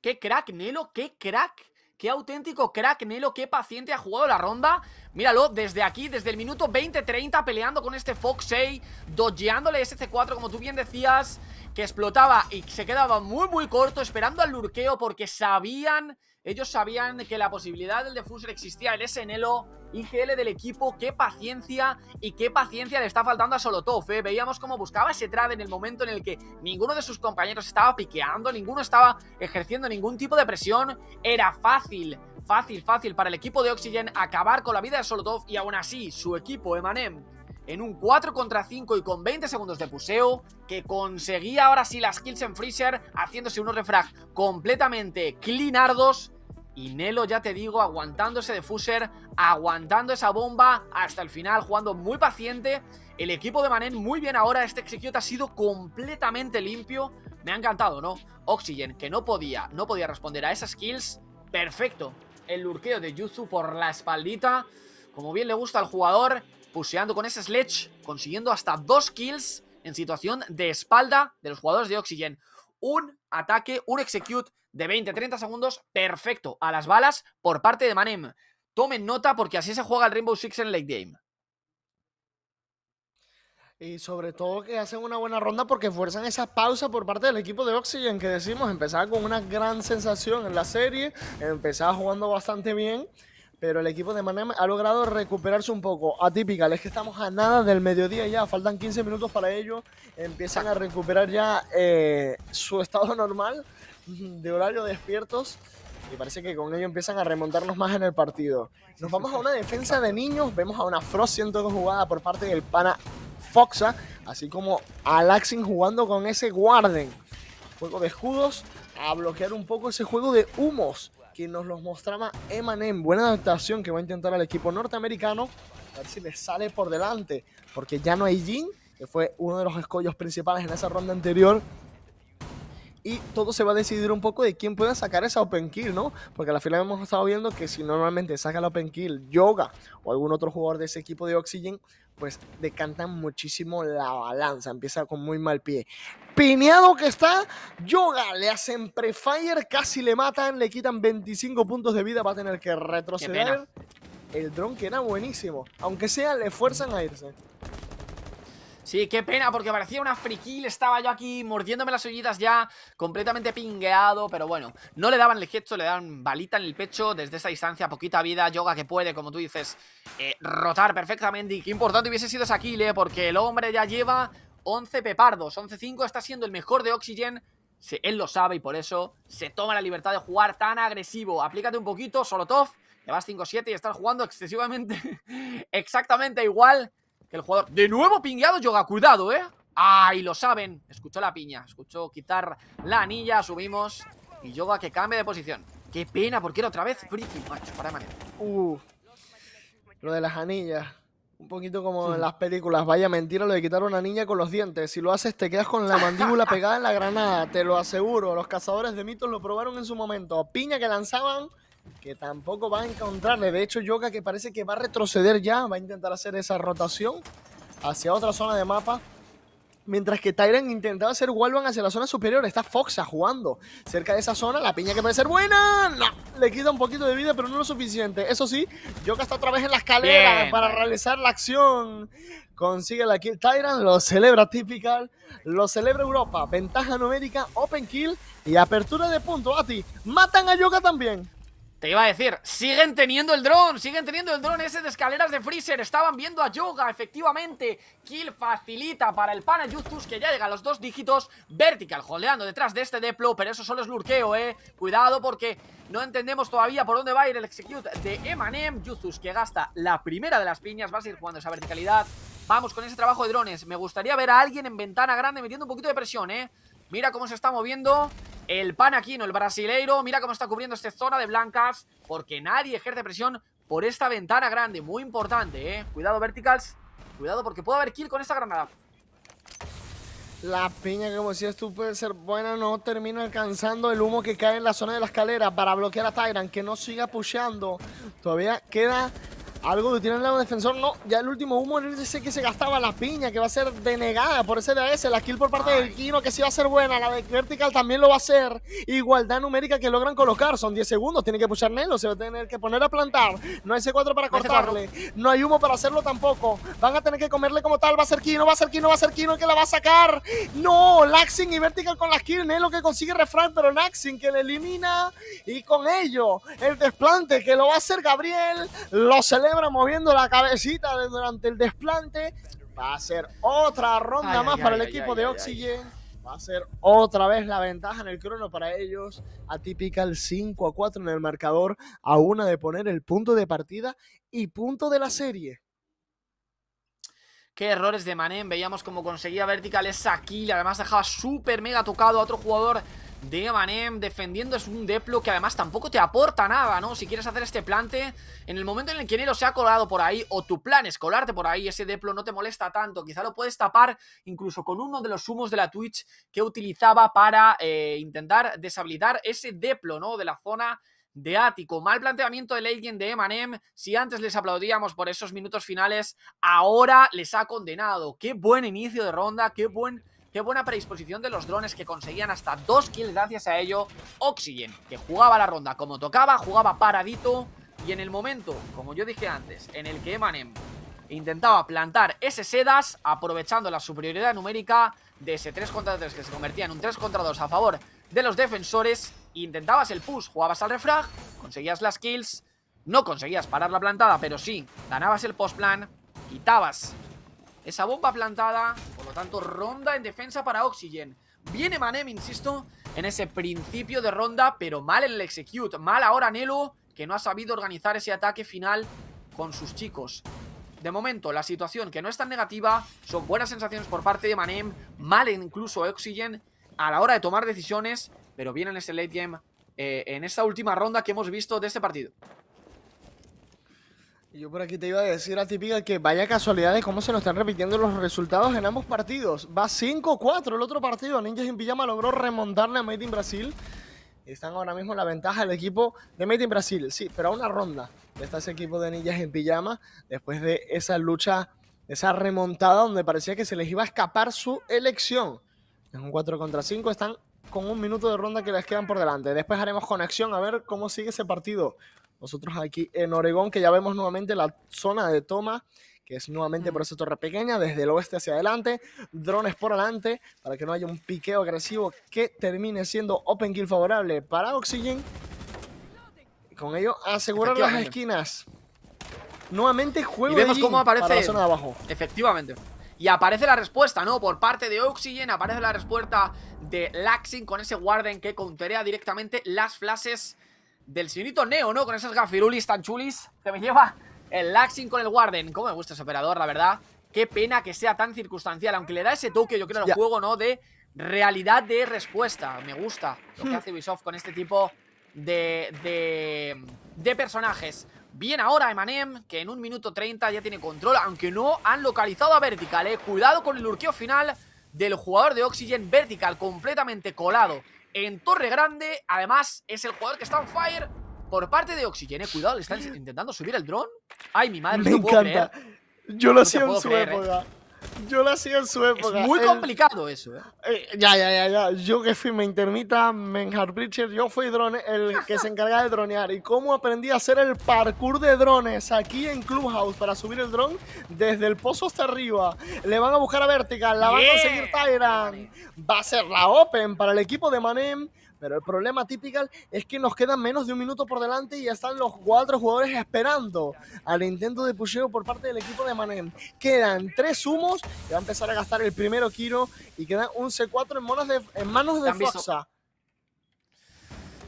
[SPEAKER 1] Qué crack, Nelo, qué crack. Qué auténtico crack, Nelo, qué paciente ha jugado la ronda. Míralo, desde aquí, desde el minuto 20-30, peleando con este Foxey, dodgeándole ese C4, como tú bien decías, que explotaba y se quedaba muy, muy corto, esperando al lurqueo, porque sabían ellos sabían que la posibilidad del defuser existía, el SNLO, IGL del equipo, qué paciencia y qué paciencia le está faltando a Solotov, ¿eh? Veíamos cómo buscaba ese trade en el momento en el que ninguno de sus compañeros estaba piqueando, ninguno estaba ejerciendo ningún tipo de presión, era fácil fácil, fácil para el equipo de Oxygen acabar con la vida de Solotov y aún así su equipo Emanem en un 4 contra 5 y con 20 segundos de puseo, que conseguía ahora sí las kills en Freezer, haciéndose unos refrag completamente cleanardos. Y Nelo, ya te digo, aguantándose de Fuser, aguantando esa bomba hasta el final, jugando muy paciente. El equipo de Manen muy bien ahora, este execute ha sido completamente limpio. Me ha encantado, ¿no? Oxygen, que no podía, no podía responder a esas kills. Perfecto. El lurqueo de Yuzu por la espaldita. Como bien le gusta al jugador, Puseando con ese sledge, consiguiendo hasta dos kills en situación de espalda de los jugadores de Oxygen. Un ataque, un execute de 20-30 segundos perfecto a las balas por parte de Manem. Tomen nota porque así se juega el Rainbow Six en late game.
[SPEAKER 2] Y sobre todo que hacen una buena ronda porque fuerzan esa pausa por parte del equipo de Oxygen, que decimos, empezaba con una gran sensación en la serie, empezaba jugando bastante bien pero el equipo de Manama ha logrado recuperarse un poco. atípica. es que estamos a nada del mediodía ya, faltan 15 minutos para ello. Empiezan a recuperar ya eh, su estado normal de horario despiertos. Y parece que con ello empiezan a remontarnos más en el partido. Nos vamos a una defensa de niños, vemos a una Frost 102 jugada por parte del pana Foxa, así como a Laxin jugando con ese Guarden. Juego de escudos, a bloquear un poco ese juego de humos que nos los mostraba Emanem. Buena adaptación que va a intentar al equipo norteamericano. A ver si le sale por delante, porque ya no hay Jin, que fue uno de los escollos principales en esa ronda anterior. Y todo se va a decidir un poco de quién pueda sacar esa open kill, ¿no? Porque a la final hemos estado viendo que si normalmente saca la open kill Yoga o algún otro jugador de ese equipo de Oxygen, pues decantan muchísimo la balanza. Empieza con muy mal pie. Pineado que está, Yoga, le hacen prefire, casi le matan, le quitan 25 puntos de vida, va a tener que retroceder. El
[SPEAKER 1] dron que buenísimo, aunque sea le fuerzan a irse. Sí, qué pena, porque parecía una friquil. Estaba yo aquí mordiéndome las ollitas ya, completamente pingueado. Pero bueno, no le daban el gesto, le daban balita en el pecho desde esa distancia. Poquita vida, yoga que puede, como tú dices, eh, rotar perfectamente. Y qué importante hubiese sido esa kill, porque el hombre ya lleva 11 pepardos, 11-5. Está siendo el mejor de Oxygen. él lo sabe y por eso se toma la libertad de jugar tan agresivo. Aplícate un poquito, Solotov. le vas 5-7 y estás jugando excesivamente, exactamente igual el jugador... De nuevo pingueado Yoga, cuidado, ¿eh? ¡Ay, lo saben! Escuchó la piña, escuchó quitar la anilla, subimos. Y Yoga que cambie de posición. ¡Qué pena! Porque era otra vez friki, macho, para manera. Uh,
[SPEAKER 2] lo de las anillas.
[SPEAKER 1] Un poquito como en las
[SPEAKER 2] películas. Vaya mentira lo de quitar una niña con los dientes. Si lo haces, te quedas con la mandíbula pegada en la granada. Te lo aseguro. Los cazadores de mitos lo probaron en su momento. Piña que lanzaban que tampoco va a encontrarle. De hecho, Yoga que parece que va a retroceder ya, va a intentar hacer esa rotación hacia otra zona de mapa. Mientras que Tyran intentaba hacer Walvan hacia la zona superior, está Foxa jugando cerca de esa zona. La piña que puede ser buena, le quita un poquito de vida, pero no lo suficiente. Eso sí, Yoga está otra vez en la escalera para realizar la acción. Consigue la kill Tyran, lo celebra Typical, lo celebra Europa. Ventaja numérica, open kill y apertura de punto.
[SPEAKER 1] Ati, matan a Yoga también. Te iba a decir, siguen teniendo el dron, siguen teniendo el dron ese de escaleras de Freezer. Estaban viendo a Yoga, efectivamente. Kill facilita para el pana Justus que ya llega a los dos dígitos. Vertical joleando detrás de este Deplo, pero eso solo es lurkeo, eh. Cuidado porque no entendemos todavía por dónde va a ir el execute de Emanem. Justus que gasta la primera de las piñas, va a seguir jugando esa verticalidad. Vamos con ese trabajo de drones. Me gustaría ver a alguien en ventana grande metiendo un poquito de presión, eh. Mira cómo se está moviendo el panaquino, el brasileiro. Mira cómo está cubriendo esta zona de blancas. Porque nadie ejerce presión por esta ventana grande. Muy importante, ¿eh? Cuidado, verticals. Cuidado porque puede haber kill con esta granada.
[SPEAKER 2] La piña, como si esto puede ser buena. No termina alcanzando el humo que cae en la zona de la escalera para bloquear a Tyrant, que no siga pusheando. Todavía queda algo que tiene el lado defensor, no. Ya el último humo él ese que se gastaba la piña, que va a ser denegada por ese DS. La kill por parte del Kino, que sí va a ser buena. La de Vertical también lo va a hacer. Igualdad numérica que logran colocar. Son 10 segundos. Tiene que puchar Nelo. Se va a tener que poner a plantar. No hay C4 para cortarle. No hay humo para hacerlo tampoco. Van a tener que comerle como tal. Va a ser Kino, va a ser Kino, va a ser Kino que la va a sacar. No, Laxing y Vertical con la kill. Nelo que consigue refrán, pero Laxing que le elimina. Y con ello, el desplante que lo va a hacer Gabriel. Lo celebra moviendo la cabecita durante el desplante. Va a ser otra ronda más para el equipo de Oxygen. Va a ser otra vez la ventaja en el crono para ellos. Atípica el 5 a 4 en el marcador, a una de poner el punto de partida y punto de la serie.
[SPEAKER 1] Qué errores de Manem. Veíamos cómo conseguía verticales aquí. Además dejaba súper mega tocado a otro jugador de Emanem, defendiendo es un Deplo que además tampoco te aporta nada, ¿no? Si quieres hacer este plante, en el momento en el que Nero se ha colado por ahí o tu plan es colarte por ahí, ese Deplo no te molesta tanto. Quizá lo puedes tapar incluso con uno de los humos de la Twitch que utilizaba para eh, intentar deshabilitar ese Deplo, ¿no? De la zona de Ático. Mal planteamiento del alien de Emanem. Si antes les aplaudíamos por esos minutos finales, ahora les ha condenado. Qué buen inicio de ronda, qué buen Qué buena predisposición de los drones que conseguían hasta dos kills gracias a ello. Oxygen, que jugaba la ronda como tocaba, jugaba paradito. Y en el momento, como yo dije antes, en el que Emanem intentaba plantar ese sedas, aprovechando la superioridad numérica de ese 3 contra 3 que se convertía en un 3 contra 2 a favor de los defensores, intentabas el push, jugabas al refrag, conseguías las kills, no conseguías parar la plantada, pero sí, ganabas el post plan, quitabas esa bomba plantada, por lo tanto, ronda en defensa para Oxygen. Viene Manem, insisto, en ese principio de ronda, pero mal en el execute. Mal ahora Nelo, que no ha sabido organizar ese ataque final con sus chicos. De momento, la situación que no es tan negativa, son buenas sensaciones por parte de Manem, mal incluso Oxygen a la hora de tomar decisiones, pero viene en ese late game, en esta última ronda que hemos visto de este partido.
[SPEAKER 2] Yo por aquí te iba a decir a Típica que vaya casualidad de cómo se nos están repitiendo los resultados en ambos partidos. Va 5-4 el otro partido. Ninjas en Pijama logró remontarle a Made in Brasil. Están ahora mismo en la ventaja del equipo de Made in Brasil. Sí, pero a una ronda está ese equipo de Ninjas en Pijama después de esa lucha, esa remontada donde parecía que se les iba a escapar su elección. Es un 4 contra 5. Están con un minuto de ronda que les quedan por delante. Después haremos conexión a ver cómo sigue ese partido nosotros aquí en Oregón, que ya vemos nuevamente la zona de toma, que es nuevamente por esa torre pequeña, desde el oeste hacia adelante, drones por adelante, para que no haya un piqueo agresivo que termine siendo open kill favorable para Oxygen. Con ello asegurar las esquinas.
[SPEAKER 1] Nuevamente juego vemos cómo aparece la zona de abajo. Efectivamente. Y aparece la respuesta, ¿no? Por parte de Oxygen aparece la respuesta de Laxing con ese Warden que conterea directamente las flashes del señorito Neo, ¿no? Con esas gafirulis tan chulis que me lleva el Laxin con el Warden. Cómo me gusta ese operador, la verdad. Qué pena que sea tan circunstancial, aunque le da ese toque, yo creo, al juego, ¿no? De realidad de respuesta. Me gusta lo que hmm. hace Ubisoft con este tipo de, de, personajes. Bien ahora Emanem, que en un minuto 30 ya tiene control, aunque no han localizado a Vertical, ¿eh? Cuidado con el urqueo final del jugador de Oxygen Vertical, completamente colado en Torre Grande. Además, es el jugador que está en fire por parte de Oxygen. Eh, cuidado, le están intentando subir el dron. Ay, mi madre, Me encanta. Yo lo hacía en su eh. Yo lo hacía en su época. Es muy
[SPEAKER 2] complicado eso. ¿eh? ¿eh? ya, ya, ya, ya. Yo que fui me intermita, me Bridger, yo fui drone, el que se encargaba de dronear. Y cómo aprendí a hacer el parkour de drones aquí en Clubhouse para subir el drone desde el pozo hasta arriba. Le van a buscar a Vertical, la van a seguir Tyrant. Va a ser la Open para el equipo de Manem. Pero el problema típico es que nos quedan menos de un minuto por delante y ya están los cuatro jugadores esperando al intento de pusheo por parte del equipo de Manem. Quedan tres humos, que va a empezar a gastar el primero kilo. y queda un C4 en, manos de, en manos de Foxa.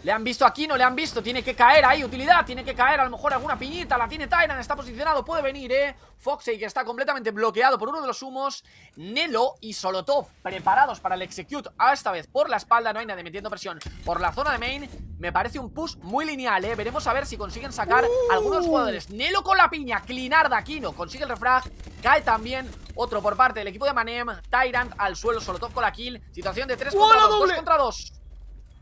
[SPEAKER 1] Le han visto aquí, no le han visto Tiene que caer ahí, utilidad, tiene que caer A lo mejor alguna piñita, la tiene Tyrant, está posicionado Puede venir, eh, Foxey que está completamente bloqueado Por uno de los humos, Nelo Y Solotov, preparados para el execute A Esta vez por la espalda, no hay nadie metiendo presión Por la zona de main, me parece un push Muy lineal, eh, veremos a ver si consiguen sacar uh. Algunos jugadores, Nelo con la piña Clinarda, Aquino, consigue el refrag Cae también, otro por parte del equipo de Manem Tyrant al suelo, Solotov con la kill Situación de 3 contra 2, 2 contra 2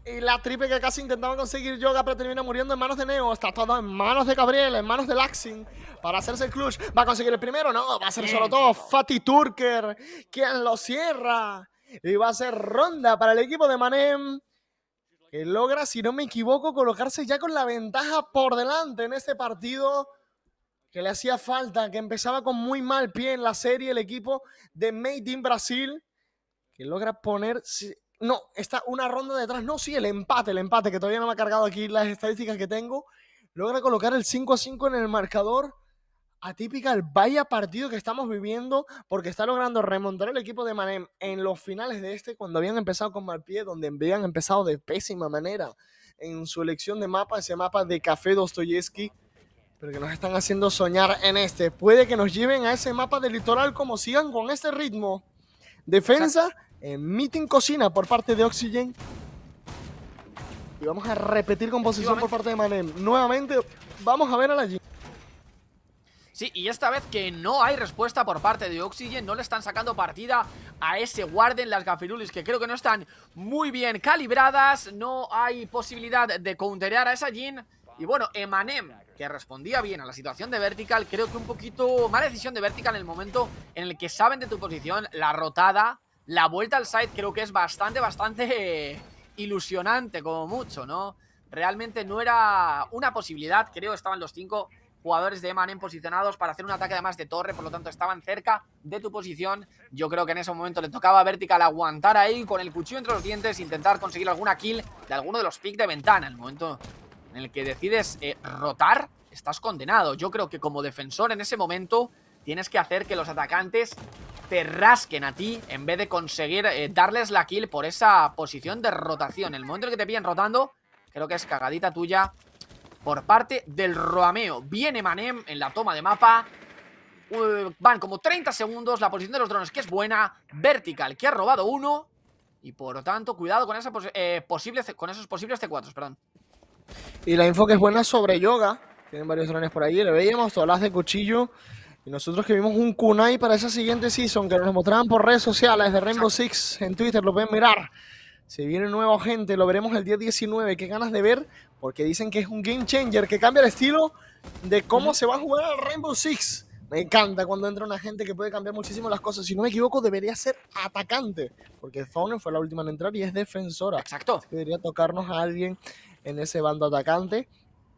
[SPEAKER 1] y la triple que casi
[SPEAKER 2] intentaba conseguir Yoga, pero termina muriendo en manos de Neo. Está todo en manos de Gabriel, en manos de Laxin. Para hacerse el clutch. ¿Va a conseguir el primero? No, va a ser solo todo Fatty Turker, quien lo cierra. Y va a ser ronda para el equipo de Manem. Que logra, si no me equivoco, colocarse ya con la ventaja por delante en este partido que le hacía falta, que empezaba con muy mal pie en la serie el equipo de Made in Brasil, que logra poner no, está una ronda detrás. No, sí, el empate, el empate, que todavía no me ha cargado aquí las estadísticas que tengo. Logra colocar el 5 a 5 en el marcador. Atípica el vaya partido que estamos viviendo, porque está logrando remontar el equipo de Manem en los finales de este, cuando habían empezado con mal pie, donde habían empezado de pésima manera en su elección de mapa, ese mapa de Café Dostoyevsky pero que nos están haciendo soñar en este. Puede que nos lleven a ese mapa del litoral como sigan con este ritmo. Defensa Meeting Cocina por parte de Oxygen. Y vamos a repetir composición por parte de Manem. Nuevamente, vamos a ver a la Jin.
[SPEAKER 1] Sí, y esta vez que no hay respuesta por parte de Oxygen, no le están sacando partida a ese Warden, las gafirulis que creo que no están muy bien calibradas, no hay posibilidad de counterear a esa Jin. Y bueno, Emanem, que respondía bien a la situación de Vertical, creo que un poquito mala decisión de Vertical en el momento en el que saben de tu posición, la rotada, la vuelta al site creo que es bastante, bastante eh, ilusionante, como mucho, ¿no? Realmente no era una posibilidad, creo, que estaban los cinco jugadores de Manem posicionados para hacer un ataque además de torre, por lo tanto estaban cerca de tu posición. Yo creo que en ese momento le tocaba a Vertical aguantar ahí con el cuchillo entre los dientes, intentar conseguir alguna kill de alguno de los picks de ventana. En El momento en el que decides eh, rotar, estás condenado. Yo creo que como defensor en ese momento tienes que hacer que los atacantes te rasquen a ti en vez de conseguir eh, darles la kill por esa posición de rotación. El momento en que te pillan rotando, creo que es cagadita tuya por parte del Roameo. Viene Manem en la toma de mapa. Uh, van como 30 segundos. La posición de los drones que es buena. Vertical que ha robado uno. Y por lo tanto, cuidado con, esa eh, posible con esos posibles C4, perdón.
[SPEAKER 2] Y la info que es buena sobre Yoga. Tienen varios drones por ahí. Le veíamos todas las de cuchillo. Y nosotros que vimos un kunai para esa siguiente season que nos mostraban por redes sociales de Rainbow Six en Twitter, lo pueden mirar. Si viene nueva gente, lo veremos el día 19. Qué ganas de ver, porque dicen que es un game changer, que cambia el estilo de cómo se va a jugar al Rainbow Six. Me encanta cuando entra una gente que puede cambiar muchísimo las cosas. Si no me equivoco, debería ser atacante, porque Zone fue la última en entrar y es defensora. Exacto. debería tocarnos a alguien en ese bando atacante,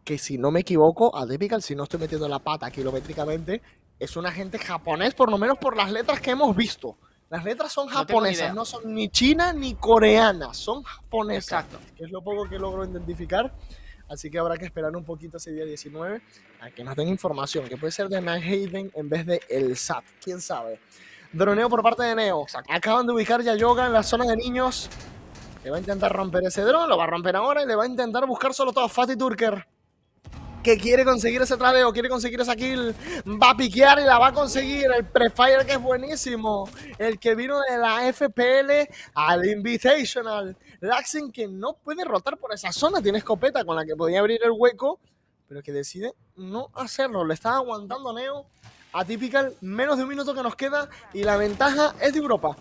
[SPEAKER 2] que si no me equivoco, a Depical, si no estoy metiendo la pata kilométricamente, es un agente japonés, por lo menos por las letras que hemos visto. Las letras son japonesas, no, son ni chinas ni coreanas, son japonesas. Exacto. es lo poco que logro identificar. Así que habrá que esperar un poquito ese día 19 a que nos den información, que puede ser de Manhattan en vez de el SAT, quién sabe. Droneo por parte de Neo. Acaban de ubicar ya Yoga en la zona de niños. Le va a intentar romper ese dron, lo va a romper ahora y le va a intentar buscar solo todo a Fatty Turker que quiere conseguir ese tradeo, quiere conseguir esa kill, va a piquear y la va a conseguir. El prefire que es buenísimo, el que vino de la FPL al Invitational. Laxen que no puede rotar por esa zona, tiene escopeta con la que podía abrir el hueco, pero que decide no hacerlo. Le está aguantando a Neo. menos de un minuto que nos queda y la ventaja es de Europa.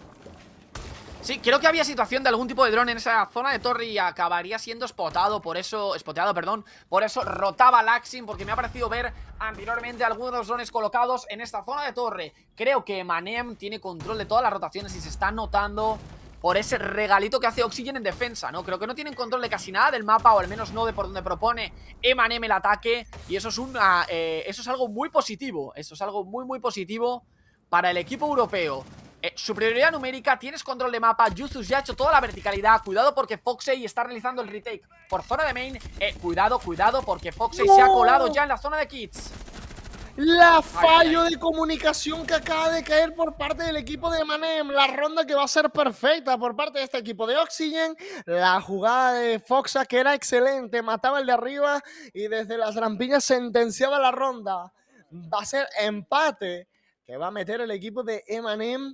[SPEAKER 1] Sí, creo que había situación de algún tipo de dron en esa zona de torre y acabaría siendo spotado por eso, spoteado, perdón, por eso rotaba Laxin porque me ha parecido ver anteriormente algunos drones colocados en esta zona de torre. Creo que Manem tiene control de todas las rotaciones y se está notando por ese regalito que hace Oxygen en defensa, ¿no? Creo que no tienen control de casi nada del mapa, o al menos no de por donde propone Emanem el ataque, y eso es, una, ah, eh, eso es algo muy positivo, eso es algo muy, muy positivo para el equipo europeo eh, superioridad numérica, tienes control de mapa, Yuzus ya ha hecho toda la verticalidad, cuidado porque Foxey está realizando el retake por zona de main, eh, cuidado, cuidado porque Foxey se ha colado ya en la zona de kits.
[SPEAKER 2] La fallo de comunicación que acaba de caer por parte del equipo de Manem. La ronda que va a ser perfecta por parte de este equipo de Oxygen. La jugada de Foxa que era excelente. Mataba el de arriba y desde las rampiñas sentenciaba la ronda. Va a ser empate que va a meter el equipo de Emanem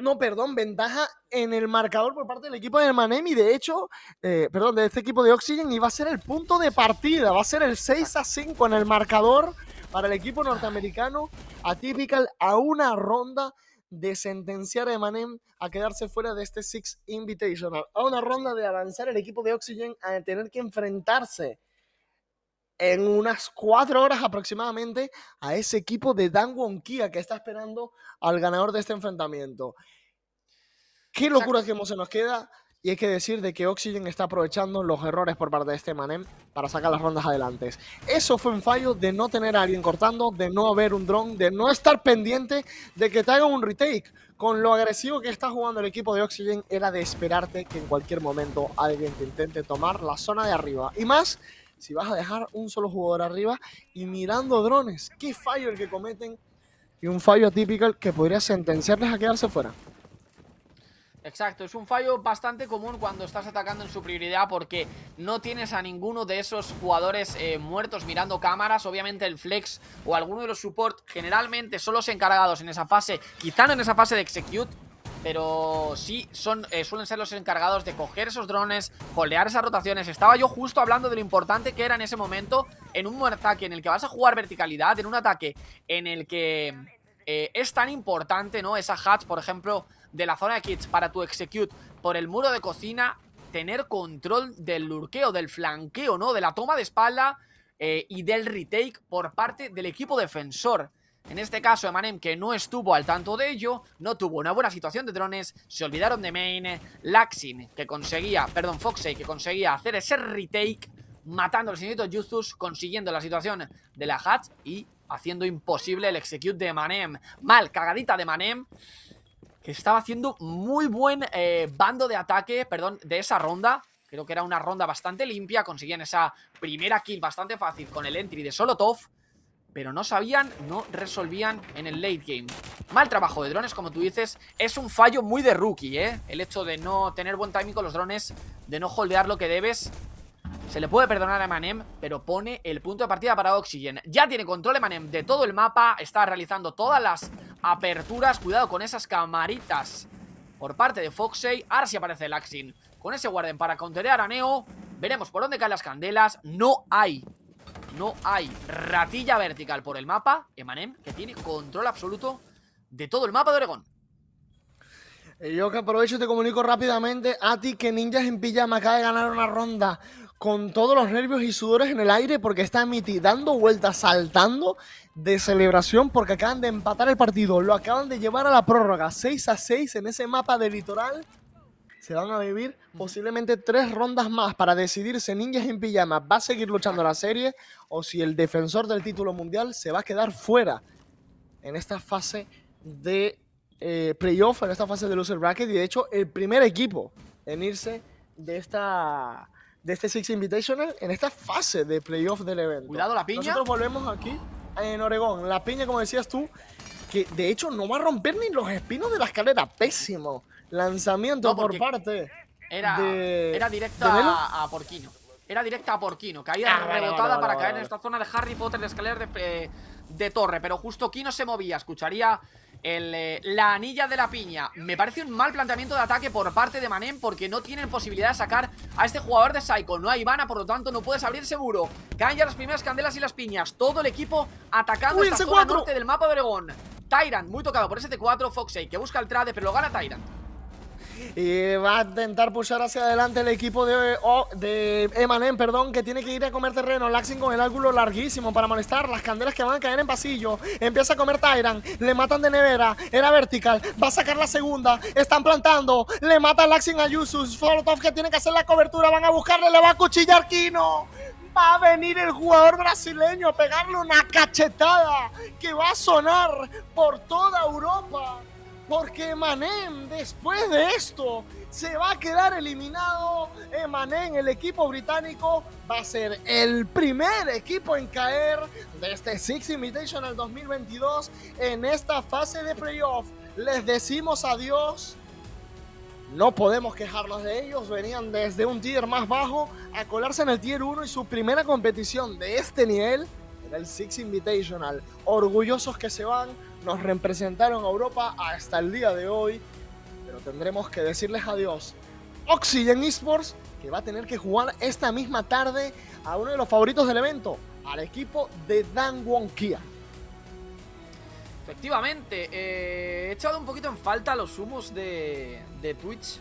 [SPEAKER 2] no, perdón, ventaja en el marcador por parte del equipo de y De hecho, eh, perdón, de este equipo de Oxygen y va a ser el punto de partida. Va a ser el 6 a 5 en el marcador para el equipo norteamericano. Atypical a una ronda de sentenciar a Emanem a quedarse fuera de este Six Invitational. A una ronda de avanzar el equipo de Oxygen a tener que enfrentarse en unas cuatro horas aproximadamente a ese equipo de Dan Wonkia que está esperando al ganador de este enfrentamiento. Qué locura que se nos queda. Y hay que decir de que Oxygen está aprovechando los errores por parte de este Manem para sacar las rondas adelante. Eso fue un fallo de no tener a alguien cortando, de no haber un drone, de no estar pendiente de que te hagan un retake. Con lo agresivo que está jugando el equipo de Oxygen era de esperarte que en cualquier momento alguien te intente tomar la zona de arriba. Y más si vas a dejar un solo jugador arriba y mirando drones. Qué fallo
[SPEAKER 1] el que cometen
[SPEAKER 2] y un fallo típico que podría sentenciarles a quedarse fuera.
[SPEAKER 1] Exacto, es un fallo bastante común cuando estás atacando en su prioridad porque no tienes a ninguno de esos jugadores eh, muertos mirando cámaras, obviamente el flex o alguno de los support generalmente son los encargados en esa fase, quizá no en esa fase de execute, pero sí son, eh, suelen ser los encargados de coger esos drones, jolear esas rotaciones. Estaba yo justo hablando de lo importante que era en ese momento en un ataque en el que vas a jugar verticalidad, en un ataque en el que eh, es tan importante, ¿no? Esa hatch, por ejemplo, de la zona de kits para tu execute por el muro de cocina, tener control del lurqueo, del flanqueo, ¿no? De la toma de espalda eh, y del retake por parte del equipo defensor. En este caso, Emanem, que no estuvo al tanto de ello, no tuvo una buena situación de drones, se olvidaron de main, Laxin, que conseguía, perdón, Foxey, que conseguía hacer ese retake, matando al señorito Juzus, consiguiendo la situación de la Hatch y haciendo imposible el execute de Emanem Mal, cagadita de Manem, que estaba haciendo muy buen eh, bando de ataque, perdón, de esa ronda, Creo que era una ronda bastante limpia. Conseguían esa primera kill bastante fácil con el entry de Solotov pero no sabían, no resolvían en el late game. Mal trabajo de drones, como tú dices, es un fallo muy de rookie, ¿eh? El hecho de no tener buen timing con los drones, de no holdear lo que debes. Se le puede perdonar a Manem, pero pone el punto de partida para Oxygen. Ya tiene control Manem de todo el mapa, está realizando todas las aperturas. Cuidado con esas camaritas por parte de Foxey. Ahora sí aparece el Axin con ese guarden para counterear a Neo. Veremos por dónde caen las candelas. No hay no hay ratilla vertical por el mapa. Emanem, que tiene control absoluto de todo el mapa de Oregón. Eh,
[SPEAKER 2] yo que aprovecho y te comunico rápidamente a ti que Ninjas en Pijama acaba de ganar una ronda con todos los nervios y sudores en el aire porque está Miti dando vueltas, saltando de celebración porque acaban de empatar el partido. Lo acaban de llevar a la prórroga 6 a 6 en ese mapa de litoral. Se van a vivir posiblemente tres rondas más para decidir si Ninjas en Pijama va a seguir luchando la serie o si el defensor del título mundial se va a quedar fuera en esta fase de eh, playoff, en esta fase de loser bracket y de hecho el primer equipo en irse de esta de este Six Invitational en esta fase de playoff del evento. Cuidado la piña. Nosotros volvemos aquí en Oregón. La piña, como decías tú, que de hecho no va a romper ni los espinos de la escalera. Pésimo lanzamiento por parte
[SPEAKER 1] era, era directa a, Porquino. Era directa a Porquino. Caída ah, rebotada para caer en esta zona de Harry Potter de escalera de, eh, de torre. Pero justo no se movía. Escucharía eh, la anilla de la piña. Me parece un mal planteamiento de ataque por parte de Manem porque no tienen posibilidad de sacar a este jugador de Psycho. No hay Ivana, por lo tanto no puedes abrir seguro. Caen ya las primeras candelas y las piñas. Todo el equipo atacando esta zona norte del mapa de Oregón. Tyrant, muy tocado por ese T4, Foxey, que busca el trade, pero lo gana Tyrant.
[SPEAKER 2] Y va a intentar pushar hacia adelante el equipo de, Emanem, perdón, que tiene que ir a comer terreno. Laxin con el ángulo larguísimo para molestar. Las candelas que van a caer en pasillo. Empieza a comer Tyrant. Le matan de nevera. Era vertical. Va a sacar la segunda. Están plantando. Le mata Laxin a Yusus. Fortov que tiene que hacer la cobertura. Van a buscarle. Le va a cuchillar Kino va a venir el jugador brasileño a pegarle una cachetada que va a sonar por toda Europa porque Emanem después de esto se va a quedar eliminado. Emanem, el equipo británico, va a ser el primer equipo en caer de este Six Invitational 2022 en esta fase de playoff. Les decimos adiós. No podemos quejarnos de ellos, venían desde un tier más bajo a colarse en el tier 1 y su primera competición de este nivel era el Six Invitational. Orgullosos que se van, nos representaron a Europa hasta el día de hoy, pero tendremos que decirles adiós. Oxygen Esports, que va a tener que jugar esta misma tarde a uno de los favoritos del evento, al equipo de Dan Kia.
[SPEAKER 1] Efectivamente, eh, he echado un poquito en falta los humos de, de Twitch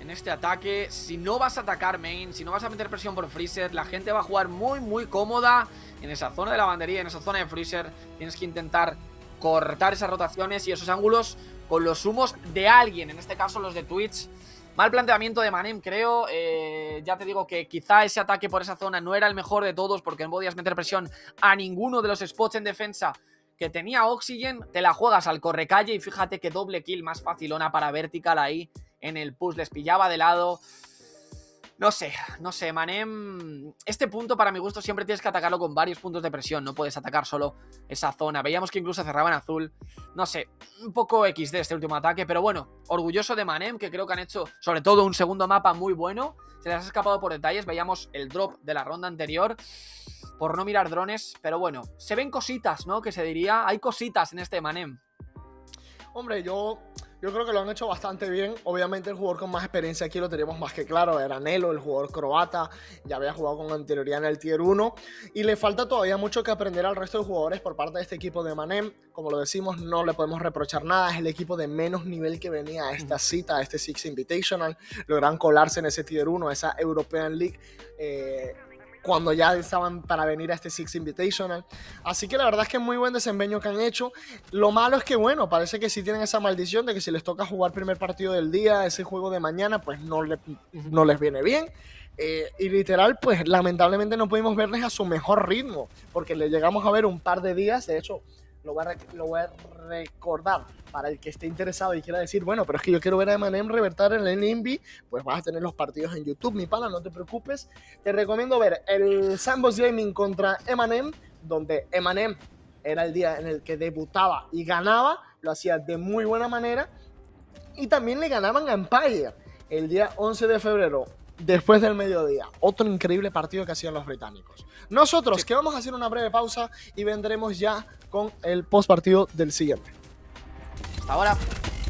[SPEAKER 1] en este ataque. Si no vas a atacar main, si no vas a meter presión por freezer, la gente va a jugar muy, muy cómoda en esa zona de la bandería, en esa zona de freezer. Tienes que intentar cortar esas rotaciones y esos ángulos con los humos de alguien, en este caso los de Twitch. Mal planteamiento de Manem, creo. Eh, ya te digo que quizá ese ataque por esa zona no era el mejor de todos porque no podías meter presión a ninguno de los spots en defensa que tenía Oxygen. Te la juegas al correcalle y fíjate que doble kill más facilona para Vertical ahí en el push. Les pillaba de lado. No sé, no sé, Manem. Mm, este punto, para mi gusto, siempre tienes que atacarlo con varios puntos de presión. No puedes atacar solo esa zona. Veíamos que incluso cerraban azul. No sé, un poco XD este último ataque. Pero bueno, orgulloso de Manem, que creo que han hecho, sobre todo, un segundo mapa muy bueno. Se les ha escapado por detalles. Veíamos el drop de la ronda anterior. Por no mirar drones. Pero bueno, se ven cositas, ¿no? Que se diría. Hay cositas en este Manem. Hombre, yo yo creo que lo han hecho bastante
[SPEAKER 2] bien. Obviamente el jugador con más experiencia aquí lo tenemos más que claro. Era Nelo, el jugador croata. Ya había jugado con anterioridad en el Tier 1. Y le falta todavía mucho que aprender al resto de jugadores por parte de este equipo de Manem. Como lo decimos, no le podemos reprochar nada. Es el equipo de menos nivel que venía a esta cita, a este Six Invitational. Logran colarse en ese Tier 1, esa European League. Eh, cuando ya estaban para venir a este Six Invitational. Así que la verdad es que es muy buen desempeño que han hecho. Lo malo es que, bueno, parece que sí tienen esa maldición de que si les toca jugar primer partido del día, ese juego de mañana, pues no, le, no les viene bien. Eh, y literal, pues lamentablemente no pudimos verles a su mejor ritmo, porque le llegamos a ver un par de días, de hecho, lo voy, a, recordar para el que esté interesado y quiera decir, bueno, pero es que yo quiero ver a Emanem revertar en el NBA, pues vas a tener los partidos en YouTube, mi pana, no te preocupes. Te recomiendo ver el Sambos Gaming contra Emanem, donde Emanem era el día en el que debutaba y ganaba, lo hacía de muy buena manera, y también le ganaban a Empire el día 11 de febrero después del mediodía. Otro increíble partido que hacían los británicos. Nosotros que vamos a hacer una breve pausa y vendremos ya con el post partido del siguiente. Hasta ahora.